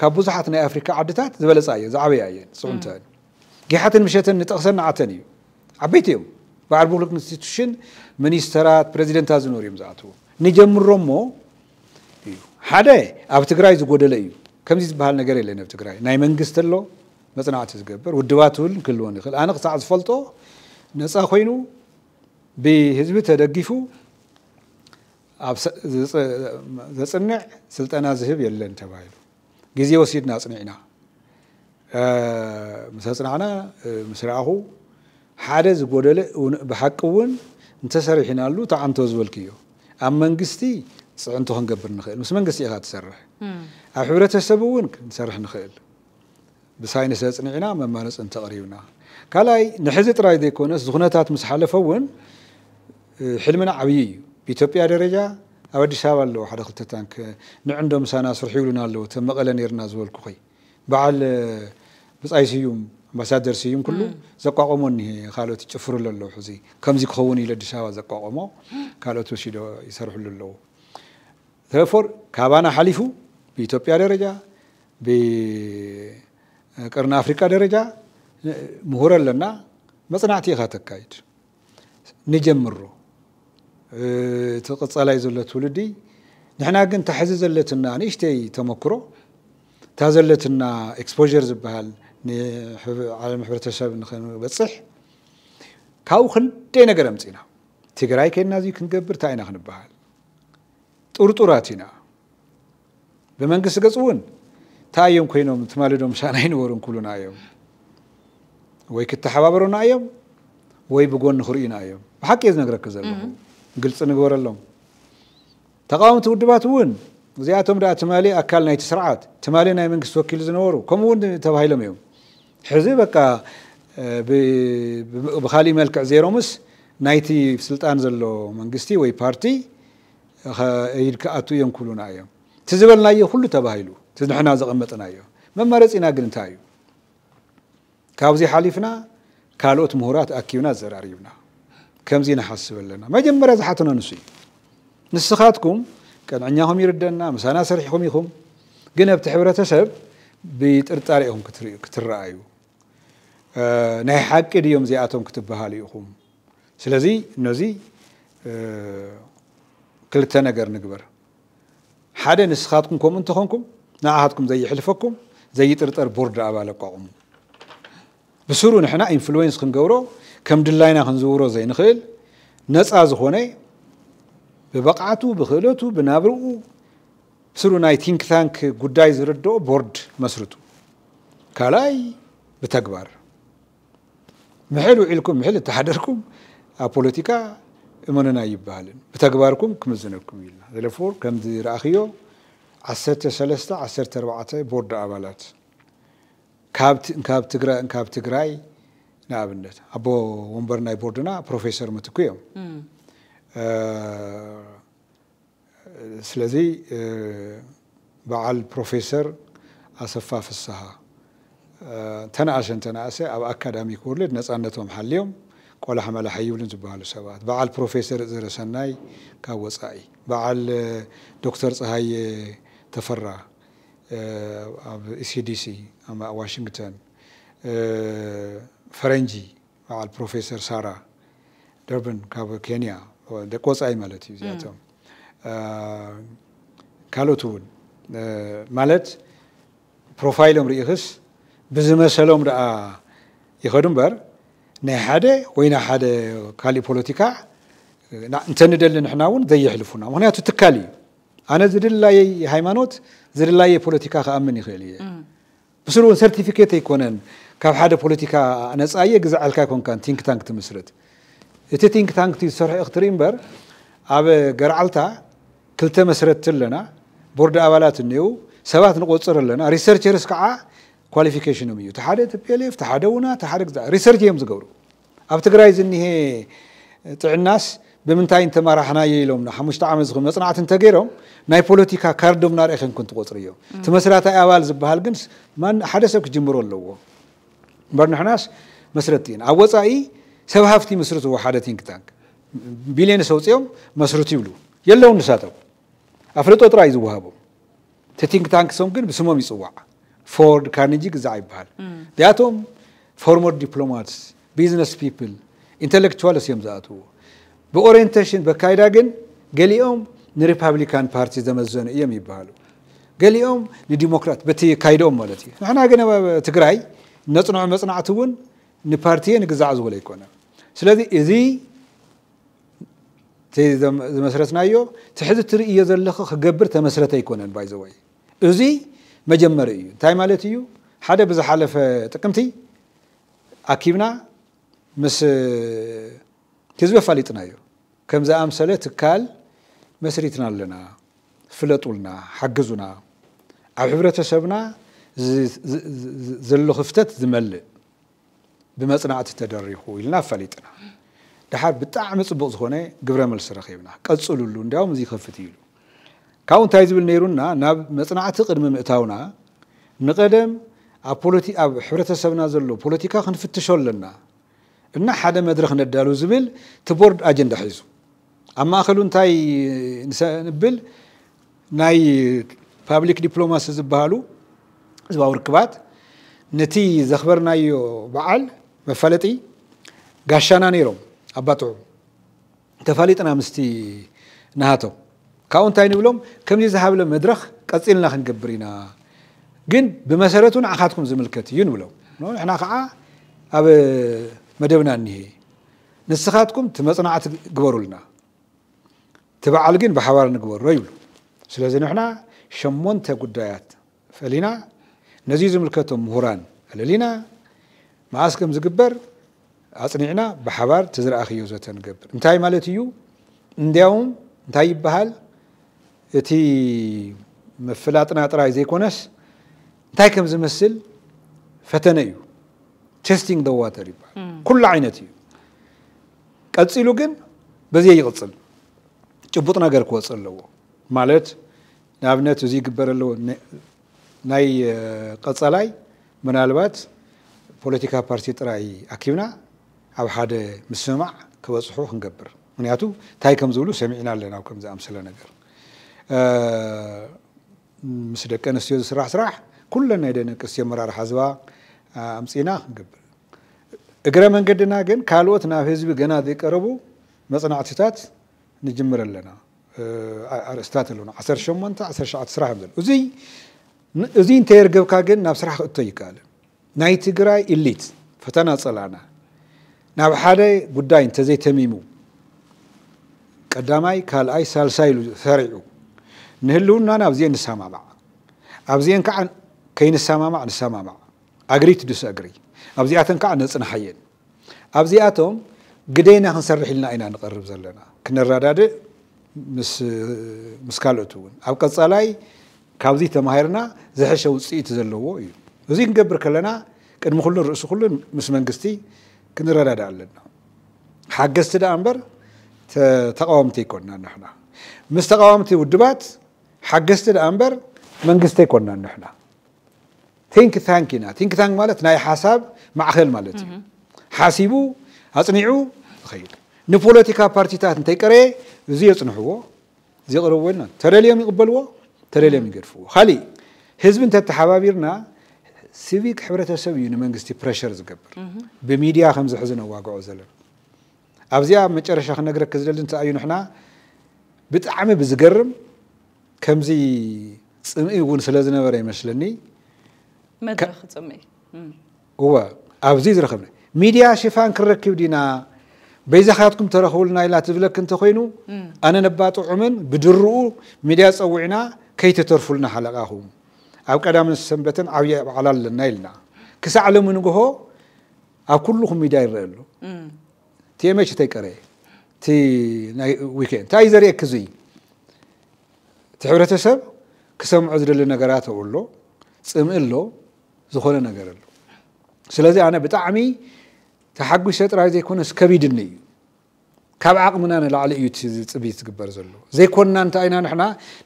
ካብ ብዙሓት ናይ ኣፍሪካ ዓድታት ዝበለፃ እየ ዝዓበያ እየን ፅዑንተን ጌሓትን ምሸትን ንጠቕሰን ንዓተን እዩ ዓበይቲ እዮም በዓል ቡሉክ ኢንስቲቱሽን ሚኒስተራት ፕረዚደንታት ዝነበሩ እዮም ዝኣትዎ ንጀምሮ ሞ እዩ ሓደ ኣብ ትግራይ ዝጎደለ እዩ ከምዚ ዝበሃል ነገር የለን ኣብ ትግራይ ናይ መንግስቲ ኣሎ መፅናዕቲ ዝገብር ውድባት እውን ክህልዎን ይኽእል ኣነ ክሳዕ ዝፈልጦ ነፃ ኮይኑ ብህዝቢ ተደጊፉ ዘፅንዕ ስልጠና ዝህብ የለን ተባሂሉ ግዜ ወሲድና ኣፅኒዕና ምስ ኣፅናዕና ምስ ረኣኹ ሓደ ዝጎደለ ብሓቂ እውን እንተሰሪሕናሉ ተዓንቶ ዝበልክ እዩ ኣብ መንግስቲ ፅዕንቶ ክንገብር ንኽእል ምስ መንግስቲ ኢኻ ትሰርሕ ኣብ ሕብረተሰብ እውን ክንሰርሕ ንኽእል ብሳይንስ ዘፅኒዕና መማለፂ እንተቕሪብና ካልኣይ ንሕዚ ጥራይ ዘይኮነስ ዝኹነታት ምስ ሓለፈ እውን ሕልምና ዓብዪ እዩ ብኢትዮጵያ ደረጃ ኣብ ኣዲስ ኣበባ ኣለዎ ሓደ ክልተ ታንክ ንዕንዶ ምሳና ስርሑ ይብሉና ኣለዎ ተ መቐለ ነርና ዝበልኩ ኸይ በዓል ብፃይ ስዩም ኣምባሳደር ስዩም ኩሉ ዘቋቋሞ እኒሄ ካልኦት ይጭፍሩሉ ኣለዉ ሕዚ ከምዚ ክኸውን ኢሉ ኣዲስ ኣበባ ዘቋቋሞ ካልኦት ወሲዶ ይሰርሕሉ ኣለዉ therefore ከአባና ሐሊፉ በኢትዮጵያ ደረጃ በቀርነ አፍሪካ ደረጃ ምሁር ኣለና መፅናዕቲ ኢኻ ተካይድ ንጀምሮ እቲ ቅፀላይ ዘሎ ትውልዲ ንሕና ግን እታ ሕዚ ዘለትና ንእሽተይ ተመክሮ እታ ዘለትና ኤክስፖር ዝበሃል ንዓለም ሕብረተሰብ ንክንበፅሕ ካብኡ ክንደይ ነገር ኣምፂና ትግራይ ከይድና እዚ ክንገብር እንታይ ኢና ክንበሃል ጡርጡራቲና በመንግስት እውን ታዮም ኮይኖም ትማልዶ ምሳና ይነበሩን ክብሉና እዮም ወይ ክተሓባበሩና እዮም ወይ ብጎኒ ክርኢና እዮም ብሓቂ እየ ዝነግረክ ዘለኹ ግልፂ ንግበረሎም ተቃወምቲ ውድባት እውን እዚኣቶም ደኣ ትማሊ ኣካል ናይቲ ስርዓት ትማሊ ናይ መንግስቲ ወኪሉ ዝነበሩ ከምኡ እውን ተባሂሎም እዮም ሕዚ በቃ ብካሊእ መልክዕ ዜሮምስ ናይቲ ስልጣን ዘሎ መንግስቲ ወይ ፓርቲ ኢድካ ኣትው እዮም ክብሉና እዮም እቲ ዝበልናዮ ኩሉ ተባሂሉ እቲ ንሕና ዘቐመጥናዮ መመረፂና ግን እንታይ እዩ ካብዚ ሓሊፍና ካልኦት ምሁራት ኣኪብና ዘራሪብና ከምዚ ንሓስብ ኣለና መጀመርያ ዝሓትኖ ንሱ እዩ ንስኻትኩም ቀንዕኛኹም ይርደና ምሳና ሰሪሕኹም ኢኹም ግን ኣብቲ ሕብረተሰብ ብጥርጣሪ ኢኹም ክትረኣዩ ናይ ሓቂ ድዮም እዚኣቶም ክትበሃሉ ኢኹም ስለዚ እነዚ ክልተ ነገር ንግበር ሓደ ንስኻትኩም ከምኡ እንተኾንኩም ንኣሃትኩም ዘይሕልፈኩም ዘይጥርጠር ቦርድ ኣባል ኣቋቑሙ ብስሩ ንሕና ኢንፍሉዌንስ ክንገብሮ ከም ድላይና ክንዝውሮ ዘይንኽእል ነፃ ዝኾነ ብብቕዓቱ ብክእለቱ ብናብርኡ ስሩ ናይ ቲንክ ታንክ ጉዳይ ዝርድኦ ቦርድ መስርቱ ካልኣይ ብተግባር ምሕል ውዒልኩም ምሕል እተሓደርኩም ኣብ ፖለቲካ إمننا يبالن بتجباركم كم زنكم يلا ذلفور كم دير أخيو عسر تسلستا عسر تربعته بورد أبالات كاب كاب تقرا كاب تقراي نابنت أبو ومبرنا بوردنا بروفيسور متكويم سلذي أه بروفيسور أصفى في الصها أه تنعش أو أكاديمي كورلد نس أنتم ቆላ ሓመላሓ ይብሉን ዝበሃሉ ሰባት በዓል ፕሮፌሰር ዘረሰናይ ካብ ወፃኢ በዓል ዶክተር ፀሃይ ተፈራ ኣብ ሲዲሲ ዋሽንግተን ፈረንጂ በዓል ፕሮፌሰር ሳራ ደርበን ካብ ኬንያ ደቂ ወፃኢ ማለት እዩ እዚኣቶም ካልኦት እውን ማለት ፕሮፋይሎም ርእኽስ ብዝመሰሎም ደኣ ይኸዱ እምበር ናይ ሓደ ወይ ናይ ሓደ ካሊእ ፖለቲካ እንተንደሊ ንሕና እውን ዘየሕልፉና ምክንያቱ ትካል እዩ ኣነ ዝድላየይ ሃይማኖት ዝድላየ ፖለቲካ ክኣምን ይኽእል እየ ብስሩ እውን ሰርቲፊኬት ኣይኮነን ካብ ሓደ ፖለቲካ ነፃ እየ ግዛዓልካ ይኮንካ ቲንክ ታንክ ትምስርት እቲ ቲንክ ታንክ ዝሰርሐ ክትርኢ እምበር ኣብ ገርዓልታ ክልተ መስረትቲ ኣለና ቦርድ ኣባላት እኒሄው ሰባት ንቆፅር ኣለና ሪሰርቸርስ ከዓ ኳሊፊኬሽን እዩ እቲ ሓደ ቲፒኤልኤፍ እቲ ሓደ ውና እቲ ሓደ ሪሰርች እዮም ዝገብሩ ኣብ ትግራይ ዝኒሄ ጥዕናስ ብምንታይ እንተመራሕናየ ኢሎም ሓሙሽተ ዓመት ዝኹን መፅናዕቲ እንተገይሮም ናይ ፖለቲካ ካርዶም ናርእኸን ኩን ትቆፅሪ እዮም እቲ መስራታይ ኣባል ዝበሃል ግን ሓደ ሰብ ክጅምሮ ኣለዎ እምበር ንሕናስ መስረቲ ኢና ኣብ ወፃኢ ሰብ ሃፍቲ ምስርት ዎ ሓደ ቲንክ ታንክ ቢልዮን ሰውፅኦም መስርቱ ይብሉ የለውን ንሳቶም ኣፍልጦ ጥራይ ዝወሃቦም እቲ ቲንክ ታንክሶም ግን ብስሞም ይፅዋዕ ፎርድ ካርኒጂ ግዛዕ ይበሃል እዚኣቶም ፎርመር ዲፕሎማትስ ቢዝነስ ፒፕል ኢንተሌክቹዋልስ እዮም ዝኣትዎ ብኦሪንቴሽን በካይዳ ግን ገሊኦም ንሪፓብሊካን ፓርቲ ዘመዘኑ እዮም ይበሃሉ ገሊኦም ንዲሞክራት በቲ ካይደኦም ማለት እዩ ንሕና ግን ትግራይ ነፅንዑ መፅናዕቲ እውን ንፓርቲየ ንግዛዕ ዝብሎ ኣይኮነ ስለዚ እዚ ዝመስረትናዮ ትሕዚ ትርእዮ ዘለኹ ክገብር ተመስረተ ኣይኮነን ባይዘወይ እዚ መጀመሪ እዩ እንታይ ማለት እዩ ሓደ ብዝሓለፈ ጥቅምቲ ኣኪብና ምስ ህዝቢ ኣፋሊጥናዮ ከም ዝኣምሰለ ትካል መስሪትና ኣለና ፍለጡልና ሓግዙና ኣብ ሕብረተሰብና ዘሎ ክፍተት ዝመልእ ብመፅናዕቲ ተደሪኹ ኢልና ኣፋሊጥና ድሓር ብጣዕሚ ፅቡቅ ዝኾነ ግብረ መልሲ ረኺብና ቀፅልሉ እንዲያውም እዚ ይኸፍት ኢሉ ካብኡ እንታይ ዝብል ነይሩና ናብ መፅናዕቲ ቅድሚ ምእታውና ንቀደም ኣብ ኣብ ሕብረተሰብና ዘሎ ፖለቲካ ክንፍትሾ ኣለና እና ሓደ መድረክ ነዳሉ ዝብል እቲ ቦርድ ኣጀንዳ ሒዙ ኣብ ማእከሉ እንታይ ንብል ናይ ፓብሊክ ዲፕሎማሲ ዝበሃሉ ህዝባዊ ርክባት ነቲ ዘኽበርናዮ በዓል መፋለጢ ጋሻና ነይሮም ኣባጥዑ ተፋሊጥና ምስቲ ናሃቶም كون تاني بلوم كم جزء هاب لهم مدرخ كاتين لا خن جبرينا جن بمسارتون عخاتكم زي ملكة يون بلوم نو إحنا خاء أب مدبنا النهي نسخاتكم تمسنا عت جبروا لنا تبع على جن بحوار نجبر ريول سلازين إحنا شمون تقديات فلينا نزيز ملكتهم مهران فلينا ما أسكم زي جبر أصنعنا بحوار تزرع خيوزة نجبر انتاي مالتيو انداوم انتاي بحال እቲ መፈላጥና ጥራይ ዘይኮነስ እንታይ ከም ዝመስል ፈተነ እዩ ቴስቲንግ ደ ዋተር ይበሃል ኩሉ ዓይነት እዩ ቀፂሉ ግን በዚየ ይቕፅል ጭቡጥ ነገር ክወፅእ ኣለዎ ማለት ንኣብነት እዚ ይግበር ኣለዎ ናይ ቀፀላይ ምናልባት ፖለቲካ ፓርቲ ጥራይ ኣኪብና ኣብ ሓደ ምስምማዕ ክበፅሑ ክንገብር ምክንያቱ እንታይ ከም ዝብሉ ሰሚዕና ኣለና ኣብ ከምዝኣምሰለ ነገር ምስ ደቂ ኣንስትዮ ዝስራሕ ስራሕ ኩለን ናይ ደቂ ኣንስትዮ መራርሓ ህዝባ ኣምፂና ክንገብር እግረ መንገድና ግን ካልኦት ናብ ህዝቢ ገና ዘይቀረቡ መፅናዕትታት ንጅምር ኣለና ኣርእስታት ኣለና 18 19 ስራሕ እዮም ዘሎ እዚ እዚ እንተየርገብካ ግን ናብ ስራሕ ክእቶ ይከኣል ናይ ትግራይ ኢሊት ፈተና ፀላና ናብ ሓደ ጉዳይ እንተዘይተሚሙ ቀዳማይ ካልኣይ ሳልሳይ ኢሉ ሰሪዑ ንህልውና ናብዚአን ንሰማማዕ ኣብዚአን ከዓ ከይንሰማማዕ ንሰማማዕ ኣግሪ ትዱስ እግሪ ኣብዚኣተን ከዓ ነፅናሓየን ኣብዚኣቶም ግደና ክንሰርሕ ኢልና ኢና ንቐርብ ዘለና ክነረዳድእ ምስ ካልኦት እውን ኣብ ቀፃላይ ካብዚ ተማሂርና ዝሐሸ ውፅኢት ዘለዎ እዩ እዚ ክንገብር ከለና ቅድሚ ኩሉ ርእሱ ኩሉ ምስ መንግስቲ ክንረዳዳእ ኣለና ሓገዝቲ ደኣ እምበር ተቃወምቲ ይኮንና ንሕና ምስ ተቃወምቲ ውድባት ሓገዝቲ ደኣ እምበር መንግስቲ ኣይኮንናን ንሕና ቲንክ ታንክ ኢና ቲንክ ታንክ ማለት ናይ ሓሳብ ማእኸል ማለት እዩ ሓሲቡ ኣፅኒዑ ዝኸይድ ንፖለቲካ ፓርቲታት እንተይቀረየ እዚ የፅንሕዎ እዚ የቕርብዎ ኢልና ተደልዮም ይቕበልዎ ተደልዮም ይገድፍዎ ካሊእ ህዝቢ እንተተሓባቢርና ሲቪክ ሕብረተሰብ እዩ ንመንግስቲ ፕረሸር ዝገብር ብሚድያ ከምዚ ሕዚ ነዋግዖ ዘለና ኣብዚኣ መጨረሻ ክነግረክ ዝደሊ እንታይ እዩ ንሕና ብጣዕሚ ብዝገርም ከምዚ ፅምኢ እውን ስለ ዝነበረ ይመስለኒ መድረክ ፅምኢ እወ ኣብዚ ዝረኸብኒ ሚድያ ሽፋን ክንረክብ ዲና በይዛኻትኩም ተረኽቡልና ኢላ ትብለክ እንተኮይኑ ኣነ ነባጥዑምን ብድርኡ ሚድያ ፀዊዕና ከይተተርፉልና ሓለቃኹም ኣብ ቀዳምን ሰንበትን ዓብዪ በዓል ኣለና ኢልና ክሳዕ ሎሚ ንግሆ ኣብ ኩሉኹም ሚድያ ይረአ ኣሎ ቲኤምች እተይቀረየ እቲ ዊኬንድ እንታይ ዘርእየክ እዙይ እቲ ሕብረተሰብ ክሰምዖ ዝደሊ ነገራት ኣብኡ ኣሎ ፅምኢ ኣሎ ዝኾነ ነገር ኣሎ ስለዚ ኣነ ብጣዕሚ ተሓጒሰ ጥራይ ዘይኮነስ ከቢድኒ እዩ ካብ ዓቕምና ንላዕሊ እዩ ፅብይት ዝግበር ዘሎ ዘይኮንና እንታይ ኢና ንሕና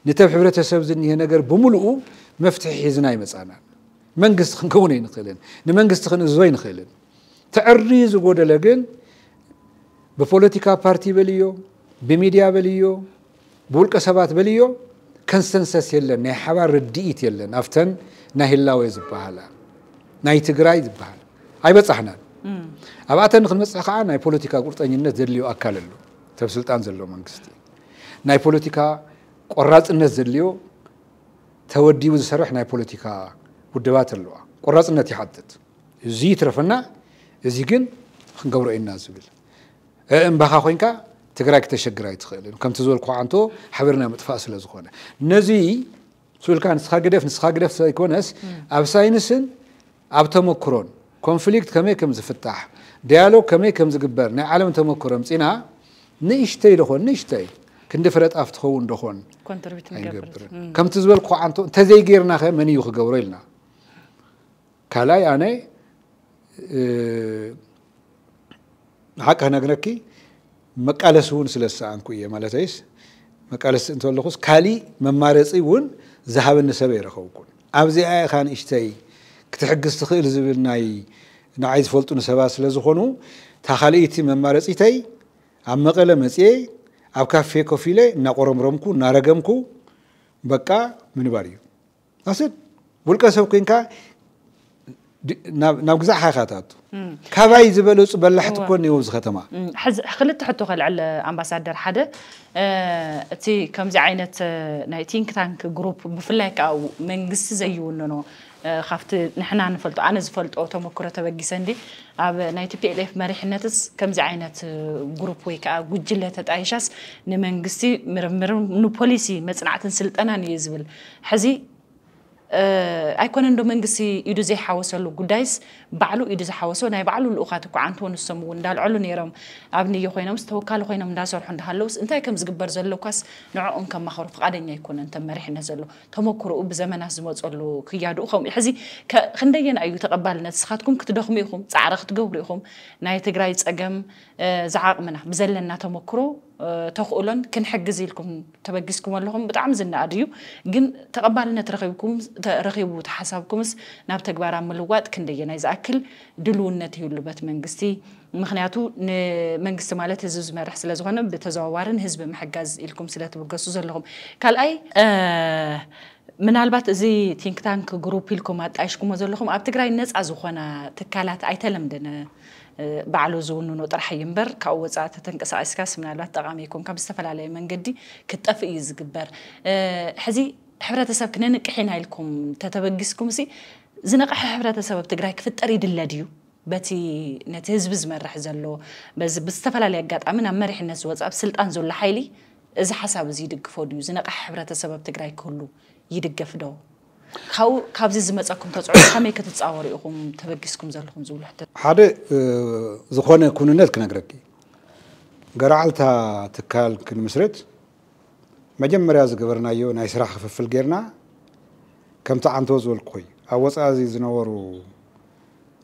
ነተብ ሕብረተሰብ ዝኒሄ ነገር ብምሉኡ መፍትሒ ሒዝና ይመፃና መንግስቲ ክንከውን ኣይንኽእልን ንመንግስቲ ክንእዝቦ ኣይንኽእልን ትዕሪ ዝጎደለ ግን ብፖለቲካ ፓርቲ በልዮ ብሚድያ በልዮ ብውልቀ ሰባት በልዮ ከንሰንሰስ የለን ናይ ሓባር ርድኢት የለን ኣብተን ናይ ህላወ ዝበሃላ ናይ ትግራይ ዝበሃል ኣይበፃሕናን ኣብኣተን ንክንበፅሕ ከዓ ናይ ፖለቲካ ቁርጠኝነት ዘድልዮ ኣካል ኣሎ ተብ ስልጣን ዘሎ መንግስቲ ናይ ፖለቲካ ቆራፅነት ዘድልዮ ተወዲቡ ዝሰርሕ ናይ ፖለቲካ ውድባት ኣለዋ ቆራፅነት ይሓትት እዚ ይትረፈና እዚ ግን ክንገብሮ ኢና ዝብል እምባኻ ኮንካ ትግራይ ክተሸግር ኣይትኽእልን ከምቲ ዝበልኩ ዓንቶ ሓቢርና ምጥፋእ ስለ ዝኾነ ነዚ ስብልካ ንስኻ ግደፍ ንስኻ ግደፍ ዘይኮነስ ኣብ ሳይንስን ኣብ ተመክሮን ኮንፍሊክት ከመይ ከም ዝፍታሕ ዲያሎግ ከመይ ከም ዝግበር ናይ ዓለም ተመክሮ ምፂና ንእሽተይ ድኾን ንእሽተይ ክንድፍረ ጣፍ ትኸውን ድኾን ኣይንገብርን ከምቲ ዝበልኩ ዓንቶ እንተዘይገርና ኸ መን እዩ ክገብሮ ኢልና ካልኣይ ኣነ ሓቂ ክነግረኪ መቃለስ እውን ስለሰኣንኩ እየ ማለተይስ መቃለስ እንተለኹስ ካሊእ መማረፂ እውን ዝሃበኒ ሰብ የረኸብኩን ኣብዚኣ ኢኻ ንእሽተይ ክትሕግዝ ትኽእል ዝብል ናይ ንዓይ ዝፈልጡኒ ሰባት ስለ ዝኾኑ እታ ካልእቲ መማረፂተይ ኣብ መቐለ መፅአ ኣብ ካፌ ኮፍ ኢለ እናቆረምረምኩ እናረገምኩ በቃ ምንባር እዩ ኣስድ ውልቀ ሰብ ኮንካ ناب جزء حقاته كهواي زبلوس بلحت كون يوز ختمة حز خلت تحطه خل على أمبassador حدا تي كم زي عينة نايتين كتانك جروب بفلك أو من جس زيونه نو خافت نحنا نفلت أنا زفلت أو تما كرة تبقي سندي أب نايتي بي إلف مريح نتس كم زي جروب ويك أو جدلة تعيشس نمن مر مر نو بوليسي مثلا عتنسلت أنا نيزبل حزي ኣይኮነ እንዶ መንግስቲ ኢዱ ዘይሓወሰሉ ጉዳይስ ባዕሉ ኢዱ ዝሓወሶ ናይ ባዕሉ ልኡኻት እኳ ዓንቲ ውን ንሶም እውን እንዳልዕሉ ነይሮም ኣብ ንየ ኮይኖምስ ተወካሊ ኮይኖም እንዳሰርሑ እንዳሃለውስ እንታይ ከም ዝግበር ዘለኳስ ንዕኦም ከማኽሩ ፍቓደኛ ይኮነን ተመሪሕነት ዘሎ ተመክሮኡ ብዘመናት ዝመፀሉ ክያድኡ ከምኡ ሕዚ ክንደየና እዩ ተቐባልነት ንስኻትኩም ክትደኽሙ ኢኹም ፃዕሪ ክትገብሩ ኢኹም ናይ ትግራይ ፀገም ዝዓቕምና ብዘለና ተመክሮ ተኽእሎን ክንሕግዝ ኢልኩም ተበጊስኩም ኣለኹም ብጣዕሚ ዝነኣድ እዩ ግን ተቐባልነት ረኺቡ ተሓሳብኩምስ ናብ ተግባር ምልዋጥ ክንደየናይ ዝኣክል ድልውነት ይህሉበት መንግስቲ ምክንያቱ ንመንግስቲ ማለት ህዝቢ ዝመርሕ ስለ ዝኾነ ብተዘዋዋርን ህዝቢ ምሕጋዝ ኢልኩም ስለ ትብገሱ ዘለኹም ካልኣይ ምናልባት እዚ ቲንክታንክ ግሩፕ ኢልኩም ኣጣይሽኩሞ ዘለኹም ኣብ ትግራይ ነፃ ዝኾና ትካላት ኣይተለምድን ባዕሉ ዝውንኖ ጥራሕ እዩ እምበር ካብኡ ወፃእ ተተንቀሳቂስካስ ምናልባት ጠቃሚ ይኮን ካብ ዝተፈላለየ መንገዲ ክጠፍእ እዩ ዝግበር ሕዚ ሕብረተሰብ ክነንቅሕ ኢና ኢልኩም ተተበጊስኩም ሲ ዝነቕሐ ሕብረተሰብ ኣብ ትግራይ ክፍጠር ይድለ ድዩ በቲ ነቲ ህዝቢ ዝመርሕ ዘሎ በዚ ብዝተፈላለየ ኣጋጣሚ ናብ መሪሕነት ዝወፅእ ኣብ ስልጣን ዘሎ ሓይሊ እዚ ሓሳብ እዚ ይድግፎ ድዩ ዝነቕሐ ሕብረተሰብ ኣብ ትግራይ ክህሉ ይድገፍ ዶ ካብዚ ዝመፀኩም ተፅዕኖ ከመይ ክትፃወሩ ኢኹም ተበጊስኩም ዘለኹም ዝብሉ ሓደ ዝኾነ ኩንነት ክነግረኪ ገራዓልታ ትካል ክንምስርት መጀመርያ ዝገበርናዮ ናይ ስራሕ ክፍፍል ጌርና ከምቲ ዓንቶ ዝበልኩ ኮይ ኣብ ወፃኢ ዝነበሩ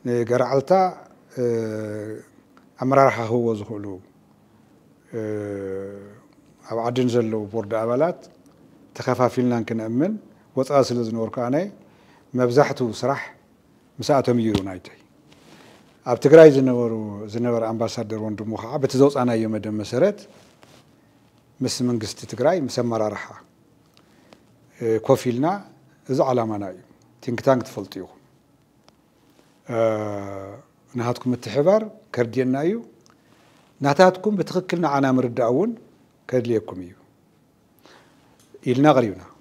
ንገራዓልታ ኣመራርሓ ክህቦ ዝኽእሉ ኣብ ዓድን ዘለዉ ቦርድ ኣባላት ተኸፋፊልና ክንእምን وتأصل الزنورك أنا مبزحت وسرح مساعته ميرو نايتي أبتكراي زنور زنور أمبassador دروند مخا بتزوج أنا يوم دم مسرت مس من قست تكراي مسمرة رحة كوفيلنا زعل مناي تينك تانك تفلتيو نهاتكم التحبار كردين نايو نهاتكم بتخكلنا أنا مرد عون كدليكم يو إلنا غريونا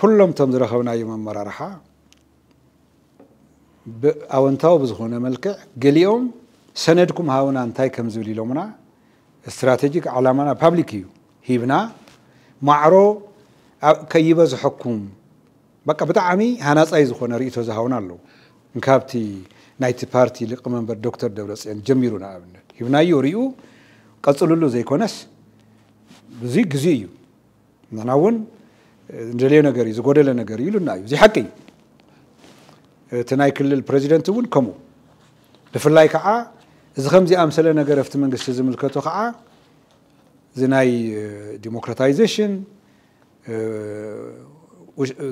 ኩሎም እቶም ዝረኸብናዮም ኣመራርሓ ኣወንታዊ ብዝኾነ መልክዕ ገሊኦም ሰነድኩም ሃውና እንታይ ከም ዝብል ኢሎምና እስትራቴጂክ ዓላማና ፓብሊክ እዩ ሂብና ማዕሮ ከይበዝሐኩም በቃ ብጣዕሚ ሃናፃይ ዝኾነ ርእቶ ዝሃውና ኣለዉ ንካብቲ ናይቲ ፓርቲ ሊቀመንበር ዶክተር ደብረፅዮን ጀሚሩ ንኣብነት ሂብናዮ ርኡ ቀፅልሉ ዘይኮነስ ብዙ ግዜ እዩ ንሕና እውን ንደልዮ ነገር እዩ ዝጎደለ ነገር እዩ ኢሉና እዩ እዚ ሓቂ እዩ እቲ ናይ ክልል ፕረዚደንት እውን ከምኡ ብፍላይ ከዓ እዚ ከምዚ ኣምሰለ ነገር ኣብቲ መንግስቲ ዝምልከቱ ከዓ እዚ ናይ ዲሞክራታይዜሽን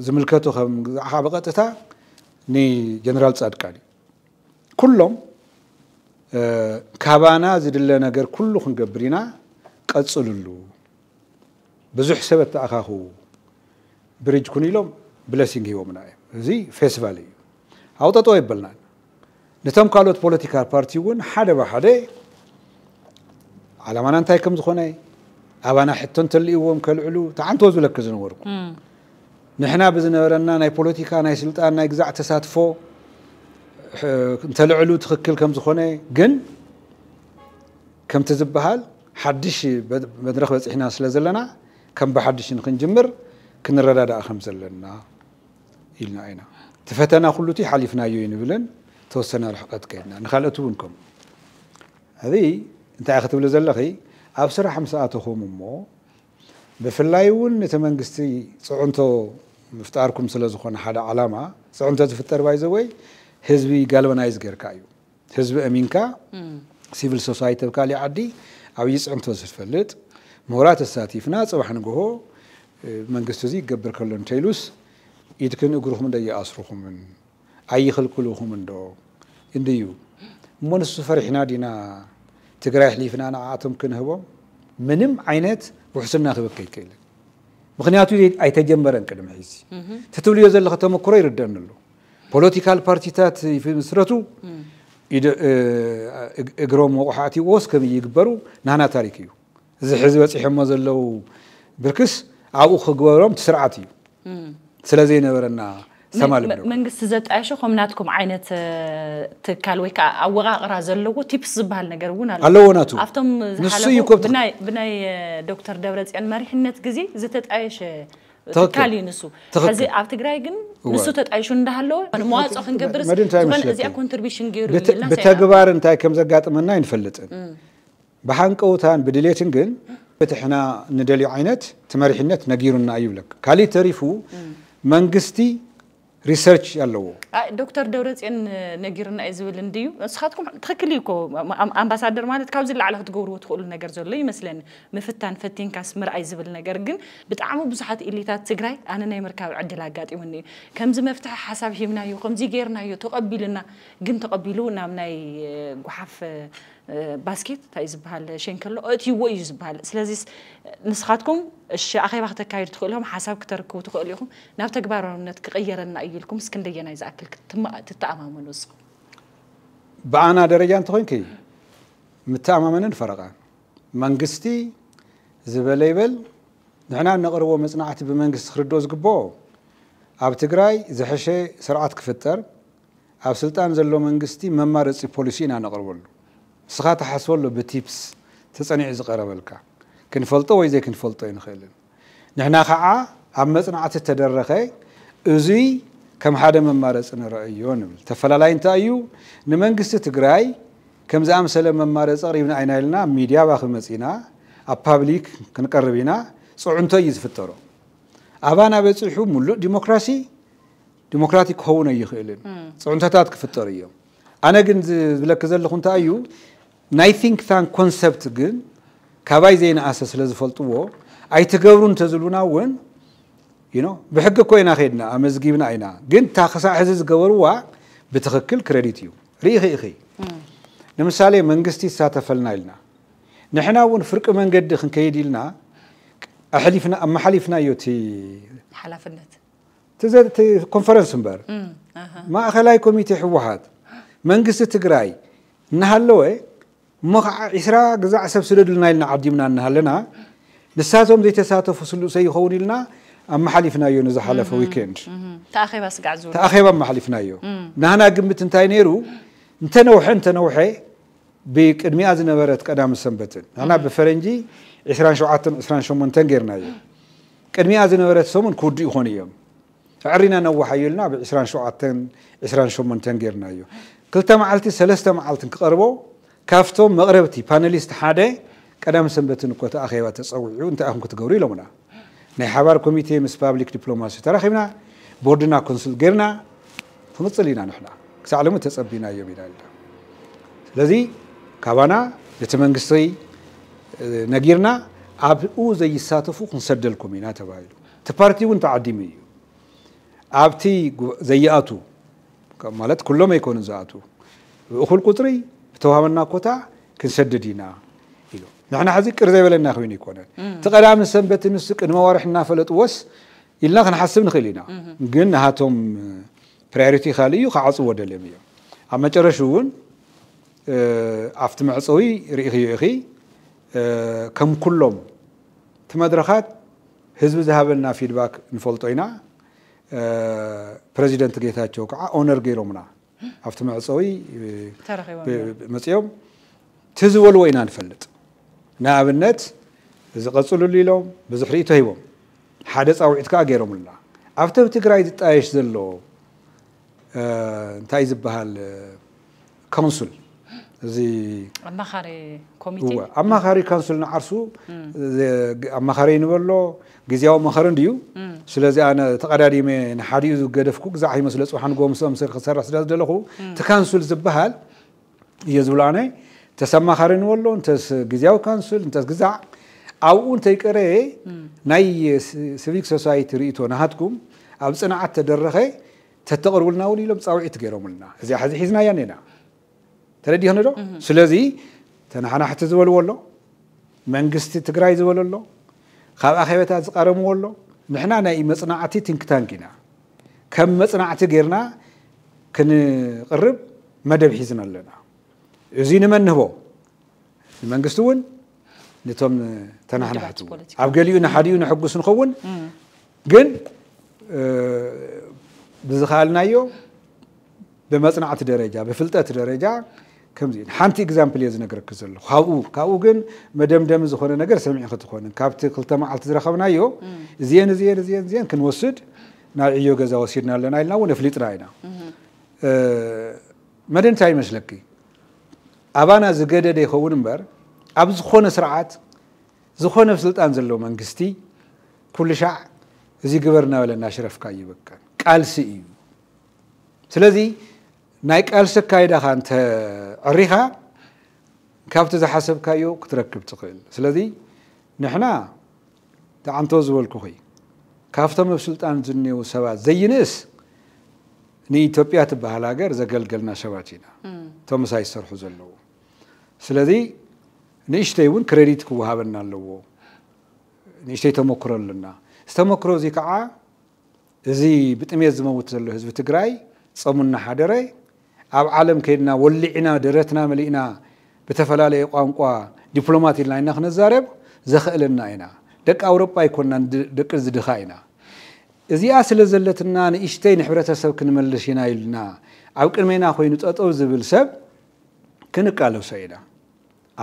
ዝምልከቱ ከም ከዓ ብቐጥታ ንጀነራል ፃድቃን እዩ ኩሎም ካባና ዝድለ ነገር ኩሉ ክንገብር ኢና ቀፅልሉ ብዙሕ ሰብ ተኣኻኽቡ ብሪጅ ኩን ኢሎም ብለሲንግ ሂቦምና እዮም እዚ ፌስ ቫሊ እዩ ኣውጠጦ የበልናን ነቶም ካልኦት ፖለቲካ ፓርቲ እውን ሓደ ብሓደ ዓላማና እንታይ ከም ዝኾነ ኣባና ሕቶ እንተልእይዎም ከልዕሉ ተዓንቶ ዝብለክ ዝነበርኩ ንሕና ብዝነበረና ናይ ፖለቲካ ናይ ስልጣን ናይ ግዛዕ ተሳትፎ እንተልዕሉ ትክክል ከም ዝኾነ ግን ከምቲ ዝበሃል ሓድሽ መድረክ በፂሕና ስለ ዘለና كم بحدش نخن جمر كن رلا دا خمسة لنا إلنا أينا تفتنا خلوتي حليفنا يوين بلن توسنا الحقات كينا نخلطو بنكم هذي انت اخت بلا زلخي ابصر حمسة اتخوم امو بفلايون نتمنى قستي صعنتو مفتاركم سلازخون حدا علامة صعنتو تفتر بايزوي هزبي غالبنايز غير كايو هزبي امينكا سيفل سوسايتي بكالي عدي او يسعنتو سفلت መውራት ተሳቲፍና ፅባሕንግሆ መንግስቲ እዚ ይገብር ከሎ እንተይሉስ ኢድክን እግርኹም እንደየኣስርኹምን ኣይኽልክልኹም እንዶ እንድዩ እሞ ንሱ ፈሪሕና ዲና ትግራይ ሕሊፍና ንዓኣቶም ክንህቦም ምንም ዓይነት ውሕስና ክብከ ይክእልን ምክንያቱ ኣይተጀመረን ቅድሚ ሒዚ ትትብልዮ ዘለካ ተመክሮ ይርደአኒ ኣሎ ፖለቲካል ፓርቲታት ምስረቱ እግሮም ወቑዕ ኣትዎስ ከም ይግበሩ ናህና ታሪክ እዩ زي حزب وصيحهم مازلوا بركس عبو خجورهم تسرعتي سلازينا برنا سمال برنا من قصة زت عشوا خمناتكم عينة تكلويك أوراق رازلوا وتيبس بهالنجارونا الله وناتو عفتم بناي بناي دكتور دبرت يعني ما رح نتجزي زت عشة تكالي نسو هذي عفتقرايجن نسو تتعيشون ده هلو أنا ما أعرف أخن قبرس ما أدري أنت أيش أكون تربيشن قيرو بتجبار أنت كم زقعت منا ينفلت ብሓንቀውታን ብድሌትን ግን ፍትሕና ንደልዩ ዓይነት ትመሪሕነት ነጊሩና ይብለክ ካልእ ተሪፉ መንግስቲ ሪሰርች ኣለዎ ዶክተር ደብረፅዮን ነጊርና እዩ ዝብል እንድዩ ንስኻትኩም ትኽክል እዩ ኮ ኣምባሳደር ማለት ካብዚ ላዕለ ክትገብርዎ ትኽእሉ ነገር ዘሎ ይመስለኒ ምፍታን ፈቲንካስ ምርኣይ ዝብል ነገር ግን ብጣዕሚ ብዙሓት ኢሊታት ትግራይ ኣነ ናይ ምርካብ ዕድል ኣጋጢሙኒ እዩ ከምዚ መፍትሒ ሓሳብ ሂብናዮ ከምዚ ገይርናዮ ተቐቢሉና ግን ተቐቢሉ ናብ ናይ ጉሓፍ باسكيت تايز بحال شينكلو اتي ويز بحال سلازي نسخاتكم الشي اخي وقت كاير تقولهم حساب كتركو تقول لهم ناف تكبروا نت كغير لنا ايلكم اسكندريه نايز اكل تما تتامم نص بعنا درجه انت كي متامامن الفرقه منغستي زبليبل نحنا نقروا مصنعات بمنغست خردوز غبو اب تيغراي زحشه سرعه كفتر اب سلطان زلو منغستي ممارسي بوليسينا نقربلو ንስኻ ተሓስበሎ ብቲፕስ ተፀኒዑ ዝቀረበልካ ክንፈልጦ ወይ ዘይክንፈልጦ ይንኽእልን ንሕና ከዓ ኣብ መፅናዕቲ ተደረኸ እዙይ ከም ሓደ መማረፂ ንረአዮ ንብል ተፈላላይ እንታይ እዩ ንመንግስቲ ትግራይ ከም ዝኣምሰለ መማረፂ ቅሪብና ዓይና ኢልና ሚድያ ባክ መፂና ኣብ ፓብሊክ ክንቀርብ ኢና ፅዑንቶ እዩ ዝፍጠሮ ኣባና በፂሑ ሙሉእ ዲሞክራሲ ዲሞክራቲክ ክኸውን ኣይኽእልን ፅዑንቶታት ክፍጠር እዮም ኣነ ግን ዝብለክ ዘለኹ እንታይ እዩ ናይ ቲንክ ታንክ ኮንሰፕት ግን ካባይ ዘይነኣሰ ስለ ዝፈልጥዎ ኣይትገብሩ እንተዝብሉና እውን ዩኖ ብሕጊ እኮ ኢና ከድና ኣመዝጊብና ኢና ግን እታ ክሳብ ሕዚ ዝገበርዋ ብትክክል ክሬዲት እዩ ርኢ ኢኺ ንምሳሌ መንግስቲ ይሳተፈልና ኢልና ንሕና እውን ፍርቂ መንገዲ ክንከይድ ኢልና ኣሕሊፍና ኣመሓሊፍና እዩ እቲ ሓላፍነት እቲ ኮንፈረንስ እምበር ማእኸላይ ኮሚቴ ሕወሓት መንግስቲ ትግራይ እናሃለወ እሞ ከዓ ዒስራ ግዛዕ ሰብ ስለድልና ኢልና ዓዲምና እናሃለና ንሳቶም ዘይተሳተፉ ስሉእ ሰይኸውን ኢልና ኣመሓሊፍናዮ ንዝሓለፈ ዊኬንድ ተኣኼባ ኣመሓሊፍናዮ ናህና ግምት እንታይ ነይሩ እንተነውሐ እንተነውሐ ብቅድሚኣ ዝነበረት ቀዳም ሰንበትን ናና ብፈረንጂ 27 28 ጌርናዮ ቅድሚኣ ዝነበረት ሰሙን ክውድኡ ይኾኑ እዮም ዕሪና ነዋሓዮ ኢልና ብ 27 28 ጌርናዮ ክልተ መዓልቲ ሰለስተ መዓልትን ክቐርቦ ካብቶም መቕረብቲ ፓነሊስት ሓደ ቀዳም ሰንበት ንኮተ ኣኼባ ተፀዊዑ እንታይ ኣኹም ክትገብሩ ኢሎምና ናይ ሓባር ኮሚቴ ምስ ፓብሊክ ዲፕሎማሲ ተራኺብና ቦርድና ኮንሱል ጌርና ክንፅል ኢና ንሕና ክሳዕ ሎሚ ተፀቢናዮም ኢና ኢልና ስለዚ ካባና ነቲ መንግስቲ ነጊርና ኣብኡ ዘይሳተፉ ክንሰደልኩም ኢና ተባሂሉ እቲ ፓርቲ እውን ተዓዲሙ እዩ ኣብቲ ዘየኣቱ ማለት ኩሎም ኣይኮኑን ዝኣቱ ብእኹል ቁፅሪ ብተዋሃበና ኮታ ክንሰድድ ኢና ኢሉ ንሕና ሕዚ ቅር ዘይበለና ኮይኑ ይኮነን እቲ ቀዳሚ ሰንበት ምስ ቅድመ ወርሒ እናፈለጥዎስ ኢልና ክንሓስብ ንኽእል ኢና ግን ናሃቶም ፕራዮሪቲ ካልእ እዩ ክዓፅዎ ደልዮም እዮም ኣብ መጨረሹ እውን ኣብቲ መዕፀዊ ርእኽዮ ኢኺ ከም ኩሎም እቲ መድረኻት ህዝቢ ዝሃበልና ፊድባክ ንፈልጦ ኢና ፕረዚደንት ጌታቸው ከዓ ኦነር ገይሮምና ኣብቲ መዕፀዊ መፅኦም ትዝበልዎ ኢና ንፈልጥ ንኣብነት ዝቐፅልሉ ኢሎም ብዝሕሪኡ ተሂቦም ሓደ ፃውዒት ከዓ ገይሮምላ ኣብቲ ኣብ ትግራይ ዝጣየሽ ዘሎ እንታይ ዝበሃል ካውንስል እዚ ኮሚቴ አማካሪ ካውንስል ንዓርሱ ኣማኻሪ ንበሎ ግዜያዊ መኸሪ ድዩ ስለዚ ኣነ ተቐዳዲመ ንሓደኡ ዝገደፍኩ ግዛዕ ይመስለፁ ሓንጎ ምስኦም ስር ክሰርሕ ስለ ዝደለኹ እቲ ካውንስል ዝበሃል እየ ዝብሎ ኣነ እንተስ ኣማኻሪ ንበሎ እንተስ ግዜያዊ ካውንስል እንተስ ግዛዕ ኣብኡ እንተይቀረየ ናይ ሲቪክ ሶሳይቲ ርእቶ ናሃትኩም ኣብ ፅንዓት ተደረኸ ተተቕርቡልና እውን ኢሎም ፃውዒት ገይሮምልና እዚ ሕዚ ሒዝናያ ነና ተረዲኽኒ ዶ ስለዚ ተናሓናሕቲ ዝበልዎ ኣሎ መንግስቲ ትግራይ ዝበሎ ኣሎ ካብ ኣኼበታት ዝቐረምዎ ኣሎ ንሕና ናይ መፅናዕቲ ቲንክታንክ ኢና ከም መፅናዕቲ ጌርና ክንቅርብ መደብ ሒዝና ኣለና እዚ ንመን ንህቦ ንመንግስቲ እውን ነቶም ተናሕናሕቲ እውን ኣብ ገሊኡ ንሓድኡ ንሕጉስ ንኸውን ግን ብዝከኣልናዮ ብመፅናዕቲ ደረጃ ብፍልጠት ደረጃ ከምዚ ሓንቲ ኤግዛምፕል እየ ዝነገርክ ዘለኹ ካብኡ ካብኡ ግን መደምደሚ ዝኾነ ነገር ሰሚዒ ክትኾንን ካብቲ ክልተ መዓልቲ ዝረኸብናዮ እዚአን እዚአን እዚአን እዚአን ክንወስድ ናብ ዕዮ ገዛ ወሲድና ኣለና ኢልና እውን ኣፍሊጥና ኢና መደንታ ይመስለኪ ኣባና ዝገደደ ይኸውን እምበር ኣብ ዝኾነ ስርዓት ዝኾነ ስልጣን ዘለዎ መንግስቲ ኩሉ ሻዕ እዚ ግበር እናበለና ሽረፍካ ይበቃን ቃልሲ እዩ ስለዚ ናይ ቃልሲ ኣካይዳኻ እንተ ዕሪኻ ካብቲ ዝሓሰብካዮ ክትረክብ ትኽእል ስለዚ ንሕና ተዓንቶ ዝበልኩኹ ካብቶም ኣብ ስልጣን ዝኔዉ ሰባት ዘይንእስ ንኢትዮጵያ ትበሃል ሃገር ዘገልገልና ሰባት ኢና እቶም ምሳይ ዝሰርሑ ዘለዉ ስለዚ ንእሽተይ እውን ክሬዲት ክወሃበና ኣለዎ ንእሽተይ ተመክሮ ኣለና ዝተመክሮ እዚ ከዓ እዚ ብጥሜት ዝመውት ዘሎ ህዝቢ ትግራይ ፀሙና ሓደረ ኣብ ዓለም ከይድና ወሊዕና ደረትና መሊእና ብተፈላለየ ቋንቋ ዲፕሎማት ኢልና ኢና ክነዛረብ ዘኽእለና ኢና ደቂ ኣውሮጳ ኣይኮንና ደቂ ዝድኻ ኢና እዚኣ ስለ ዘለትና ንእሽተይ ንሕብረተሰብ ክንመልሽ ኢና ኢልና ኣብ ቅድሜና ኮይኑ ጠጠው ዝብል ሰብ ክንቃለሶ ኢና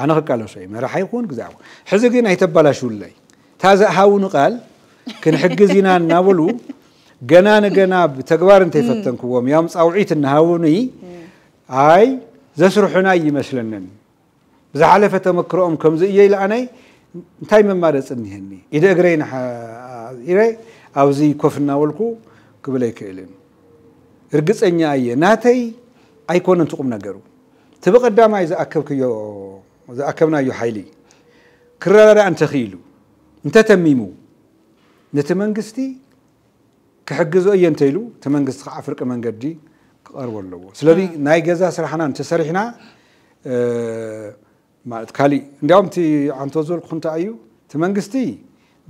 ኣነ ክቃለሶ እዩ መራሓ ይኹን ግዛዕ ሕዚ ግን ኣይተባላሽውለይ እታ ዝእሃውኑ ቃል ክንሕግዝ ኢና እናበሉ ገና ንገና ብተግባር እንተይፈተንክዎም ያም ፃውዒት እናሃቡኒ ኣይ ዘስርሑና ይመስለነኒ ዝሓለፈ ተመክሮኦም ከምዚ እየ ኢለኣነይ እንታይ መማረፅ እኒሀኒ ኢደ እግረይ ኢረ ኣብዚ ኮፍ እናበልኩ ክብል ኣይክእልን እርግፀኛ እየ ናተይ ኣይኮነን ትቁም ነገሩ እቲ ብቐዳማይ ዝኣከብናዮ ሓይሊ ክረዳድኣ እንተኽኢሉ እንተተሚሙ ነቲ መንግስቲ ክሕግዞ እየ እንተኢሉ እቲ መንግስቲ ከዓ ፍርቂ መንገዲ ክቐርቡ ኣለዎ ስለዚ ናይ ገዛ ስራሕና እንተሰሪሕና ማለት ካሊእ እንዲያውም እቲ ዓንቶ ዝበልኩ እንታይ እዩ እቲ መንግስቲ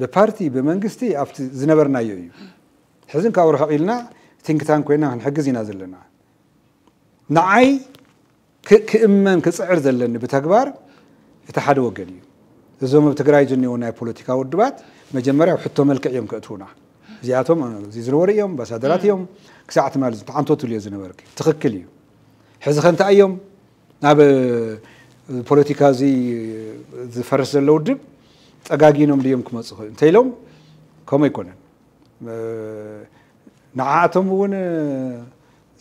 ብፓርቲ ብመንግስቲ ኣብቲ ዝነበርናዮ እዩ ሕዝን ካብኡ ርሕቕ ኢልና ቲንክታን ኮይና ክንሕግዝ ኢና ዘለና ንዓይ ክእመን ክፅዕር ዘለኒ ብተግባር እቲ ሓደ ወገን እዩ እዞም ኣብ ትግራይ ዝኒሄው ናይ ፖለቲካ ውድባት መጀመርያ ብሕቶ መልክዕ እዮም ክእትውና زياتهم زيزروريهم بسادراتهم كساعة مال عن توتل يزن ورك تخكلي حزق أنت أيهم ناب بوليتيكا زي فرس اللود أجاجينهم ليهم كم صخ تيلهم كم يكون نعاتهم ون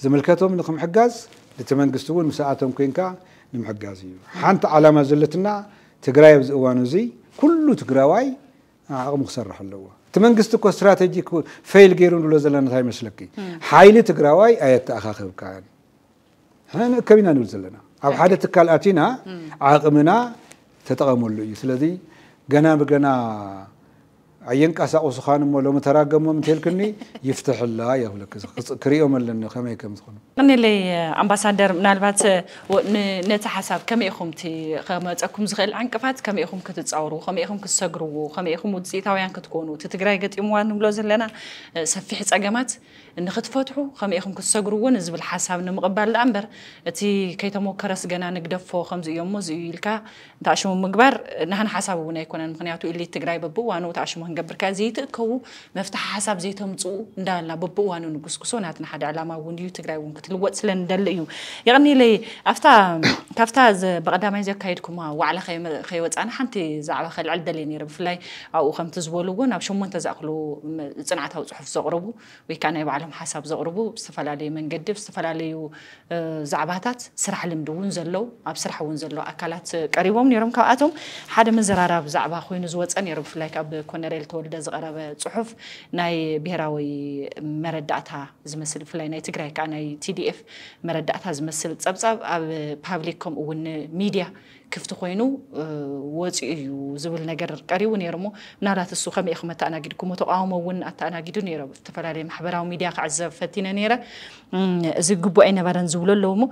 زملكتهم نقم حجاز لتمان قستون مساعتهم كينكا نم حجازي حنت على ما زلتنا تقرأي بزوانو زي كله تقرأي أنا آه مخسر حلوه እቲ መንግስቲ እኮ ስትራቴጂ ፈይል ገይሩ ንብሎ ዘለና እንታይ ይመስለኪ ሓይሊ ትግራዋይ ኣየተኣኻኽብካ ከብ ኢና ንብል ዘለና ኣብ ሓደ ትካል ኣቲና ዓቕምና ተጠቐመሉ እዩ ስለዚ ገና ብገና عينك كاسا أوسخان مولو متراجم ومتلكني يفتح الله يا هلا كذا ولك كريوم إنه خم يكم تكون أنا اللي عم من أمباسادر نالبات نتحسب كم يخم تي خم تأكم زغل عن كفات كم يخم كتتصوروا خم يخم كتسجروا خم يخم وتزي تاوي كتكونوا تتجري قد إموان ملوز لنا سفيح تأجمات إن خد فتحوا خم يخم كتسجروا ونزب الحساب إنه مقبل الأمبر تي كي تمو كرس جنا نقدفه خمس يوم مزيلك تعشمو مقبر نحن حسابه ونا يكون مخنياتو اللي تجري ببو وانو وتعشمو نقبر كازيت كو مفتح حساب زيتهم تو ندالا ببو وانو نقصقصو ناتنا حدا علامة ونديو تقراي ونكتل وقت سلن دلئيو يغني لي افتا كافتا بغدا ما يزيك كايدكم وعلى خي, خي وات انا حنتي زعبا خي العل دلين يرب فلاي او خم تزولو ون او شمون تزاقلو صنعتها وصحف زغربو ويكان يبعلهم حساب زغربو بستفال علي من قد بستفال علي زعباتات سرح المدون زلو اب سرح ونزلو اكلات قريبهم يرم كاواتهم حدا من زرارة بزعبا خوين زوات ان يرب فلاي كاب كونريل ተወልደ ዝቐረበ ፅሑፍ ናይ ብሔራዊ መረዳእታ ዝመስል ብፍላይ ናይ ትግራይ ከዓ ናይ ቲዲኤፍ መረዳእታ ዝመስል ፀብፃብ ኣብ ፓብሊክ ከምኡ እውን ሚድያ ክፍቲ ኮይኑ ወፂኡ እዩ ዝብል ነገር ቀሪቡ ነይሩ እሞ ምናልባት እሱ ከመይ ኢኹም ኣተኣናጊድኩሞ ተቃውሞ እውን ኣተኣናጊዱ ነይሩ ዝተፈላለየ ማሕበራዊ ሚድያ ክዕዘብ ፈቲነ ነይረ እዚ ግቡእ ኣይነበረን ዝብሉ ኣለዉ እሞ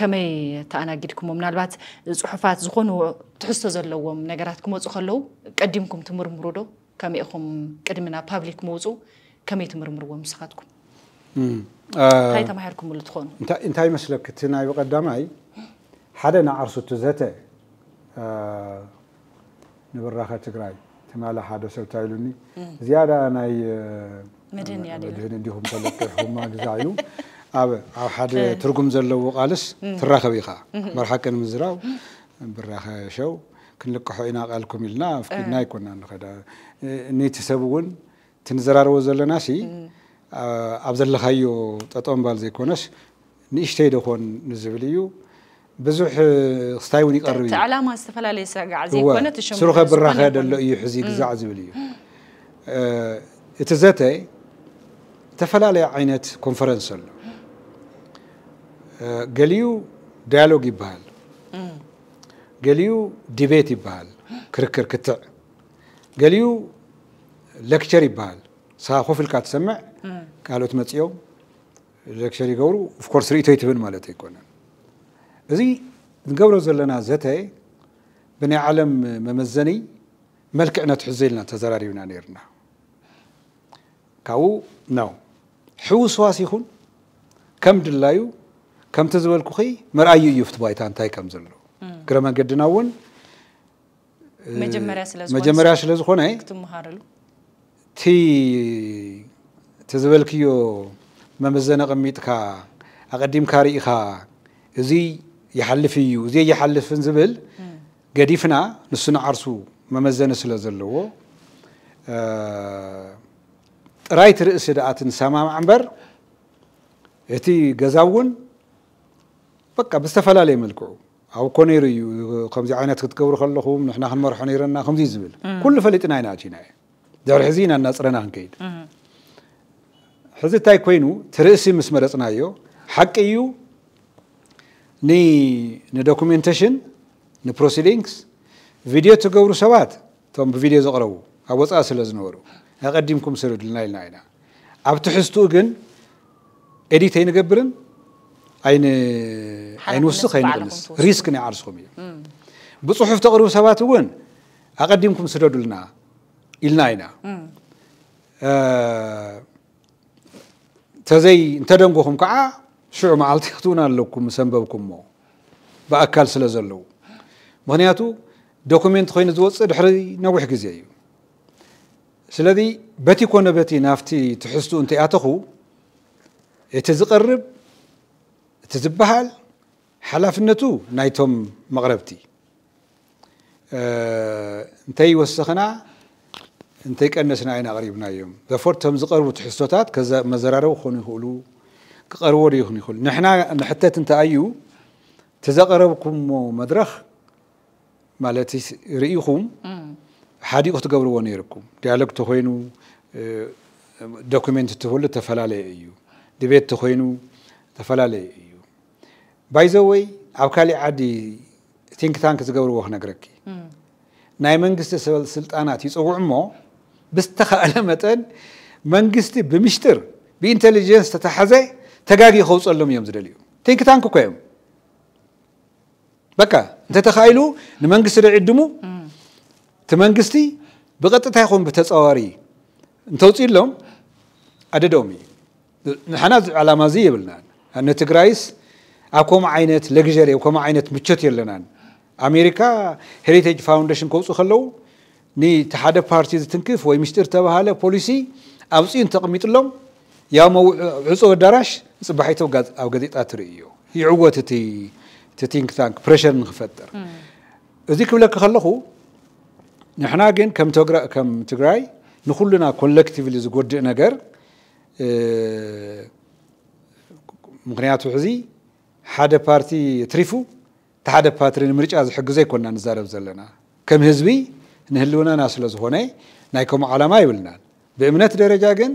ከመይ ተኣናጊድኩሞ ምናልባት ፅሑፋት ዝኾኑ ትሕዝቶ ዘለዎም ነገራት ክመፁ ከለዉ ቀዲምኩም ትምርምሩ ዶ ከመይ ኢኹም ቅድሚ ናብ ፓብሊክ መውፁ ከመይ ትምርምርዎም ንስኻትኩም እንታይ ተማሂርኩም ብሉ ትኾኑ እንታይ ይመስለክ እቲ ናይ ቀዳማይ ሓደ ንዓርሱቱ ዘተ ንብራኸ ትግራይ ትማሊ ሓደ ሰብ ታይሉኒ ዝያዳ ናይ መድህን እንዲኹም ተለቂሑማ ግዛ እዩ ኣብ ኣብ ሓደ ትርጉም ዘለዎ ቃልስ ትራኸብ ኢኻ መርሓቅን ምዝራብ ብራኸ ሸው ክንልቅሖ ኢና ቃልኩም ኢልና ኣፍኪድና ይኮና ንኸዳ ነቲ ሰብ እውን እቲ ንዘራርቦ ዘለና ሲ ኣብ ዘለካዮ ጠጠምባል ዘይኮነስ ንእሽተይ ደኮን ንዝብል እዩ ብዙሕ ስታይ እውን ይቀርብ እዩ ዓላማ ዝተፈላለየ ሰጋዕ ዘይኮነ ስሩኸ ብራ ከደሎ እዩ ሕዚ ግዛዕ ዝብል እዩ እቲ ዘተ ዝተፈላለየ ዓይነት ኮንፈረንስ ኣሎ ገሊዩ ዳያሎግ ይበሃል ገሊዩ ዲቤት ይበሃል ክርክር ክትዕ ገሊዩ ሌክቸር ይበሃል ሳ ኮፍ ኢልካ ትሰምዕ ካልኦት መፅኦም ሌክቸር ይገብሩ ኦፍኮርስ ርእቶ ይትብል ማለት ኣይኮነን እዚ ንገብሮ ዘለና ዘተ ብናይ ዓለም መመዘኒ መልክዕ ነትሕዘ ኢልና ተዘራሪብና ነርና ካብኡ ናው ሕውስዋስ ይኹን ከም ድላዩ ከምቲ ዝበልኩ ኸ መርኣዩ እዩ ፍቲ ባይታ እንታይ ከም ዘሎ ግረ መንገድና እውን መጀመርያ ስለ ዝኾነ እቲ እቲ ዝበልክዮ መመዘነ ቐሚጥካ ኣቐዲምካ ርኢኻ እዚ ይሓልፍ እዩ ዘይሓልፍን ዝብል ገዲፍና ንሱ ንዓርሱ መመዘነ ስለ ዘለዎ ጥራይ ትርእሲ ደኣ ትንሰማምዕ እምበር እቲ ገዛ እውን በቃ ብዝተፈላለየ መልክዑ ኣብ ኮ ነይሩ እዩ ከምዚ ዓይነት ክትገብሩ ከለኹም ንሕና ክንመርሖ ነይረና ከምዚ ዝብል ኩሉ ፈሊጥና ኢና ኣቲና እዩ ድሕሪ ሕዚ ኢና እናፅረና ክንከይድ ሕዚ እንታይ ኮይኑ ትርእሲ ምስ መረፅናዮ ሓቂ እዩ ንዶኩሜንቴሽን ንፕሮሲዲንግስ ቪድዮ እትገብሩ ሰባት እቶም ብቪድዮ ዘቕረቡ ኣብ ወፃኢ ስለ ዝነበሩ ኣቐዲምኩም ስርድልና ኢልና ኢና ኣብ ትሕዝትኡ ግን ኤዲት ኣይንገብርን ኣይንውስኽ ኣይንቅንስ ሪስክ ናይ ዓርስኹም እዩ ብፅሑፍ ተቕርቡ ሰባት እውን ኣቐዲምኩም ስደዱልና ኢልና ኢና ተዘይ እንተደንጎኹም ከዓ ሽዑ መዓልቲ ክትውን ኣለኩም ምስ ንበብኩምሞ ብኣካል ስለ ዘለዉ ምክንያቱ ዶኩሜንት ኮይኑ ዝወፅእ ድሕሪ ነዊሕ ግዜ እዩ ስለዚ በቲ ኮነ በቲ ናፍቲ ትሕዝትኡ እንተይኣተኹ እቲ ዝቐርብ እቲ ዝበሃል ሓላፍነቱ ናይቶም መቕረብቲ እንተይ ወሰኽና እንተይ ቀነስና ኢና ኣቕሪብና እዮም ዘፈር ቶም ዝቐርቡ ትሕዝቶታት መዘራረቢ ክኾኑ ይኽእሉ كقرور يهني خل نحنا حتى انت ايو تزقربكم مدرخ مالتي رئيخوم حادي اخت قبر ونيركم ديالك تخوينو آه، دوكومنت تقول تفلالي ايو دبيت تخوينو تفلالي ايو باي ذا واي عبكالي عادي تينك تانك تقبر وخنقركي ناي منقست سلطانات يصوع مو بستخا المتن منقستي بمشتر بانتليجنس تتحزي ተጋጊ ከውፀሎም እዮም ዝደልዩ ተንክታንክ እኳ እዮም በቃ እንተተኻኢሉ ንመንግስቲ ደዕድሙ እቲ መንግስቲ ብቐጥታ ይኹን ብተፃዋሪ እንተውፅኢሎም ኣደደኦም እዩ ንሕና ዓላማ እዚ የብልና ንትግራይስ ኣብ ከምኡ ዓይነት ለግዠሪ ኣብ ከምኡ ዓይነት ምቾት የለናን ኣሜሪካ ሄሪቴጅ ፋውንዴሽን ከውፅኡ ከለዉ ንቲ ሓደ ፓርቲ ዝትንክፍ ወይ ምስጢር ተባሃለ ፖሊሲ ኣብፅኡ እንተቐሚጡሎም ያብ ዕፁብ ኣዳራሽ ፅባሒቶ ኣብ ጋዜጣ ትርኢ እዩ ይዕወት እቲ ቲንክ ታንክ ፕሬሽር ንክፈጥር እዚ ክብለካ ከለኹ ንሕና ግን ከም ትግራይ ንኩሉና ኮሌክቲቭሊ ዝጎድእ ነገር ምክንያቱ ሕዚ ሓደ ፓርቲ ትሪፉ እቲ ሓደ ፓርቲ ንምርጫ ዝሕግዘ ኣይኮንና ንዛረብ ዘለና ከም ህዝቢ ንህልውናና ስለ ዝኾነ ናይ ከምኡ ዓላማ ይብልናን ብእምነት ደረጃ ግን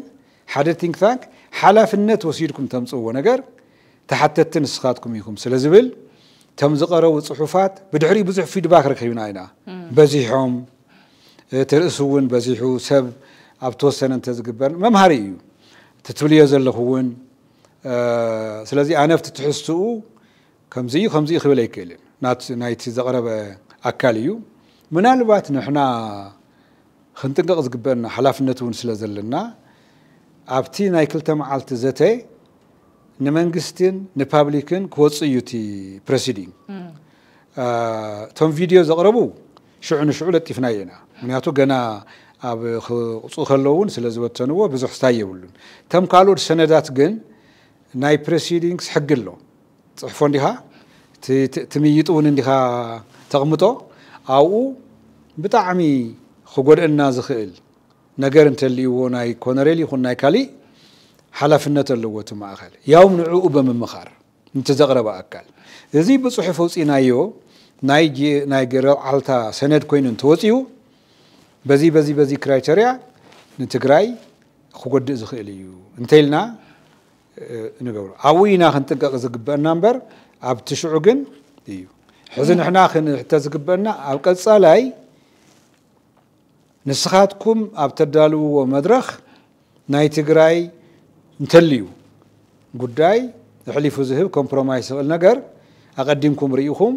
حدا تينك تانك حلف النت وسيركم تمسوا ونجر تحت تنسخاتكم يكم سلزبل تمزقرا وصحفات بدعري بزح في دباخ رخيون عينا بزيحهم ترسون بزيحو سب أبتوسن أنت زقبر ما مهريو تتولي يزل لخون أه سلزي أنا فتتحسو كم زي كم زي خبلي كلم نات نايت زقرب أكاليو منال بات نحنا خنتنا قصد قبرنا حلف النت ونسلزلنا ኣብቲ ናይ ክልተ መዓልቲ ዘተ ንመንግስትን ንፓብሊክን ክወፅእ እዩ እቲ ፕረሲዲንግ እቶም ቪድዮ ዘቕረቡ ሽዑ ንሽዑ ለጢፍናዮ ኢና ምክንያቱ ገና ኣብ ክውፅኡ ከለዉ እውን ስለ ዝበተንዎ ብዙሕ ስታይ የብሉን እቶም ካልኦት ሰነዳት ግን ናይ ፕረሲዲንግስ ሕጊ ኣሎ ፅሕፎ እንዲኻ ትምይጥ እውን እንዲኻ ተቕምጦ ኣብኡ ብጣዕሚ ክጎድአና ዝኽእል ነገር እንተልይዎ ናይ ኮነሬል ይኹን ናይ ካሊእ ሓላፍነት ኣለዎ እቲ ማእኸል ያውም ንዕኡ በምምኻር እንተዘቕረበ ኣካል እዚ ብፅሑፍ ኣውፂናዮ ናይ ረብዓልታ ሰነድ ኮይኑ እንተወፂኡ በዚ በዚ በዚ ክራይተርያ ንትግራይ ክጎድእ ዝኽእል እዩ እንተይልና ንገብሮ ኣብኡ ኢና ክንጥንቀቕ ዝግበአና እምበር ኣብቲ ሽዑ ግን እዩ ሕዚ ንሕና ክንሕተ ዝግበአና ኣብ ቀፃላይ ንስኻትኩም ኣብ ተዳልውዎ መድረኽ ናይ ትግራይ እንተልዩ ጉዳይ እሕሊፉ ዝህብ ኮምፕሮማይስ ዝኽእል ነገር ኣቐዲምኩም ርኢኹም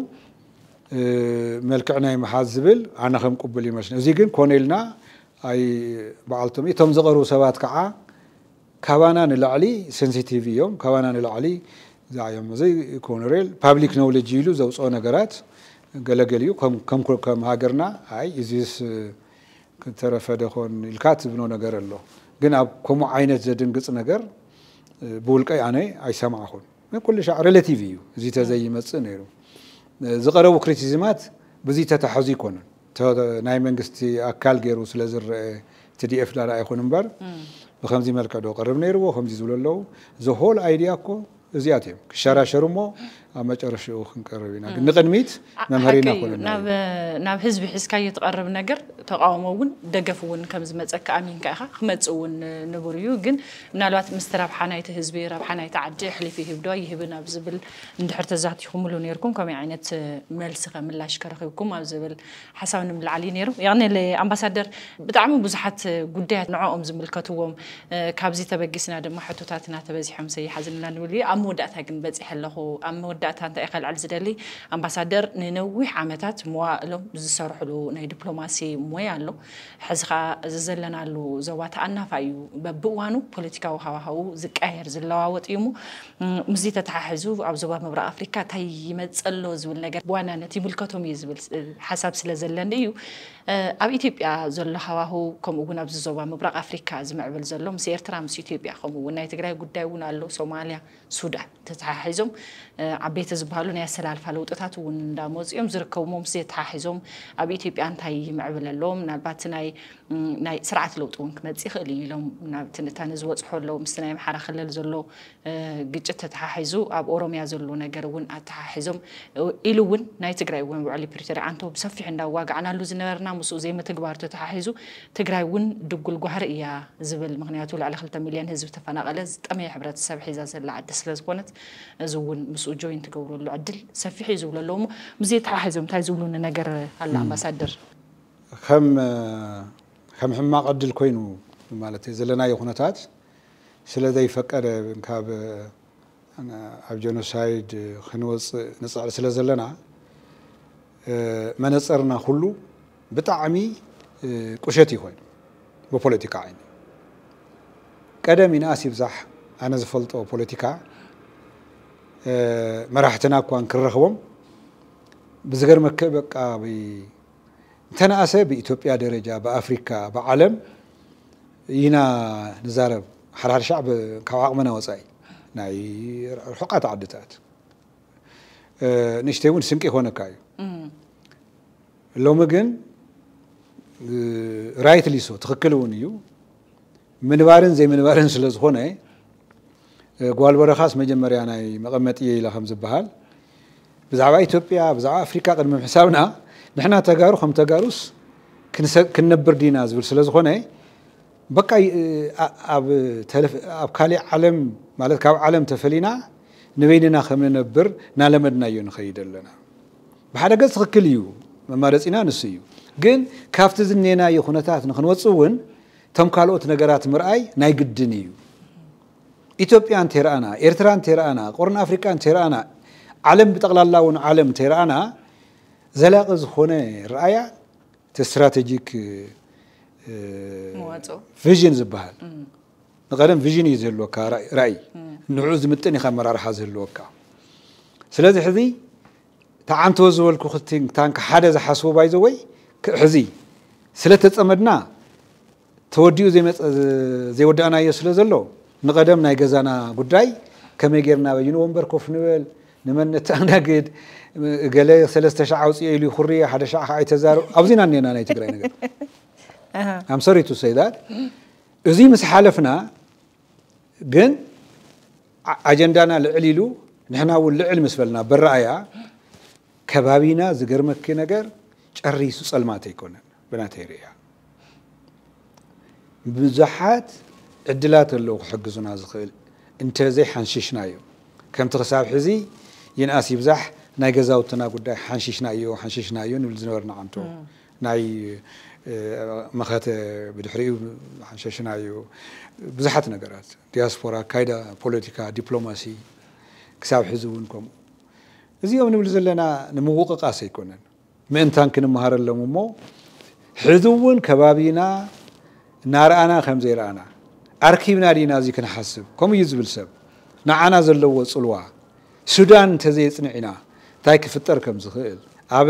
መልክዕ ናይ መሓዝ ዝብል ኣነ ከም ቅቡል ይመስል እዚ ግን ኮነ ኢልና ኣይ በዓልቶም እቶም ዝቐርቡ ሰባት ከዓ ካባና ንላዕሊ ሴንሲቲቭ እዮም ካባና ንላዕሊ ዛዮም እዚ ኮኖሬል ፓብሊክ ኖውለጅ ኢሉ ዘውፅኦ ነገራት ገለገል እዩ ከም ሃገርና ኣይ እዚስ ክተረፈ ደኮን ኢልካ ትብሎ ነገር ኣሎ ግን ኣብ ከምኡ ዓይነት ዘድንግፅ ነገር ብውልቀይ ኣነ ኣይሰማዕኹን ኩሉ ሻዕ ሬሌቲቭ እዩ እዚ ተዘይመፅእ ነይሩ ዝቐረቡ ክሪቲዝማት ብዚ ተታሓዙ ይኮኑን ናይ መንግስቲ ኣካል ገይሩ ስለ ዝረአ እቲ ዲኤፍ ዳዳ ኣይኹን እምበር ብከምዚ መልክዕ ዶ ቀርብ ነይርዎ ከምዚ ዝብሉ ኣለዉ ዘሆል ኣይድያ እኮ እዚኣት እዮም ክሸራሸሩ እሞ أما ترشي أخن كربينا نقد ميت نمهرينا كلنا نب نب حزب حس كاي تقرب نجر تقاومون دقفون كم زمت أك أمين كأخ خمد أون نبوريو جن من الوقت مسترب حناي تحزبي رب حناي تعدي حلي فيه بدوي يهبنا بزبل ندحر تزات يخملون يركم كم يعني تملس كم لا شكر خيكم بزبل حسون من العلي نير يعني اللي أم بصدر بدعمه بزحت قديات نعوم زمل كتوم كابزي تبجسنا دم حتو تاتنا تبزي حمسي حزننا نولي أمود أثقن بزي حلهو أمود ረዳእታ እንታይ ከልዓል ዝደሊ ኣምባሳደር ንነዊሕ ዓመታት ሞያ ኢሎም ዝሰርሕሉ ናይ ዲፕሎማሲ ሞያ ኣሎ ሕዚ ከዓ እዚ ዘለናሉ ዞባ ተኣናፋ እዩ በብእዋኑ ፖለቲካዊ ሃዋህቡ ዝቀየር ዝለዋወጥ እዩ ሞ ምዚ ተተሓሒዙ ኣብ ዞባ ምብራቅ ኣፍሪካ እንታይ ይመፀሎ ዝብል ነገር ብዋናነት ይምልከቶም እዩ ዝብል ሓሳብ ስለ ዘለኒ እዩ ኣብ ኢትዮጵያ ዘሎ ሃዋህው ከምኡ እውን ኣብዚ ዞባ ምብራቅ ኣፍሪካ ዝምዕብል ዘሎ ምስ ኤርትራ ምስ ኢትዮጵያ ከምኡ እውን ናይ ትግራይ ጉዳይ እውን ኣሎ ሶማልያ ሱዳን ተተሓሒዞም ዓበይቲ ዝበሃሉ ናይ ኣሰላልፋ ለውጥታት እውን እንዳመፅኦም ዝርከቡ ሞምስ ተተሓሒዞም ኣብ ኢትዮጵያ እንታይ ይምዕብል ኣለዎም ምናልባት ናይ ናይ ስርዓት ለውጢ እውን ክመፅእ ይኽእል እዩ ኢሎም ናብ ትንታነ ዝወፅሑ ኣለዉ ምስ ናይ ኣምሓራ ክልል ዘሎ ግጭት ተተሓሒዙ ኣብ ኦሮምያ ዘሎ ነገር እውን ኣተሓሒዞም ኢሉ እውን ናይ ትግራይ እውን ውዕሊ ፕሪቶርያ ኣንተ ብሰፊሕ እንዳዋግዕናሉ ዝነበርና ምስኡ ዘይምትግባር ተተሓሒዙ ትግራይ እውን ድጉል ጓህር እያ ዝብል ምክንያቱ ልዕሊ ክልተ ሚልዮን ህዝቢ ተፈናቐለ ዝጠመየ ሕብረተሰብ ሒዛ ዘላ ዓዲ ስለ ዝኾነት እዚ እውን ምስኡ ጆይን ትገብረሉ ዕድል ሰፊሕ እዩ ዝብሉ ኣለዎ እሞ ብዘይተሓሒዞም እንታይ ዝብሉኒ ነገር ኣላ ኣምባሳደር ከም كم حما قد الكوينو مالتي زلنا يخونتات سلا ذي فكر كاب أنا أب جنوسايد خنوس نصر سلا زلنا ما نصرنا خلو بتعمي كوشتي خوين بوليتيكا عيني كده من آسيب زح أنا زفلت أو بوليتيكا ما راح تناكو أنكر رخوم بزغر مكبك أبي آه ተነኣሰ ብኢትዮጵያ ደረጃ ብኣፍሪካ ብዓለም ኢና ንዛረብ ሓድሓደ ሻዕ ካብ ዓቕመና ወፃኢ ናይ ርሑቃት ዓድታት ንእሽተይ እውን ስንቂ ይኮነካ እዩ ሎሚ ግን ራይት ሊሶ ትክክል እውን እዩ ምንባርን ዘይምንባርን ስለ ዝኾነ ጓል በረኻስ መጀመርያ ናይ መቐመጢ ኢላ ከም ዝበሃል ብዛዕባ ኢትዮጵያ ብዛዕባ ኣፍሪካ ቅድሚ ምሕሳብና ንሕና ተጋሩ ከም ተጋሩስ ክንነብር ዲና ዝብል ስለ ዝኾነ በቃ ኣብ ካሊእ ዓለም ማለት ካብ ዓለም ተፈሊና ንበይንና ከም ንነብር ናለመድናዮ ንኸይድ ኣለና ብሓደ ገፅ ትኽክል እዩ መማረፂና ንስ እዩ ግን ካብቲ ዝኔናዮ ኩነታት ንክንወፅ እውን እቶም ካልኦት ነገራት ምርኣይ ናይ ግድን እዩ ኢትዮጵያ እንተይረኣና ኤርትራ እንተይረኣና ቆርን ኣፍሪቃ እንተይረኣና ዓለም ብጠቕላላ እውን ዓለም እንተይረኣና ዘላቂ ዝኾነ ረኣያ እቲ ስትራቴጂክ ቪዥን ዝበሃል ንቀደም ቪዥን እዩ ዝህልወካ ራእይ ንዕኡ ዝምጥን ኢኻ መራርሓ ዝህልወካ ስለዚ ሕዚ ተዓንተዎ ዝበልኩ ክታንካ ሓደ ዝሓስቦ ባይዘ ወይ ሕዚ ስለ ተፀመድና ተወዲኡ ዘይወዳእናዮ ስለ ዘሎ ንቀደም ናይ ገዛና ጉዳይ ከመይ ጌርና በይኑ ወንበር ኮፍ ንበል نمن تأنقد قال لي ثلاثة شعاع وسيئ لي خرية حدا شعاع حاي تزار أبزين أني أنا نايت قرأي نقد I'm sorry to say that إزي مس حالفنا قن أجندانا لعليلو نحنا أول العلم سفلنا بالرأي كبابينا زقر مكي نقر تشريسو سلمات يكون بناتي ريا بزحات عدلات اللوغ حق زنا زخيل انت زي حنششنايو كم ترساب حزي ين آسیب زح نای جزاوت نگوده حنشش نایو حنشش نایو نبل زنور نعنتو نای مخاطه بدحری حنشش نایو بزحت نگرات دیاسپورا کایدا پلیتیکا دیپلماسی کسب حزبون کم ازیام نبل زلنا نموق قاسی کنن من تان کنم مهارت لامومو حزبون کبابینا نار آنا خم زیر آنا ارکیب ناری نازی کن حسب کمی یزبل سب نعنا زللو و سلوه ሱዳን እንተዘየፅንዕ ኢና እንታይ ክፍጠር ከም ዝኽእል ኣብ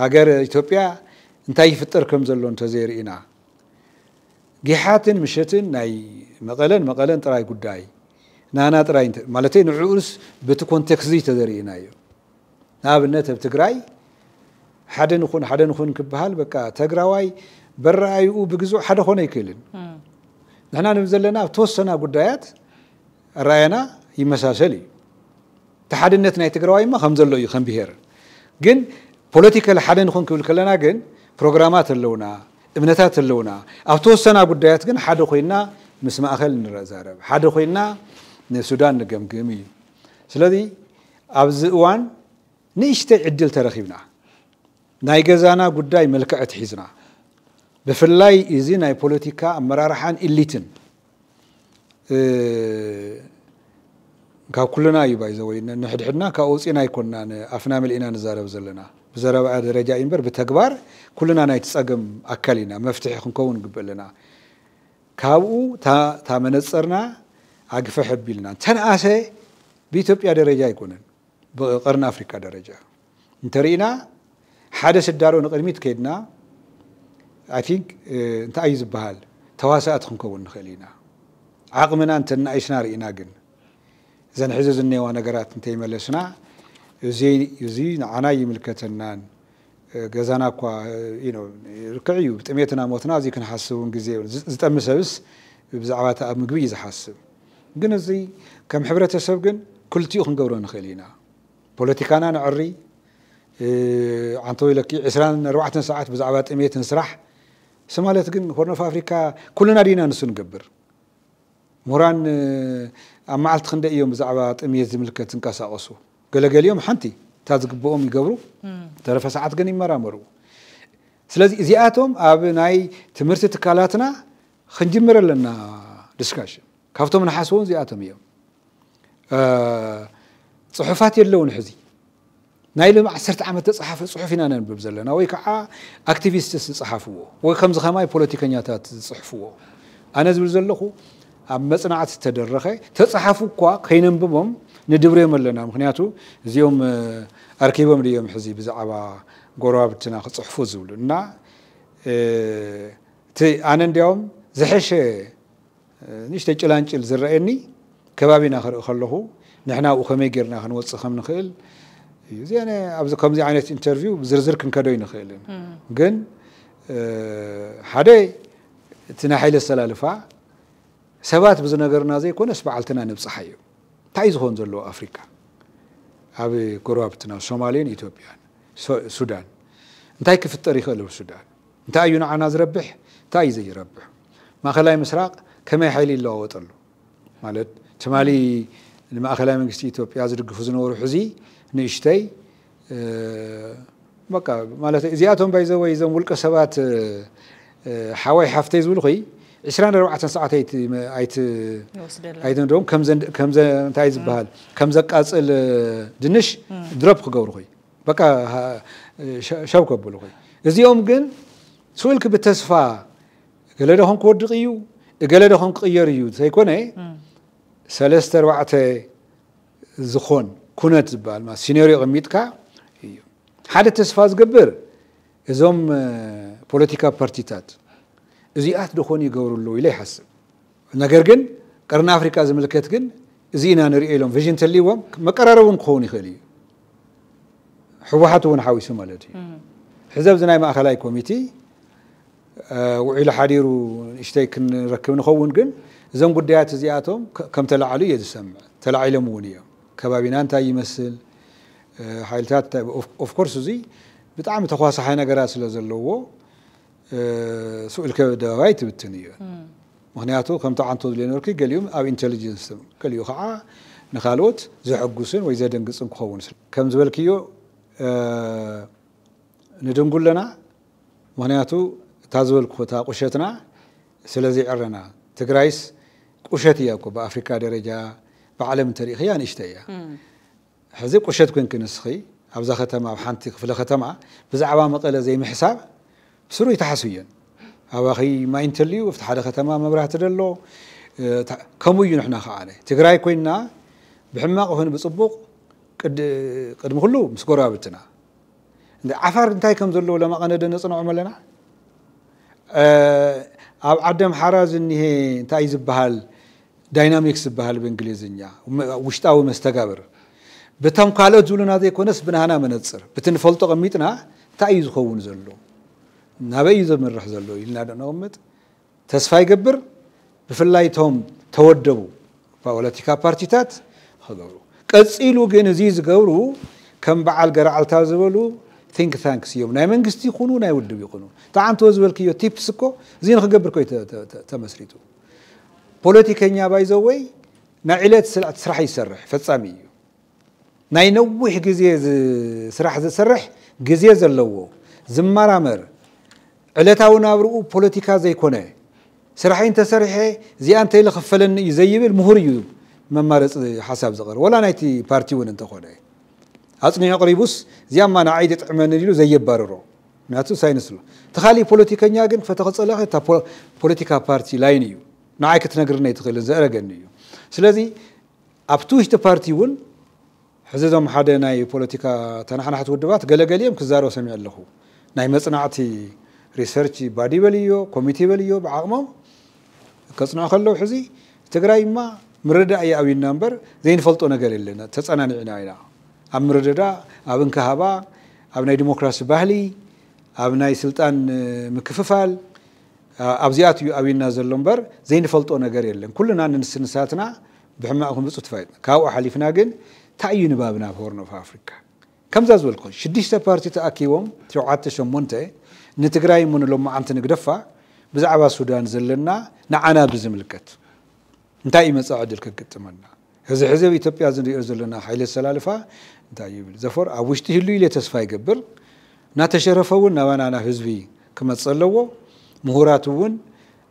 ሃገር ኢትዮጵያ እንታይ ይፍጠር ከም ዘሎ እንተዘይርኢና ጊሓትን ምሸትን ናይ መቐለን መቐለን ጥራይ ጉዳይ ናና ጥራይ ማለተይ ንዕኡስ በቲ ኮንቴክስት እዚ ተዘርኢና እዩ ንኣብነት ኣብ ትግራይ ሓደ ንኹን ሓደ ንኹን ክበሃል በቃ ተግራዋይ በረኣይኡ ብግዙእ ሓደ ኮነ ይክእልን ንሕና ንብ ዘለና ኣብ ተወሰና ጉዳያት ኣረኣየና ይመሳሰል እዩ እቲ ሓድነት ናይ ትግራዋይ ማ ከም ዘሎ እዩ ከም ብሄር ግን ፖለቲካል ሓደ ንኹን ክብል ከለና ግን ፕሮግራማት ኣለውና እምነታት ኣለውና ኣብ ተወሰና ጉዳያት ግን ሓደ ኮይንና ምስ ማእኸል ንረዛረብ ሓደ ኮይንና ንሱዳን ንገምግም እዩ ስለዚ ኣብዚ እዋን ንእሽተይ ዕድል ተረኺብና ናይ ገዛና ጉዳይ መልክዕ ትሒዝና ብፍላይ እዚ ናይ ፖለቲካ ኣመራርሓን ኢሊትን ካብ ኩልና እዩ ባይዘወይ ንሕድሕድና ካብ ውፅኢና ኣይኮንና ኣፍና መሊእና ንዛረብ ዘለና ብዘረባ ደረጃ እዩ እምበር ብተግባር ኩልና ናይቲ ፀገም ኣካል ኢና መፍትሒ ክንከውን ግብእ ኣለና ካብኡ ታመነፀርና ኣግፈ ሕቢልና ተነኣሰ ብኢትዮጵያ ደረጃ ኣይኮነን ብቀርኒ ኣፍሪካ ደረጃ እንተሪኢና ሓደ ስዳሮ ንቅድሚት ከይድና ኣይ ቲንክ እንታይ እዩ ዝበሃል ተዋሳእቲ ክንከውን ንኽእል ኢና ዓቕምና እንተናእሽና ርኢና ግን እዘን ሕዚ ዝኒአዋ ነገራት እንተይመለስና እዚ እዚ ንዓና ይምልከተናን ገዛና እኳ ርክዕ እዩ ብጥሜትና ሞትና እዚ ክንሓስቡን ግዜ ዝጠሚ ሰብስ ብዛዕባ እቲ ኣብ ምግቢ እዩ ዝሓስብ ግን እዚ ከም ሕብረተሰብ ግን ክልቲኡ ክንገብሮ ንኽእል ኢና ፖለቲካና ንዕሪ ዓንተ ወይለኪ 24 ሰዓት ብዛዕባ ጥሜት ንስራሕ ስ ማለት ግን ሆርን ኣፍ ኣፍሪካ ኩልና ዲና ንሱ ንገብር ምሁራን ኣብ መዓልቲ ክንደይ እዮም ብዛዕባ ጥምየት ዝምልከት ዝንቀሳቐሱ ገለገሊኦም ሓንቲ እታ ዝግብኦም ይገብሩ ተረፈ ሰዓት ግን ይመራመሩ ስለዚ እዚኣቶም ኣብ ናይ ትምህርቲ ትካላትና ክንጅምር ኣለና ዲስካሽን ካብቶም ንሓስቦን እዚኣቶም እዮም ፅሑፋት የለውን ሕዚ ናይ ሎም 1 ዓመት ተፀሓፈ ፅሑፍ ኢና ነንብብ ዘለና ወይ ከዓ ኣክቲቪስትስ ዝፀሓፍዎ ወይ ከምዚ ከማይ ፖለቲከኛታት ዝፅሕፍዎ ኣነ ዝብል ዘለኹ ኣብ መፅናዕቲ ዝተደረኸ ተፃሓፉ እኳ ከይነንብቦም ንድብርዮም ኣለና ምክንያቱ እዚኦም ኣርኪቦም ድዮም ሕዚ ብዛዕባ ጎረባብትና ክፅሕፉ ዝብሉ እና እቲ ኣነ እንዲያውም ዝሐሸ ንእሽተይ ጭላንጭል ዝረአየኒ ከባቢና ክርኢ ከለኹ ንሕና ኣብኡ ከመይ ጌርና ክንወፅእ ከም ንኽእል እዩ እዚኣነ ኣብዚ ከምዚ ዓይነት ኢንተርቪው ብዝርዝር ክንከዶ ይንኽእልን ግን ሓደ እቲ ናይ ሓይለ ኣሰላልፋ ሰባት ብዝነገርና ዘይኮነ ስበዓልትና ንብፅሓ እዩ እንታይ እዩ ዝኸውን ዘለዎ ኣፍሪካ ኣብ ጎረባብትና ሶማሌን ኢትዮጵያን ሱዳን እንታይ ክፍጠር ይኽእል ኣብ ሱዳን እንታይ እዩ ንዓና ዝረብሕ እንታይ እዩ ዘይረብሕ ማእኸላይ ምስራቅ ከመይ ሓይሊ ይለዋወጠሉ ማለት ትማሊ ንማእኸላይ መንግስቲ ኢትዮጵያ ዝድግፉ ዝነበሩ ሕዚ ንእሽተይ በቃ ማለት እዚኣቶም ባይዘወይ እዞም ውልቀ ሰባት ሓዋይ ሓፍተይ ዝብሉ ኮይ إشلون روعة ساعات هيت هيت هيت نروم كم زن كم زن تعيز بهال كم زك أصل دنش درب خجور خوي بقى شو كبل خوي إذا يوم جن سويلك بتسفا قال له هم كود قيو قال له هم قيار يو زي كونه سلست روعة زخون كونت بالما سيناريو غميت كا حدث تسفاز قبر إذا هم بوليتيكا بارتيتات እዚኣት ድኾን ይገብርሉ ኢለ ይሓስብ ነገር ግን ቀርና ኣፍሪካ ዝምልከት ግን እዚ ኢና ንሪኦ ኢሎም ቪዥን ተልይዎም መቀራረቢ እውን ክኸውን ይኽእል እዩ ሕወሓት እውን ሓዊሱ ማለት እዩ ሕዚ ኣብዚ ናይ ማእኸላይ ኮሚቴ ውዒሉ ሓዲሩ ንእሽተይ ክንረክብ ንኸውን ግን እዞም ጉዳያት እዚኣቶም ከም ተላዓሉ እየ ዝሰምዕ ተላዒሎም እውን እዮም ከባቢና እንታይ ይመስል ሓይልታት ኦፍኮርስ እዚ ብጣዕሚ ተኳሳሓይ ነገራት ስለ ዘለዎ اه، سؤال كذا دوايت بتنيه مهنياتو كم تعن تود لينوركي قال يوم أو إنتليجنس قال يوم خا آه، نخالوت زعجوسن ويزيدن قصن خوون كم زبل كيو اه، ندم قلنا مهنياتو تازول كوتا قشتنا سلازي عرنا تقرايس قشتي أكو بأفريقيا درجة بعلم تاريخي يعني إشتيا حزب قشتكم كنسخي أبزختها مع حنتي في الختمة بزعوام طلع زي محساب ስሩ ይተሓሱ እየን ኣባኺ ማይ እንተልዩ ኣብቲ ሓደ ከተማ መብራህቲ ደሎ ከምኡ እዩ ንሕና ከዓነ ትግራይ ኮይንና ብሕማቕ ይኹን ብፅቡቕ ቅድሚ ኩሉ ምስ ጎረባብትና ዓፋር እንታይ ከም ዘለዎ ለማቐነደ ነፅንዖም ኣለና ኣብ ዓደም ሓራ ዝኒሄ እንታይ ዝበሃል ዳይናሚክስ ዝበሃል ብእንግሊዝኛ ውሽጣዊ መስተጋብር በቶም ካልኦት ዝብሉና ዘይኮነስ ብናሃና መነፅር ብቲ ንፈልጦ ቀሚጥና እንታይ እዩ ዝኸውን ዘሎ ናበይ እዩ ዘምርሕ ዘሎ ኢልና ዶ ነቕምጥ ተስፋ ይገብር ብፍላይ እቶም ተወደቡ ፖለቲካ ፓርቲታት ክገብሩ ቀፂሉ ግን እዚ ዝገብሩ ከም በዓል ገራዓልታ ዝበሉ ቲንክ ታንክስ እዮም ናይ መንግስቲ ይኹኑ ናይ ውድብ ይኹኑ ተዓንቶ ዝበልክዮ ቲፕስ እኮ እዚ ንክገብር ኮይ ተመስሪቱ ፖለቲከኛ ባይዘወይ ናይ ዕለት ስራሕ ይሰርሕ ፈፃሚ እዩ ናይ ነዊሕ ግዜ ስራሕ ዝሰርሕ ግዜ ዘለዎ ዝመራመር ዕለታዊ ናብርኡ ፖለቲካ ዘይኮነ ስራሕይ እንተሰሪሐ እዚኣ እንታይ ዝኽፈለኒ እዩ ዘይብል ምሁር እዩ መማረፂ ሓሳብ ዘቕርብ ወላ ናይቲ ፓርቲ እውን እንተኾነ ኣፅኒዑ ቅሪቡስ እዚኣማ ንዓይ ጥዕመንን ኢሉ ዘየባርሮ ምክንያቱ ሳይንስሎ ተኻሊእ ፖለቲከኛ ግን ፈተኽፀለኸ እታ ፖለቲካ ፓርቲ ላይን እዩ ንዓይ ክትነግርነ ይትኽእልን ዘእረገኒ እዩ ስለዚ ኣብቲ ውሽጢ ፓርቲ እውን ሕዚ እዞም ሓደ ናይ ፖለቲካ ተናሕናሕቲ ውድባት ገለገሊኦም ክዛረብ ሰሚዕ ኣለኹ ናይ መፅናዕቲ ريسيرش بادي بليو كوميتي بليو بعقمهم كصنع خلو حزي تقرأي ما مردا أي أوي النمبر زين فلتو نقل لنا تسأنا نعنا هنا أم مردا أم انكهبا أم ناي ديمقراطي بهلي أم ناي سلطان مكففال أبزيات يو أوي النازل لنبر زين فلتو نقل لنا كلنا ننسنساتنا بحماقهم بصوت فايدنا كاو أحليفنا قل تأيون بابنا فورنا في أفريقيا كم زاز والكون شديش بارتي تأكيوم تعات شمونته ንትግራይ እምንሎሞ ዓንቲ ንግደፋእ ብዛዕባ ሱዳን ዘለና ንዓና ብዝምልከት እንታይ እዩ መፃኢ ዕድል ክግጥመና ሕዚ ሕዚ ኣብ ኢትዮጵያ ንሪኦ ዘለና ሓይለ ሰላልፋ እንታይ ይብል ዘፈር ኣብ ውሽጢ ህሉ ኢለ ተስፋ ይገብር እናተሸረፈ እውን ናባና ናብ ህዝቢ ክመፅእ ኣለዎ ምሁራት እውን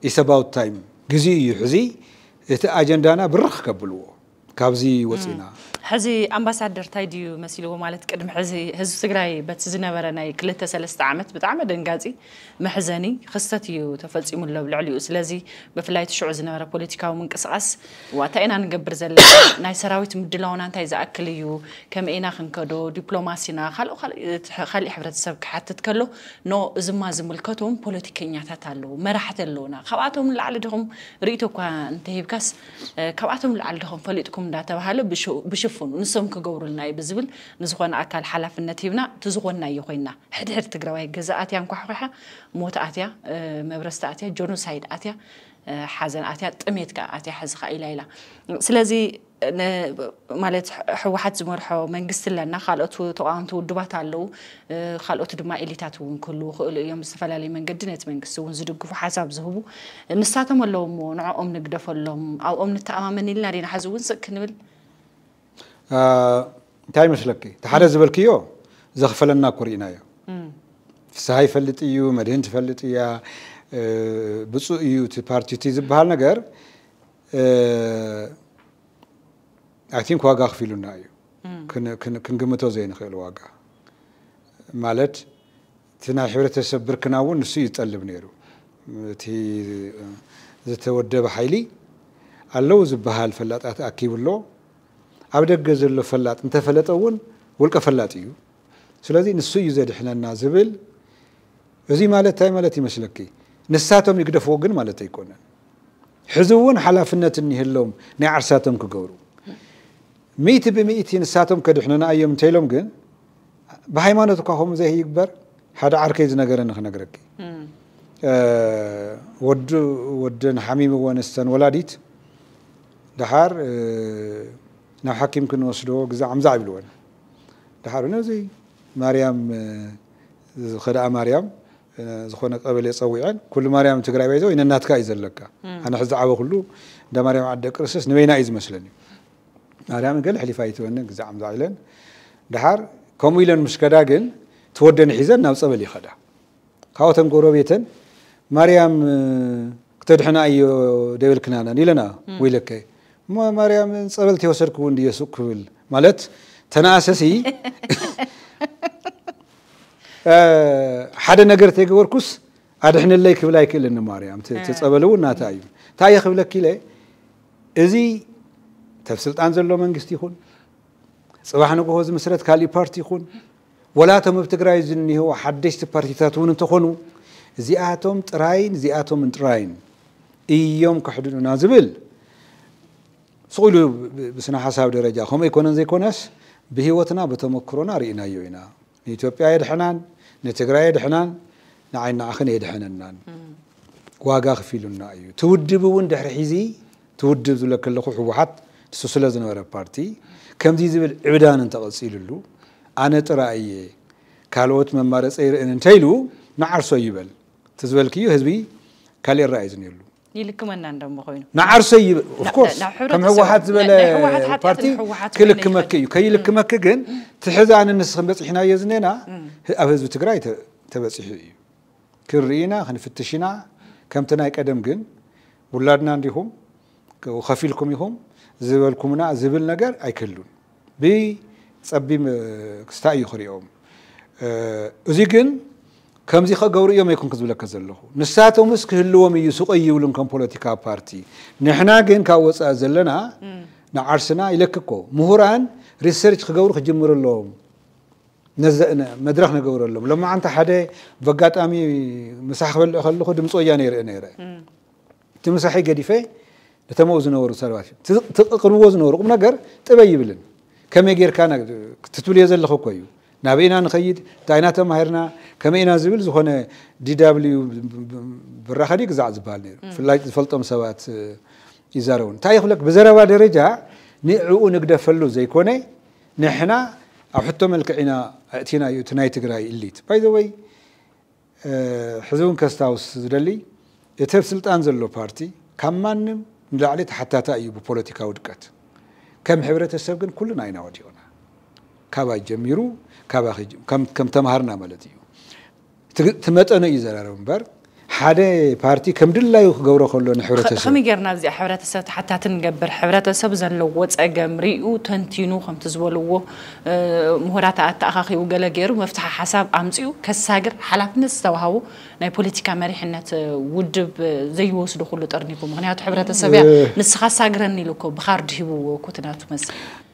ኢሰባውት ታይም ግዜ እዩ ሕዚ እቲ ኣጀንዳና ብርኽ ከብልዎ ካብዚ ወፂና حزي أمبسادر تايديو مسيلو مالت كدم حزي هزو سقراي باتزينا براناي كلتا سلست عامت بتعمى دنقازي محزاني خستيو تفلس إمو اللو العليو سلازي بفلاي تشعو زينا برا بوليتيكا ومن كسعس واتاينا نقبر زل ناي سراويت مدلونا تايزا أكليو كم إينا خنكدو دبلوماسينا خالو خالي حبرت السبك حتى تكلو نو زما زم الكتوم بوليتيكينيا تتالو مرحت اللونا خواتهم لعلدهم ريتو كوان تهيبكس خواتهم لعلدهم فليتكم داتا بحالو بشو بشوف ይሽፍኑ ንሶም ክገብሩልና እዩ ብዝብል ንዝኾነ ኣካል ሓላፍነት ሂብና እቲ ዝኾንና እዩ ኮይንና ሕድሕድ ትግራዋይ ገዛ ኣትያ እንኳ ኩሓ ሞት ኣትያ መብረስቲ ኣትያ ጆኖሳይድ ኣትያ ሓዘን ኣትያ ጥሜት ከዓ ኣትያ ሕዚ ከዓ ኢላ ኢላ ስለዚ ማለት ሕወሓት ዝመርሖ መንግስቲ ኣለና ካልኦት ተቃዋምቲ ውድባት ኣለው ካልኦት ድማ ኤሊታት እውን ክህልው ክእሉ እዮም ዝተፈላለዩ መንገዲ ነቲ መንግስቲ እውን ዝድግፉ ሓሳብ ዝህቡ ንሳቶም ኣለዎም ንዕኦም ንግደፈሎም ኣብኦም ንተኣማመን ኢልና ዲና ሕዚ እውን ክንብል እንታይ ይመስለኪ እቲ ሓደ ዝበልክዮ ዘኽፈለና እኮ ርኢናዮ ፍስሓ ይፈልጥ እዩ መድህን ትፈልጥ እያ ብፁእ እዩ እቲ ፓርቲ እቲ ዝበሃል ነገር ኣይ ቲንክ ዋጋ ክፊሉና እዩ ክንግምቶ ዘይንኽእል ዋጋ ማለት እቲ ናይ ሕብረተሰብ ብርክና እውን ንሱ እዩ ነይሩ እቲ ዝተወደበ ሓይሊ ኣለው ዝበሃል ፈላጣት ኣኪቡ ኣሎ ኣብ ደገ ዘሎ ፈላጥ እንተፈለጠ እውን ውልቀ ፈላጥ እዩ ስለዚ ንሱ እዩ ዘድሕነና ዝብል እዚ ማለት እንታይ ማለት ይመስለኪ ንሳቶም ይግደፍዎ ግን ማለት ኣይኮነን ሕዚ እውን ሓላፍነት እኒህሎም ናይ ዓርሳቶም ክገብሩ ሚእቲ ብሚእቲ ንሳቶም ከድሕነና እዮም እንተኢሎም ግን ብሃይማኖት እኳ ከምኡ ዘይይግበር ሓደ ዓርከይ ዝነገረ ንክነግረኪ ወዲ ወድን ሓሚም እወን እስተን ወላዲት ድሓር ናብ ሓኪም ክንወስዶ ግዛዕም ዛዕብልዎን ድሓር ነዚ ማርያም ዝኸደኣ ማርያም ዝኾነ ቀበሌ ፀዊዐን ኩሉ ማርያም ትግራይ ባይዘ ወይ ነናትካ እዩ ዘለካ ኣነ ሕዚ ዓበ ኩሉ እንዳ ማርያም ዓደ ቅርስስ ንበይና እዩ ዝመስለኒ እዩ ማርያም ገለ ሕሊፋ ይትወንን ግዛዕም ዛዕለን ድሓር ከምኡ ኢለን ምስከዳ ግን ትወደን ሒዘን ናብ ፀበል ይኸዳ ካብኦተን ጎረቤተን ማርያም ክተድሕና እዮ ደብልክናለን ኢለና ወይለከይ ማርያምን ጸበልት የወሰድክ ወንድ ኢየሱስ ክብል ማለት ተናእሰሲ ሓደ ነገር ተይገበርኩስ ኣድሕንለይ ክብል ኣይክእልኒ ማርያም ተፀበለ እውን ናታ እዩ እንታይ እየ ክብለኪ ኢለ እዚ ተብ ስልጣን ዘሎ መንግስቲ ይኹን ፅባሕ ንግሆ ዝምስረት ካሊእ ፓርቲ ይኹን ወላቶም ኣብ ትግራይ ዝኒሄው ሓደሽቲ ፓርቲታት እውን እንተኾኑ እዚኣቶም ጥራይን እዚኣቶምን ጥራይን እዮም ከሕድኑና ዝብል ስቑኢሉ ብስነ ሓሳብ ደረጃ ከምኡ ኣይኮነን ዘይኮነስ ብሂወትና ብተመክሮና ርኢናዮ ኢና ንኢትዮጵያ የድሕናን ንትግራይ የድሕናን ንዓይና ኣኽን የድሕነናን ዋጋ ክፊሉና እዩ እቲ ውድብ እውን ድሕሪ ሒዚ እቲ ውድብ ዝብለ ከለኹ ሕወሓት ንሱ ስለ ዝነበረ ፓርቲ ከምዚ ዝብል ዕብዳን እንተቐፂልሉ ኣነ ጥራይ እየ ካልኦት መማረፀ ይርእን እንተኢሉ ንዓርሶ ይበል እቲ ዝበልክዩ ህዝቢ ካልእ ረኣይ ዝነሉ ንልክመና ደሞ ኮይኑ ንዓርሰይ ይብል ኦፍኮርስ ከም ህወሓት ዝበለ ፓርቲ ክልክመክ እዩ ከይልክመክ ግን ትሕዛን ንስ ክንበፂሕናዮ ዝኔና ኣብ ህዝቢ ትግራይ ተበፂሑ እዩ ክንርኢና ክንፍትሽና ከምቲ ናይ ቀደም ግን ውላድና እንዲኹም ከፊልኩም ኢኹም ዝበልኩምና ዝብል ነገር ኣይክህሉን ብፀቢም ክስታ እዩ ክሪኦም እዚ ግን كم كمزي خاور يوم يكون كذلك زلله نسات ومسك هلوم يسوق يولن كم بوليتيكا بارتي نحنا جين كاوس ازلنا نعرسنا يلككو مهران ريسيرش خاور خجمر اللوم نزلنا مدرخنا خاور اللوم لما انت حدا فقات امي مسح خلو خدم سويا نير نير تمسحي قديفه نتموزن ورو سلوات تقروزن ورو قم نقر تبي يبلن كم يجير كان تتولي زلخو كويو نابينا نخيد تعيناتهم هيرنا ከመይ ኢና ዝብል ዝኾነ ዲw ብራኸዲ ግዛዕ ዝበሃል ነይሩ ብፍላይ ዝፈልጦም ሰባት ይዛረቡ እንታይ ይኽለክ ብዘረባ ደረጃ ንዕኡ ንግደፈሉ ዘይኮነ ንሕና ኣብ ሕቶ መልክዕ ኢና ኣእቲና እዩ እቲ ናይ ትግራይ እሊት ባይዘወይ ሕዚ እውን ከስታውስ ዝደሊ እቲ ኣብ ስልጣን ዘሎ ፓርቲ ካብ ማንም ንላዕሊ ተሓታታ እዩ ብፖለቲካ ውድቀት ከም ሕብረተሰብ ግን ኩሉና ኢና ወዲኦና ካባይ ጀሚሩ ከም ተምሃርና ማለት እዩ تمتأنا يزرار أمبر حدا بارتي كم دل لا يخبره خلون حبرة السب خم يجرنا زي حبرة السب حتى تنجبر حبرة السب زن لوت أجمريو تنتينو خم تزولو مهرات أتأخي وجل جير ومفتح حساب أمسيو كساجر حلف نستوهو ناي بوليتيكا مريحنة وجب زي وصل خلو ترنيكم هنا حبرة السب نسخة ساجرني لكم بخارج هو كتنات مس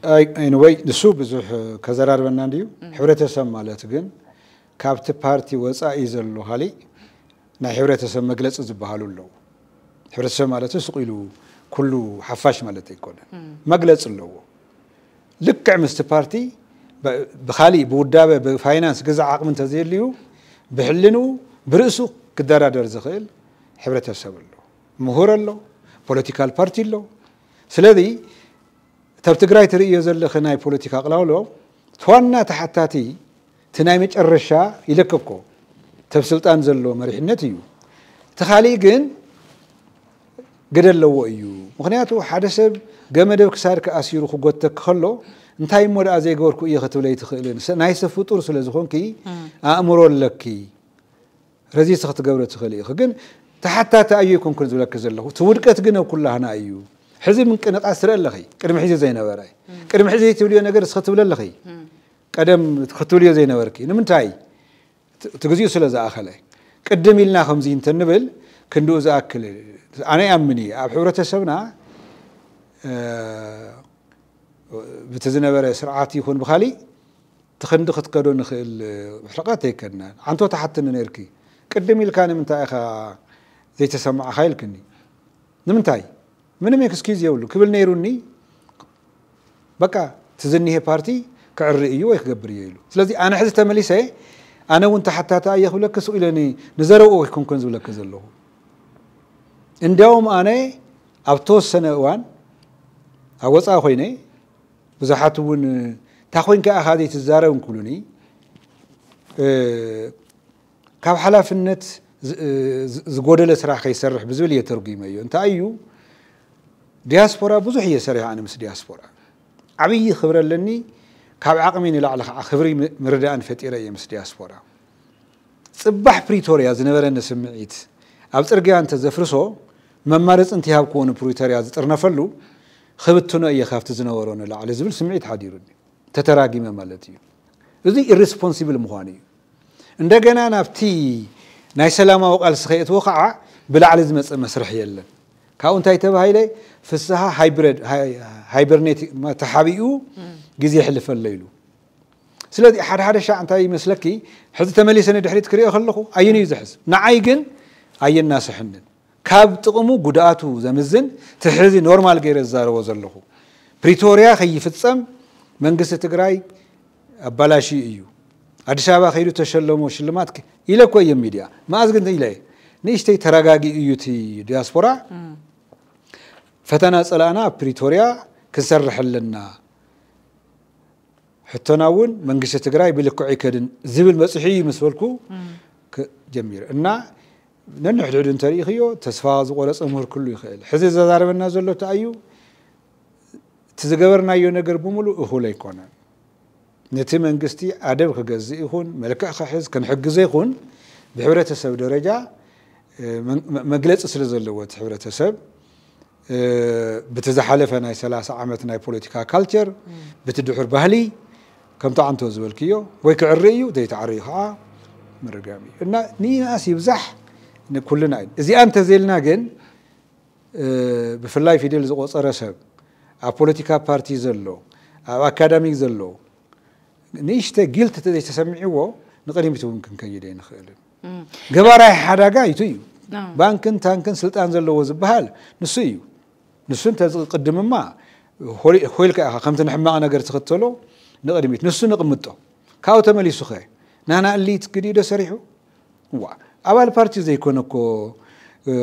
أي anyway نسوب زح كزرار بناديو حبرة السب مالتجن ካብቲ ፓርቲ ወፃኢ ዘሎ ሃሊእ ናይ ሕብረተሰብ መግለፂ ዝበሃሉ ኣለዉ ሕብረተሰብ ማለት ስቕ ኢሉ ኩሉ ሓፋሽ ማለት ኣይኮነን መግለፂ ኣለዎ ልክዕ ምስቲ ፓርቲ ብካሊእ ብውዳበ ብፋይናንስ ገዛ ዓቕሚ እንተዘየልዩ ብሕልንኡ ብርእሱ ክደራደር ዝኽእል ሕብረተሰብ ኣሎ ምሁር ኣሎ ፖለቲካል ፓርቲ ኣሎ ስለዚ እተብ ትግራይ ትርእዮ ዘለኺ ናይ ፖለቲካ ኣቕላውሎ ተዋና ተሓታቲ تناي مچرشا يلكبكو تب سلطان زلو مريحنت እዩ تخالي ግን ገደል ለዎ እዩ ምክንያቱ ሓደ ሰብ ገመደብ ክሳድ ከኣሲሩ ክጎተክ ከሎ እንታይ እሞ ደኣ ዘይገበርኩ እየ ክትብለይ ትኽእልን ናይ ሰብ ፍጡር ስለ ዝኾንኪ ኣእምሮ ኣለኪ ረዚስ ክትገብሮ ትኽእል ኢኺ ግን ተሓታተ እዩ ይኮን ክን ዝብለክ ዘለኹ እቲ ውድቀት ግን ኣብ ኩላህና እዩ ሕዚ ምንቅንቃስ ትርኢ ኣለኺ ቅድሚ ሕዚ ዘይነበረ ቅድሚ ሕዚ ዘይትብልዮ ነገር ስክትብል ኣለኺ ቀደም ትኽትብልዮ ዘይነበርኪ ንምንታይ እቲ ግዜኡ ስለ ዝኣኸለ ቅድም ኢልና ከምዚ እንተንብል ክንድኡ ዝኣክል ኣነ ይኣምን እዩ ኣብ ሕብረተሰብና ብቲ ዝነበረ ስርዓት ይኹን ብካሊእ ትክንዲ ክትከዶ ንኽእል ርሕቀት ኣይከድና ዓንቶ ተሓትኒ ነርኪ ቅድም ኢልካ ንምንታይ ኢኻ ዘይተሰማዕካ ኢልክኒ ንምንታይ ምንም ኤክስኪዝ የብሉ ክብል ነይሩኒ በቃ እቲ ዝኒሄ ፓርቲ ክዕሪ እዩ ወይ ክገብር እየ ኢሉ ስለዚ ኣነ ሕዚ ተመሊሰ ኣነ እውን ተሓታታ እየ ክብለካ ስኡ ኢለኒ ንዘረብኦ ወይኮንኮን ዝብለካ ዘለኹ እንዲያውም ኣነ ኣብ ተወሰነ እዋን ኣብ ወፃኢ ኮይነ ብዙሓት እውን እታ ኮይንካ ኢኻ ዘይትዛረብ ንክብሉኒ ካብ ሓላፍነት ዝጎደለ ስራሕ ከይሰርሕ ብዝብል እየ ተርጉመ እዩ እንታይ እዩ ዲያስፖራ ብዙሕ እየ ሰሪሐ ኣነ ምስ ዲያስፖራ ዓብይ ክብረ ኣለኒ ካብ ዓቕሚ ንላዕሊ ከዓ ክብሪ ምርዳእን ፈጢረ እየ ምስ ዲያስፖራ ፅባሕ ፕሪቶርያ ዝነበረኒ ስምዒት ኣብ ፅርግያ እንተዘፍርሶ መማረፂ እንትሃብክዎ ንፕሪቶርያ ዝጥርነፈሉ ክብትኖ እየ ካብቲ ዝነበሮ ንላዕሊ ዝብል ስምዒት ሓዲሩኒ ተተራጊመ ማለት እዩ እዚ ኢሪስፖንሲብል ምዃኑ እዩ እንደገና ናብቲ ናይ ሰላማዊ ቃልሲ ከየእትዎ ከዓ ብላዕሊ ዝመፀ መስርሕ የለን ካብኡ እንታይ ተባሂለ ፍስሓ ሃይብሬድ ሃይበርኔቲክ ተሓቢኡ ግዜ ይሕልፈለ ኢሉ ስለዚ ሓደ ሓደ ሻዕ እንታይ ይመስለኪ ሕዚ ተመሊሰ ንድሕሪት ክሪኦ ከለኹ ኣየን እዩ ዝሕዝብ ንዓይ ግን ኣየናስሕንን ካብ ጥቕሙ ጉድኣቱ ዘምዝን ትሕዚ ኖርማል ገይረ ዝዛረቦ ዘለኹ ፕሪቶርያ ከይፍፀም መንግስቲ ትግራይ ኣባላሺ እዩ ኣዲስ ኣበባ ከይዱ ተሸለሞ ሽልማት ኢለ ኮ እየ ሚድያ መኣዝ ግን ኢለ ንእሽተይ ተረጋጊ እዩ እቲ ዲያስፖራ ፈተና ፀላእና ኣብ ፕሪቶርያ ክንሰርሐለና حتىنا ون منجست تجراي بلكوا عكدن ذيب المسيحي مسولكو كجميل إن ننحدر عن تاريخيو تصفاز ورس أمور كله خيال حزز ذارب النازل له تأيو تزجبرنا يو نجر بملو هو ليكونا نتي منجستي عدب خجزي هون ملك خحز كان حجزي هون بحورة سب درجة مجلس أصل زلوات حورة سب بتزحلف أنا سلاس عامة ناي بوليتيكا كالتشر بتدحر بهلي كم طعنت وزولكيو ويك عريو دي تعريها من رقامي إن ني ناس يبزح إن كلنا عين إذا أنت زيلنا جن بفلاي في ديل زقوس أرسب ا بوليتيكا بارتي زلو ا اكاديميك زلو نيشتا جيلت تدي تسمعيو نقريم تو ممكن كيدي نخيل غباراي حداغا يتو نعم. بانكن تانكن سلطان زلو وزبحال نسيو نسن تقدم ما هويل كا خمت نحما انا غير تختلو ንቅድሚት ንሱ ንቕምጦ ካብኡ ተመሊሱ ኸ ናና እሊት ግዲኡ ዶ ሰሪሑ ዋ ኣባል ፓርቲ ዘይኮነ እኮ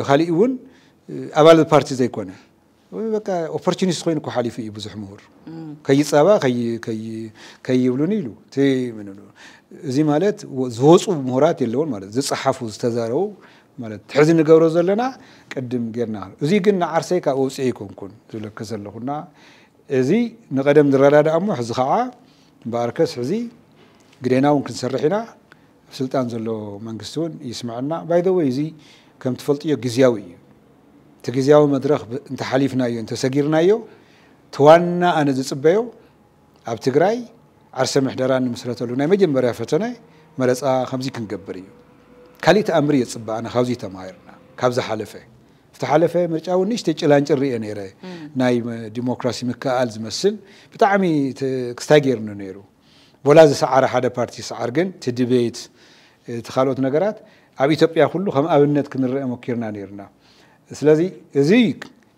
ካሊእ እውን ኣባል ፓርቲ ዘይኮነ በቃ ኦፖርቹኒስት ኮይኑ እኮ ሓሊፉ እዩ ብዙሕ ምሁር ከይፀባ ከይብሉን ኢሉ እዚ ማለት ዝወፁ ምሁራት የለውን ማለት ዝፀሓፉ ዝተዛረቡ ማለት ሕዚ ንገብሮ ዘለና ቅድም ጌርና እዚ ግን ንዓርሰይ ካብ ውፅእ ይኮንኩን ዝብለክ ዘለኹና እዚ ንቀደም ዝረዳዳእ እሞ ሕዚ ከዓ እምበኣርከስ ሕዚ ግዴና እውን ክንሰርሕ ኢና ስልጣን ዘሎ መንግስቲ እውን ይስምዐና ባይደወይ እዚ ከም ትፈልጥዮ ግዝያዊ እዩ እቲ ግዝያዊ መድረክ እንተሓሊፍናዮ እንተሰጊርናዮ ቲዋና ኣነ ዝፅበዮ ኣብ ትግራይ ዓርሰ ምሕደራ ንምስረተሉ ናይ መጀመርያ ፈተነ መረፃ ከምዚ ክንገብር እዩ ካልእ ተኣምር የፅባኣና ካብዚ ተማሂርና ካብ ዝሓለፈ ዝተሓለፈ ምርጫ እውን ንእሽተይ ጭላንጭር ርአ ነረ ናይ ዲሞክራሲ ምክኣል ዝመስል ብጣዕሚ ክስታይ ገይርኒ ነይሩ ወላ ዝሰዓረ ሓደ ፓርቲ ሰዓር ግን እቲ ድቤት እቲ ካልኦት ነገራት ኣብ ኢትዮጵያ ኩሉ ከም ኣብነት ክንርአ ሞኪርና ነርና ስለዚ እዚ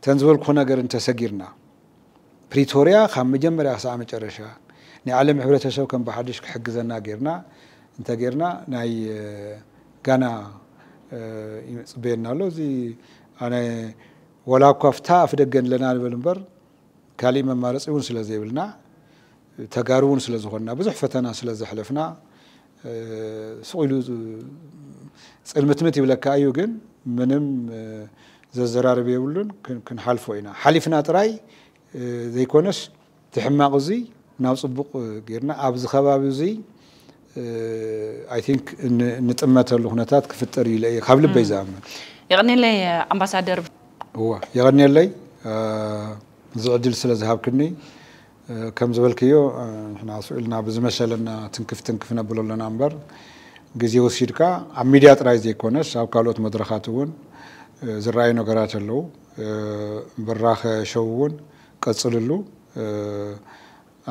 ተን ዝበልኩ ነገር እንተሰጊርና ፕሪቶርያ ካብ መጀመርያ ክሳብ መጨረሻ ናይ ዓለም ሕብረተሰብ ከም ብሓድሽ ክሕግዘና ገርና እንተገርና ናይ ጋና ፅበየና ኣሎ እዚ ኣነ ወላ እኳ ፍትሓ ኣፍደገንለና ንብል እምበር ካሊእ መማረፂ እውን ስለ ዘይብልና ተጋሩ እውን ስለ ዝኮንና ብዙሕ ፈተና ስለ ዘሕለፍና ስቑኢሉ ፅልምትምት ይብለካ እዩ ግን ምንም ዘዘራርብ የብሉን ክንሓልፎ ኢና ሓሊፍና ጥራይ ዘይኮነስ ትሕማቕ እዚ ናብ ፅቡቕ ጌርና ኣብዚ ከባቢ እዚ ኣይ ቲንክ ንጥመተሉ ኩነታት ክፍጠር ኢለ እየ ካብ ልበይ ዝኣምን ይቕኒለይ ኣምባሳደር እዋ ይቐኒለይ እዚ ዕድል ስለ ዝሃብክኒ ከም ዝበልክዮ ንሕና ብዝመሰለና ትንክፍ ትንክፍ ነብሎ ኣለና እምበር ግዜ ወሲድካ ኣብ ሚድያ ጥራይ ዘይኮነስ ኣብ ካልኦት መድረካት እውን ዝረኣዩ ነገራት ኣለዉ ብራኸ ሸው እውን ቀፅልሉ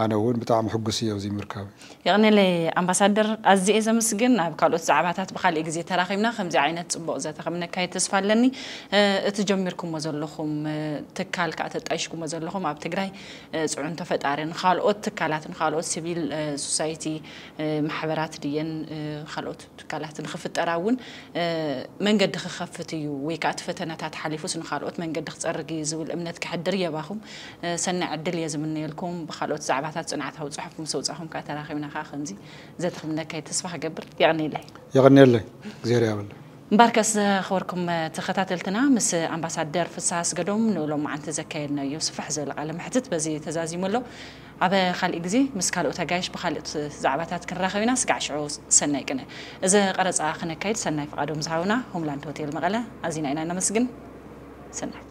أنا هون بتعم حجسي أو زي مركب. يعني لي أمبassador أزي إذا مسجن بقالوا تزعبات هات بخلي إجزي ترى خي منا خمسة عينات تبقى زي ترى منا كاي تسفل لني أه تجمركم مزلخهم آه، تكال كات تعيشكم مزلخهم عب تجري سعون آه، تفت عارين خالوت تكالات خالوت سبيل آه، سوسايتي محاورات ديان خالوت تكالات خفت أراون من قد خفتي ويكات فتنة تات حليفوس خالوت من قد خسر جيز والأمنة كحد ريا بخم سنة عدل يا زمني لكم بخالوت زعبات تبعታት صنعتها وصحف مسوصحهم كتراخيبنا خا خنزي زتخمنا كاي تسبح قبر يغني الله يغني الله زير يا بل مباركس خوركم تخታተልትና ምስ ኣምባሳደር ፍሳስ ገዶም ንብሎም መዓንቲ ዘካየድና እዩ ስፍሕ ዝበለ ቃለ ምሕትት በዚ ተዛዚሙ ኣሎ ኣብ ካሊእ ግዜ ምስ ካልኦት ኣጋይሽ ብካልኦት ዛዕባታት ክንራኸብ ኢና ስጋዕ ሽዑ ሰናይ ቅነ እዚ ቀረፃ ክነካይድ ሰናይ ፍቓዶም ዝሃቡና ሆምላንድ ሆቴል መቐለ ኣዚና ኢና ነመስግን ሰናይ